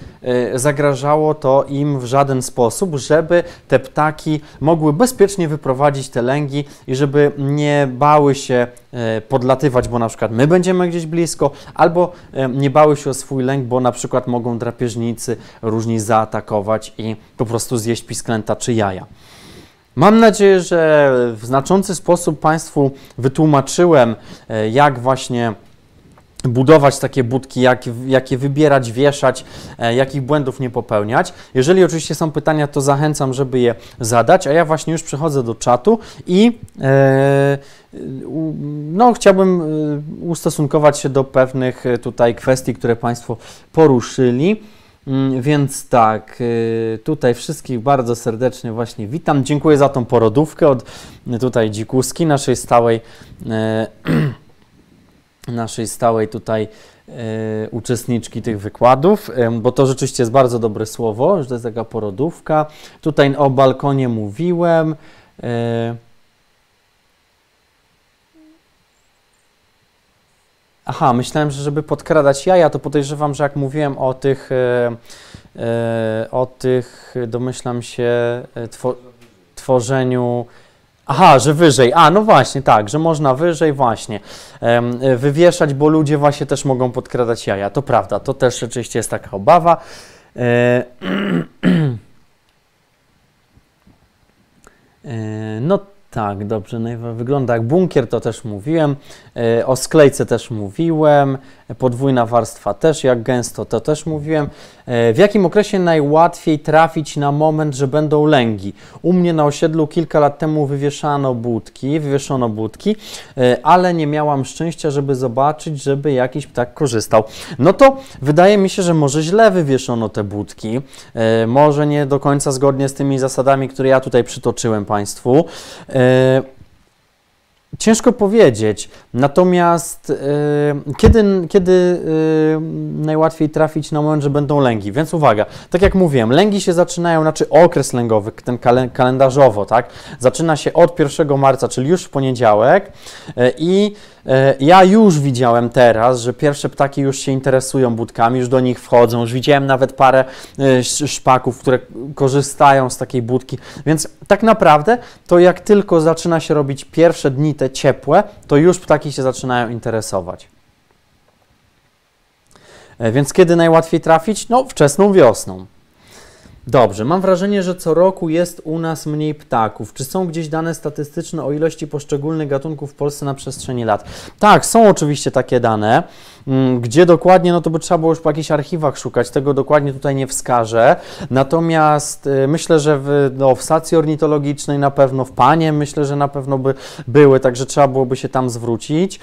S1: y, zagrażało to im w żaden sposób, żeby te ptaki mogły bezpiecznie wyprowadzić te lęgi i żeby nie bały się e, podlatywać, bo na przykład my będziemy gdzieś blisko, albo e, nie bały się o swój lęk, bo na przykład mogą drapieżnicy różni zaatakować i po prostu zjeść pisklęta czy jaja. Mam nadzieję, że w znaczący sposób Państwu wytłumaczyłem, e, jak właśnie budować takie budki, jak, jakie wybierać, wieszać, e, jakich błędów nie popełniać. Jeżeli oczywiście są pytania, to zachęcam, żeby je zadać, a ja właśnie już przechodzę do czatu i e, no, chciałbym e, ustosunkować się do pewnych tutaj kwestii, które Państwo poruszyli. Mm, więc tak, y, tutaj wszystkich bardzo serdecznie właśnie witam. Dziękuję za tą porodówkę od y, tutaj Dzikuski, naszej stałej, y, naszej stałej tutaj uczestniczki tych wykładów, bo to rzeczywiście jest bardzo dobre słowo, że to jest taka porodówka. Tutaj o balkonie mówiłem. Aha, myślałem, że żeby podkradać jaja, to podejrzewam, że jak mówiłem o tych, e, e, o tych, domyślam się, e, tworzeniu. Aha, że wyżej. A, no właśnie, tak, że można wyżej, właśnie. Yy, wywieszać, bo ludzie właśnie też mogą podkradać jaja. To prawda, to też rzeczywiście jest taka obawa. No tak, dobrze, no wygląda jak bunkier, to też mówiłem. E, o sklejce też mówiłem podwójna warstwa też, jak gęsto to też mówiłem. E, w jakim okresie najłatwiej trafić na moment, że będą lęgi? U mnie na osiedlu kilka lat temu wywieszano budki, wywieszono budki, e, ale nie miałam szczęścia, żeby zobaczyć, żeby jakiś ptak korzystał. No to wydaje mi się, że może źle wywieszono te budki, e, może nie do końca zgodnie z tymi zasadami, które ja tutaj przytoczyłem Państwu. Ciężko powiedzieć. Natomiast yy, kiedy, kiedy yy, najłatwiej trafić na moment, że będą lęgi? Więc uwaga, tak jak mówiłem, lęgi się zaczynają, znaczy okres lęgowy, ten kalen kalendarzowo, tak? Zaczyna się od 1 marca, czyli już w poniedziałek y, i E, ja już widziałem teraz, że pierwsze ptaki już się interesują budkami, już do nich wchodzą. Już widziałem nawet parę e, szpaków, które korzystają z takiej budki. Więc tak naprawdę to jak tylko zaczyna się robić pierwsze dni te ciepłe, to już ptaki się zaczynają interesować. E, więc kiedy najłatwiej trafić? No wczesną wiosną. Dobrze, mam wrażenie, że co roku jest u nas mniej ptaków. Czy są gdzieś dane statystyczne o ilości poszczególnych gatunków w Polsce na przestrzeni lat? Tak, są oczywiście takie dane. Mm, gdzie dokładnie, no to by trzeba było już po jakichś archiwach szukać, tego dokładnie tutaj nie wskażę. Natomiast y, myślę, że w, no, w stacji ornitologicznej na pewno, w Panie myślę, że na pewno by były, także trzeba byłoby się tam zwrócić.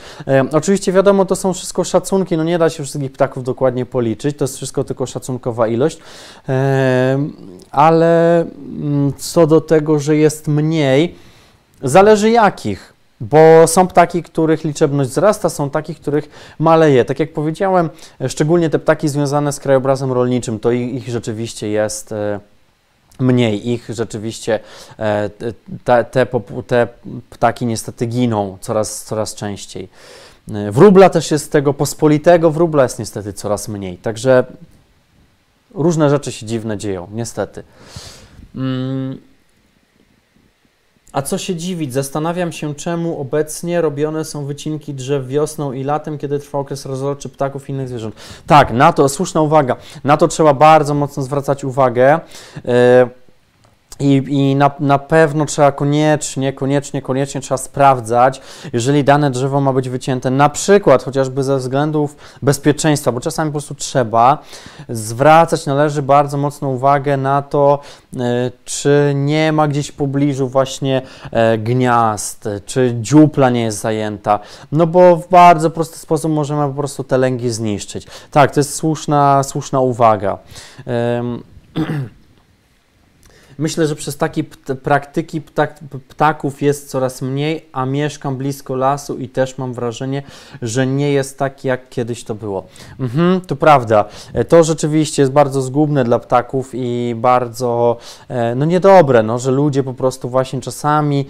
S1: oczywiście wiadomo, to są wszystko szacunki, no nie da się wszystkich ptaków dokładnie policzyć, to jest wszystko tylko szacunkowa ilość, ale mm, co do tego, że jest mniej, zależy jakich. Bo są ptaki, których liczebność wzrasta, są taki, których maleje. Tak jak powiedziałem, szczególnie te ptaki związane z krajobrazem rolniczym, to ich, ich rzeczywiście jest e, mniej ich rzeczywiście e, te, te, te, ptaki niestety giną coraz, coraz częściej. E, wróbla też jest tego pospolitego, wróbla jest niestety coraz mniej. Także różne rzeczy się dziwne dzieją, niestety. Mm. A co się dziwić? Zastanawiam się, czemu obecnie robione są wycinki drzew wiosną i latem, kiedy trwa okres rozrodczy ptaków i innych zwierząt. Tak, na to słuszna uwaga. Na to trzeba bardzo mocno zwracać uwagę. Yy. I, i na, na pewno trzeba koniecznie, koniecznie, koniecznie trzeba sprawdzać, jeżeli dane drzewo ma być wycięte, na przykład chociażby ze względów bezpieczeństwa, bo czasami po prostu trzeba. Zwracać należy bardzo mocną uwagę na to, e, czy nie ma gdzieś w pobliżu właśnie e, gniazd, czy dziupla nie jest zajęta, no bo w bardzo prosty sposób możemy po prostu te lęgi zniszczyć. Tak, to jest słuszna, słuszna uwaga. Um, Myślę, że przez takie praktyki ptak, ptaków jest coraz mniej, a mieszkam blisko lasu i też mam wrażenie, że nie jest tak, jak kiedyś to było. Mhm, to prawda. E, to rzeczywiście jest bardzo zgubne dla ptaków i bardzo e, no niedobre, no, że ludzie po prostu właśnie czasami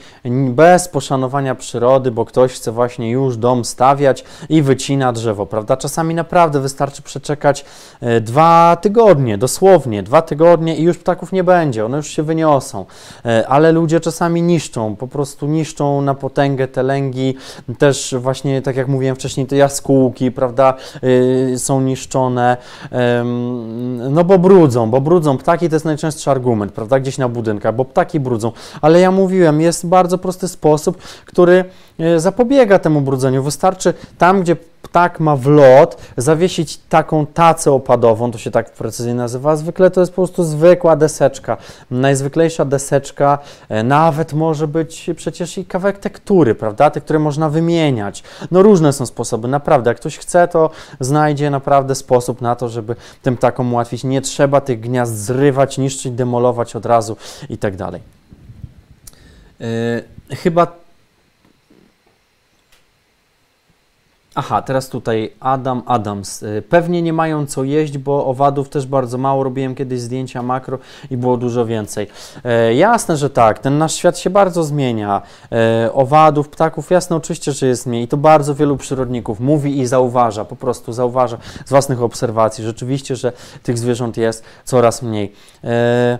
S1: bez poszanowania przyrody, bo ktoś chce właśnie już dom stawiać i wycina drzewo, prawda? Czasami naprawdę wystarczy przeczekać e, dwa tygodnie, dosłownie dwa tygodnie i już ptaków nie będzie. One już się wyniosą, e, ale ludzie czasami niszczą, po prostu niszczą na potęgę te lęgi, też właśnie, tak jak mówiłem wcześniej, te jaskółki, prawda, y, są niszczone, no bo brudzą, bo brudzą ptaki, to jest najczęstszy argument, prawda, gdzieś na budynkach, bo ptaki brudzą, ale ja mówiłem, jest bardzo prosty sposób, który e, zapobiega temu brudzeniu, wystarczy tam, gdzie ptak ma wlot, zawiesić taką tacę opadową, to się tak precyzyjnie nazywa, zwykle to jest po prostu zwykła deseczka. Najzwyklejsza deseczka e, nawet może być przecież i kawałek tektury, prawda, te, które można wymieniać. No różne są sposoby, naprawdę, jak ktoś chce, to znajdzie naprawdę sposób na to, żeby tym ptakom ułatwić. Nie trzeba tych gniazd zrywać, niszczyć, demolować od razu i tak dalej. E, chyba Aha, teraz tutaj Adam Adams. Y, pewnie nie mają co jeść, bo owadów też bardzo mało. Robiłem kiedyś zdjęcia makro i było dużo więcej. E, jasne, że tak. Ten nasz świat się bardzo zmienia. E, owadów, ptaków, jasne, oczywiście, że jest mniej. I to bardzo wielu przyrodników mówi i zauważa, po prostu zauważa z własnych obserwacji rzeczywiście, że tych zwierząt jest coraz mniej. E,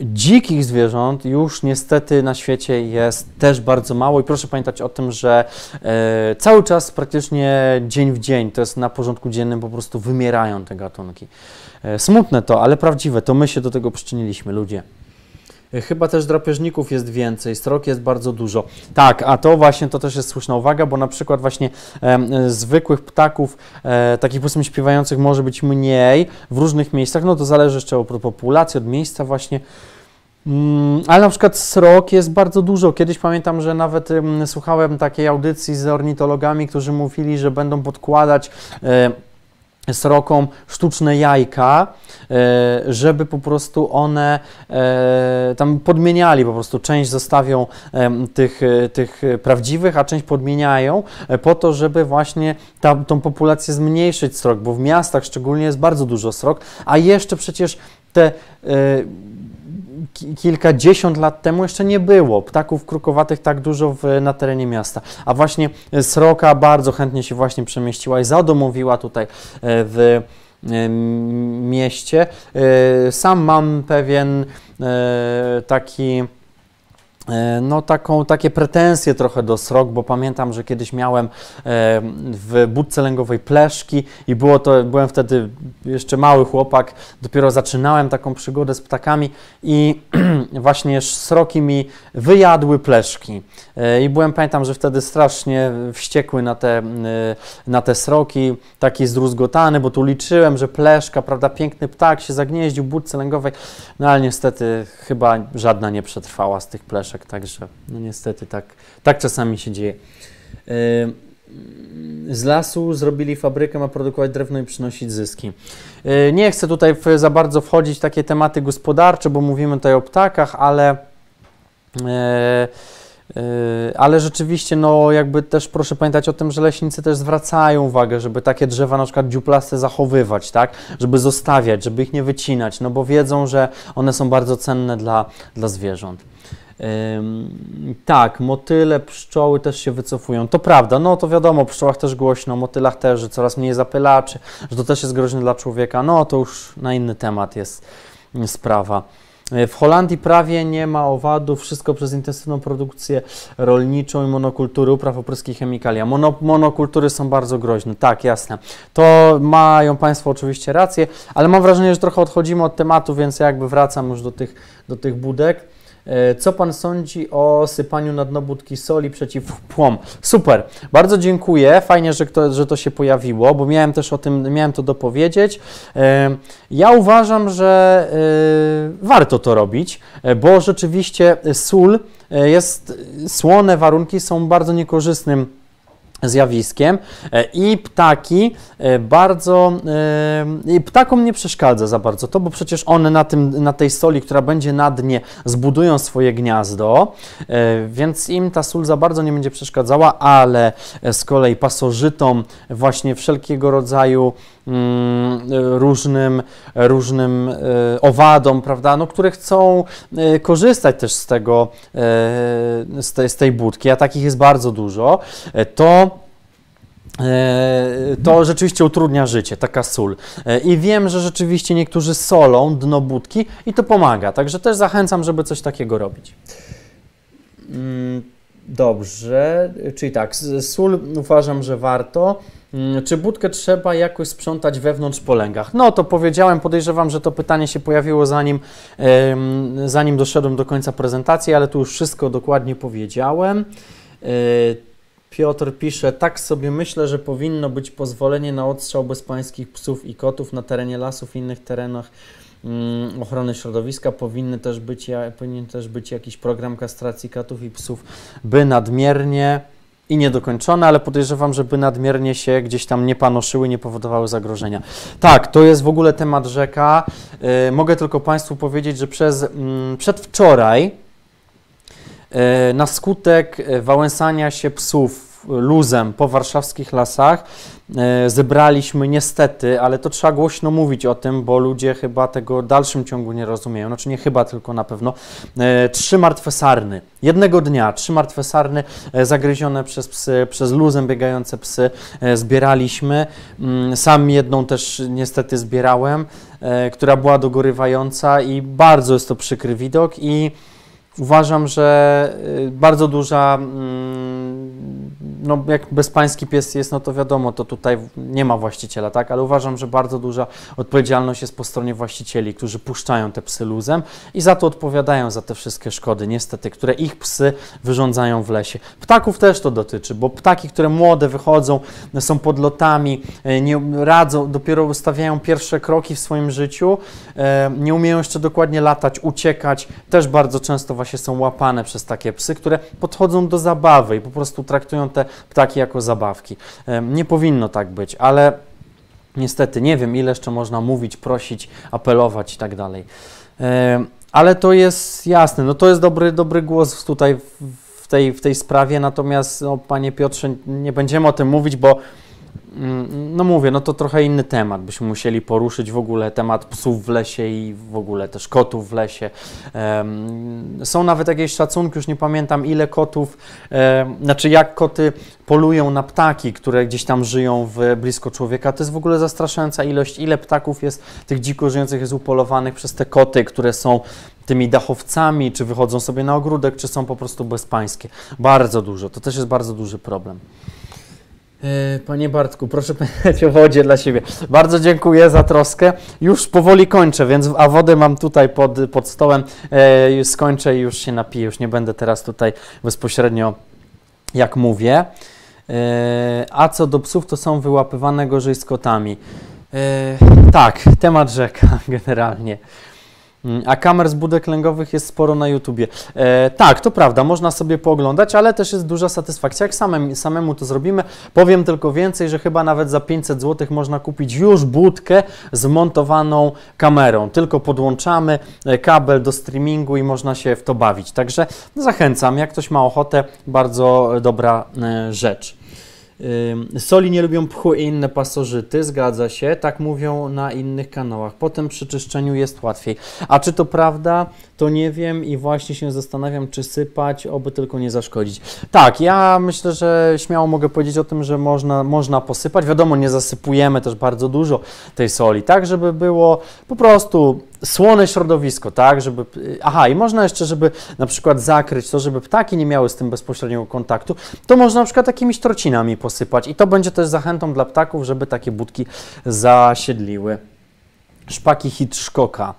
S1: Dzikich zwierząt już niestety na świecie jest też bardzo mało i proszę pamiętać o tym, że e, cały czas praktycznie dzień w dzień, to jest na porządku dziennym, po prostu wymierają te gatunki. E, smutne to, ale prawdziwe, to my się do tego przyczyniliśmy, ludzie. Chyba też drapieżników jest więcej, strok jest bardzo dużo. Tak, a to właśnie to też jest słuszna uwaga, bo na przykład właśnie e, zwykłych ptaków, e, takich powiedzmy śpiewających może być mniej w różnych miejscach, no to zależy jeszcze od populacji, od miejsca właśnie. Mm, ale na przykład srok jest bardzo dużo. Kiedyś pamiętam, że nawet słuchałem takiej audycji z ornitologami, którzy mówili, że będą podkładać e, srokom sztuczne jajka, e, żeby po prostu one e, tam podmieniali, po prostu część zostawią tych, e, tych prawdziwych, a część podmieniają po to, żeby właśnie ta, tą populację zmniejszyć srok, bo w miastach szczególnie jest bardzo dużo srok, a jeszcze przecież te kilkadziesiąt lat temu jeszcze nie było ptaków krukowatych tak dużo w, na terenie miasta. A właśnie sroka bardzo chętnie się właśnie przemieściła i zadomowiła tutaj e, w e, mieście. E, sam mam pewien taki E, no taką, takie pretensje trochę do srok, bo pamiętam, że kiedyś miałem e, w budce lęgowej pleszki i było to, byłem wtedy jeszcze mały chłopak, dopiero zaczynałem taką przygodę z ptakami i właśnie sroki mi wyjadły pleszki e, i byłem, pamiętam, że wtedy strasznie wściekły na te, na te sroki, taki zdruzgotany, bo tu liczyłem, że pleszka, prawda, piękny ptak się zagnieździł w budce lęgowej, no ale niestety chyba żadna nie przetrwała z tych pleszek tak, także no niestety tak, tak czasami się dzieje. Yy, z lasu zrobili fabrykę, ma produkować drewno i przynosić zyski. Yy, nie chcę tutaj za bardzo wchodzić w takie tematy gospodarcze, bo mówimy tutaj o ptakach, ale, yy, ale rzeczywiście, no jakby też proszę pamiętać o tym, że leśnicy też zwracają uwagę, żeby takie drzewa na przykład dziuplaste zachowywać, tak? Żeby zostawiać, żeby ich nie wycinać, no bo wiedzą, że one są bardzo cenne dla, dla zwierząt. Tak, motyle, pszczoły też się wycofują. To prawda, no to wiadomo, o pszczołach też głośno, o motylach też, że coraz mniej zapylaczy, że to też jest groźne dla człowieka. No to już na inny temat jest mm, sprawa. E, w Holandii prawie nie ma owadów, wszystko przez intensywną produkcję rolniczą i monokultury upraw opryskich chemikalia. Mono, monokultury są bardzo groźne, tak, jasne. To mają Państwo oczywiście rację, ale mam wrażenie, że trochę odchodzimy od tematu, więc jakby wracam już do tych, do tych budek. E, co Pan sądzi o sypaniu na dno budki soli przeciw płom? Super, bardzo dziękuję. Fajnie, że to, że to się pojawiło, bo miałem też o tym, miałem to dopowiedzieć. E, ja uważam, że e, warto to robić, bo rzeczywiście sól jest, słone warunki są bardzo niekorzystnym zjawiskiem e, i ptaki e, bardzo e, i ptakom nie przeszkadza za bardzo to, bo przecież one na, tym, na tej soli, która będzie na dnie, zbudują swoje gniazdo, więc im ta sól za bardzo nie będzie przeszkadzała, ale z kolei pasożytom właśnie wszelkiego rodzaju Mm, różnym, różnym e, owadom, prawda, no, które chcą e, korzystać też z tego, e, z tej, z tej budki, a takich jest bardzo dużo, to to rzeczywiście utrudnia życie, taka sól. I wiem, że rzeczywiście niektórzy solą dno budki i to pomaga, także też zachęcam, żeby coś takiego robić. Mm, dobrze, czyli tak, sól uważam, że warto. Mm, czy budkę trzeba jakoś sprzątać wewnątrz po lęgach? No to powiedziałem, podejrzewam, że to pytanie się pojawiło zanim, zanim doszedłem do końca prezentacji, ale tu już wszystko dokładnie powiedziałem. E, Piotr pisze, tak sobie myślę, że powinno być pozwolenie na odstrzał bezpańskich psów i kotów na terenie lasów i innych terenach mm, ochrony środowiska powinny też być, powinien też być jakiś program kastracji katów i psów, by nadmiernie i niedokończone, ale podejrzewam, żeby nadmiernie się gdzieś tam nie panoszyły, nie powodowały zagrożenia. Tak, to jest w ogóle temat rzeka. E, mogę tylko Państwu powiedzieć, że przez mm, przedwczoraj e, na skutek e, wałęsania się psów luzem po warszawskich lasach. E, zebraliśmy niestety, ale to trzeba głośno mówić o tym, bo ludzie chyba tego w dalszym ciągu nie rozumieją. Znaczy nie chyba, tylko na pewno. E, trzy martwe sarny. Jednego dnia trzy martwe sarny e, zagryzione przez psy, przez luzem biegające psy zbieraliśmy. Mm, sam jedną też niestety zbierałem, która była dogorywająca i bardzo jest to przykry widok i Uważam, że y, bardzo duża, mm, no jak bezpański pies jest, no to wiadomo, to tutaj nie ma właściciela, tak? Ale uważam, że bardzo duża odpowiedzialność jest po stronie właścicieli, którzy puszczają te psy luzem i za to odpowiadają za te wszystkie szkody, niestety, które ich psy wyrządzają w lesie. Ptaków też to dotyczy, bo ptaki, które młode wychodzą, są pod lotami, e, nie um, radzą, dopiero stawiają pierwsze kroki w swoim życiu, e, nie umieją jeszcze dokładnie latać, uciekać, też bardzo często właśnie są łapane przez takie psy, które podchodzą do zabawy i po prostu traktują te ptaki jako zabawki. Nie powinno tak być, ale niestety nie wiem, ile jeszcze można mówić, prosić, apelować i tak dalej. Ale to jest jasne, no to jest dobry, dobry głos tutaj w tej, w tej sprawie, natomiast no, panie Piotrze, nie będziemy o tym mówić, bo Mm, no mówię, no to trochę inny temat. Byśmy musieli poruszyć w ogóle temat psów w lesie i w ogóle też kotów w lesie. Są nawet jakieś szacunki, już nie pamiętam ile kotów, znaczy jak koty polują na ptaki, które gdzieś tam żyją w blisko człowieka. To jest w ogóle zastraszająca ilość, ile ptaków jest, tych dziko żyjących jest upolowanych przez te koty, które są tymi dachowcami, czy wychodzą sobie na ogródek, czy są po prostu bezpańskie. Bardzo dużo, to też jest bardzo duży problem. E, panie Bartku, proszę pamiętać o wodzie dla siebie. Bardzo dziękuję za troskę. Już powoli kończę, więc a wodę mam tutaj pod, pod stołem. E, skończę i już się napiję. Już nie będę teraz tutaj bezpośrednio, jak mówię. E, a co do psów, to są wyłapywane gorzej z kotami. tak, temat rzeka generalnie. Mm, a kamer z budek lęgowych jest sporo na YouTubie. E, tak, to prawda, można sobie pooglądać, ale też jest duża satysfakcja, jak samemu to zrobimy. Powiem tylko więcej, że chyba nawet za 500 zł można kupić już budkę zmontowaną kamerą. Tylko podłączamy e, kabel do streamingu i można się w to bawić. Także zachęcam, jak ktoś ma ochotę, bardzo dobra e, rzecz. Soli nie lubią pchu i inne pasożyty, zgadza się, tak mówią na innych kanałach. Potem przy czyszczeniu jest łatwiej. A czy to prawda? to nie wiem i właśnie się zastanawiam, czy sypać, oby tylko nie zaszkodzić. Tak, ja myślę, że śmiało mogę powiedzieć o tym, że można, można posypać. Wiadomo, nie zasypujemy też bardzo dużo tej soli, tak, żeby było po prostu słone środowisko, tak, żeby... Aha, i można jeszcze, żeby na przykład zakryć to, żeby ptaki nie miały z tym bezpośredniego kontaktu, to można na przykład takimi trocinami posypać i to będzie też zachętą dla ptaków, żeby takie budki zasiedliły. Szpaki szkoka.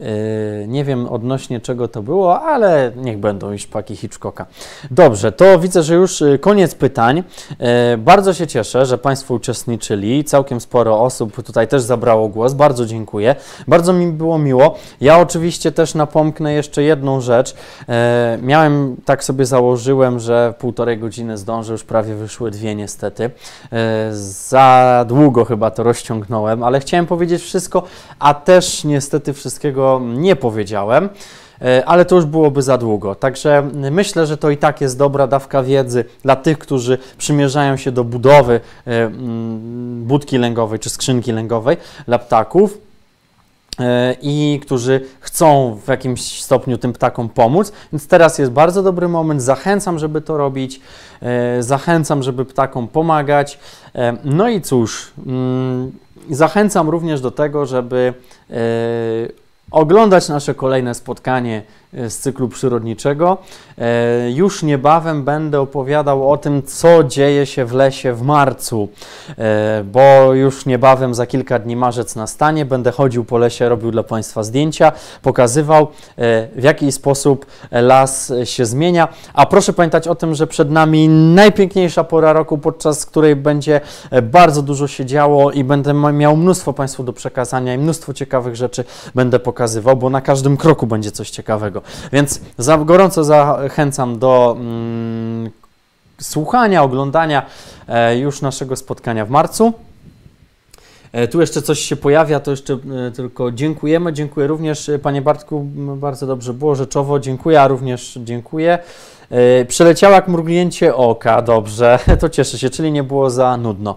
S1: Yy, nie wiem odnośnie czego to było, ale niech będą już szpaki Hitchcocka. Dobrze, to widzę, że już y, koniec pytań. Yy, bardzo się cieszę, że Państwo uczestniczyli. Całkiem sporo osób tutaj też zabrało głos. Bardzo dziękuję. Bardzo mi było miło. Ja oczywiście też napomknę jeszcze jedną rzecz. Yy, miałem, tak sobie założyłem, że półtorej godziny zdążę, już prawie wyszły dwie niestety. Za długo chyba to rozciągnąłem, ale chciałem powiedzieć wszystko, a też niestety wszystkiego nie powiedziałem e, ale to już byłoby za długo. Także myślę, że to i tak jest dobra dawka wiedzy dla tych, którzy przymierzają się do budowy e, mm, budki lęgowej czy skrzynki lęgowej dla ptaków e, i którzy chcą w jakimś stopniu tym ptakom pomóc. Więc teraz jest bardzo dobry moment. Zachęcam, żeby to robić. Zachęcam, żeby ptakom pomagać. No i cóż, mm, zachęcam również do tego, żeby oglądać nasze kolejne spotkanie E, z cyklu przyrodniczego. E, już niebawem będę opowiadał o tym, co dzieje się w lesie w marcu, e, bo już niebawem za kilka dni marzec nastanie. Będę chodził po lesie, robił dla Państwa zdjęcia, pokazywał w jaki sposób las się zmienia. A proszę pamiętać o tym, że przed nami najpiękniejsza pora roku, podczas której będzie bardzo dużo się działo i będę miał mnóstwo Państwu do przekazania i mnóstwo ciekawych rzeczy będę pokazywał, bo na każdym kroku będzie coś ciekawego. Więc za, gorąco zachęcam do mm, słuchania, oglądania e, już naszego spotkania w marcu. E, tu jeszcze coś się pojawia, to jeszcze e, tylko dziękujemy. Dziękuję również, e, panie Bartku, bardzo dobrze było rzeczowo. Dziękuję, a również dziękuję. Przeleciała jak mrugnięcie oka, dobrze, to cieszę się, czyli nie było za nudno.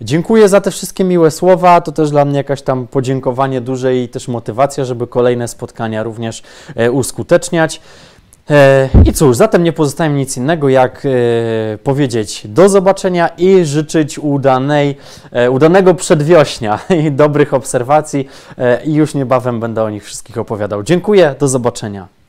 S1: Dziękuję za te wszystkie miłe słowa. To też dla mnie jakaś tam podziękowanie duże i też motywacja, żeby kolejne spotkania również e, uskuteczniać. E, I cóż, zatem nie pozostaje mi nic innego, jak e, powiedzieć do zobaczenia i życzyć udanej, udanego przedwiośnia i dobrych obserwacji. I już niebawem będę o nich wszystkich opowiadał. Dziękuję, do zobaczenia.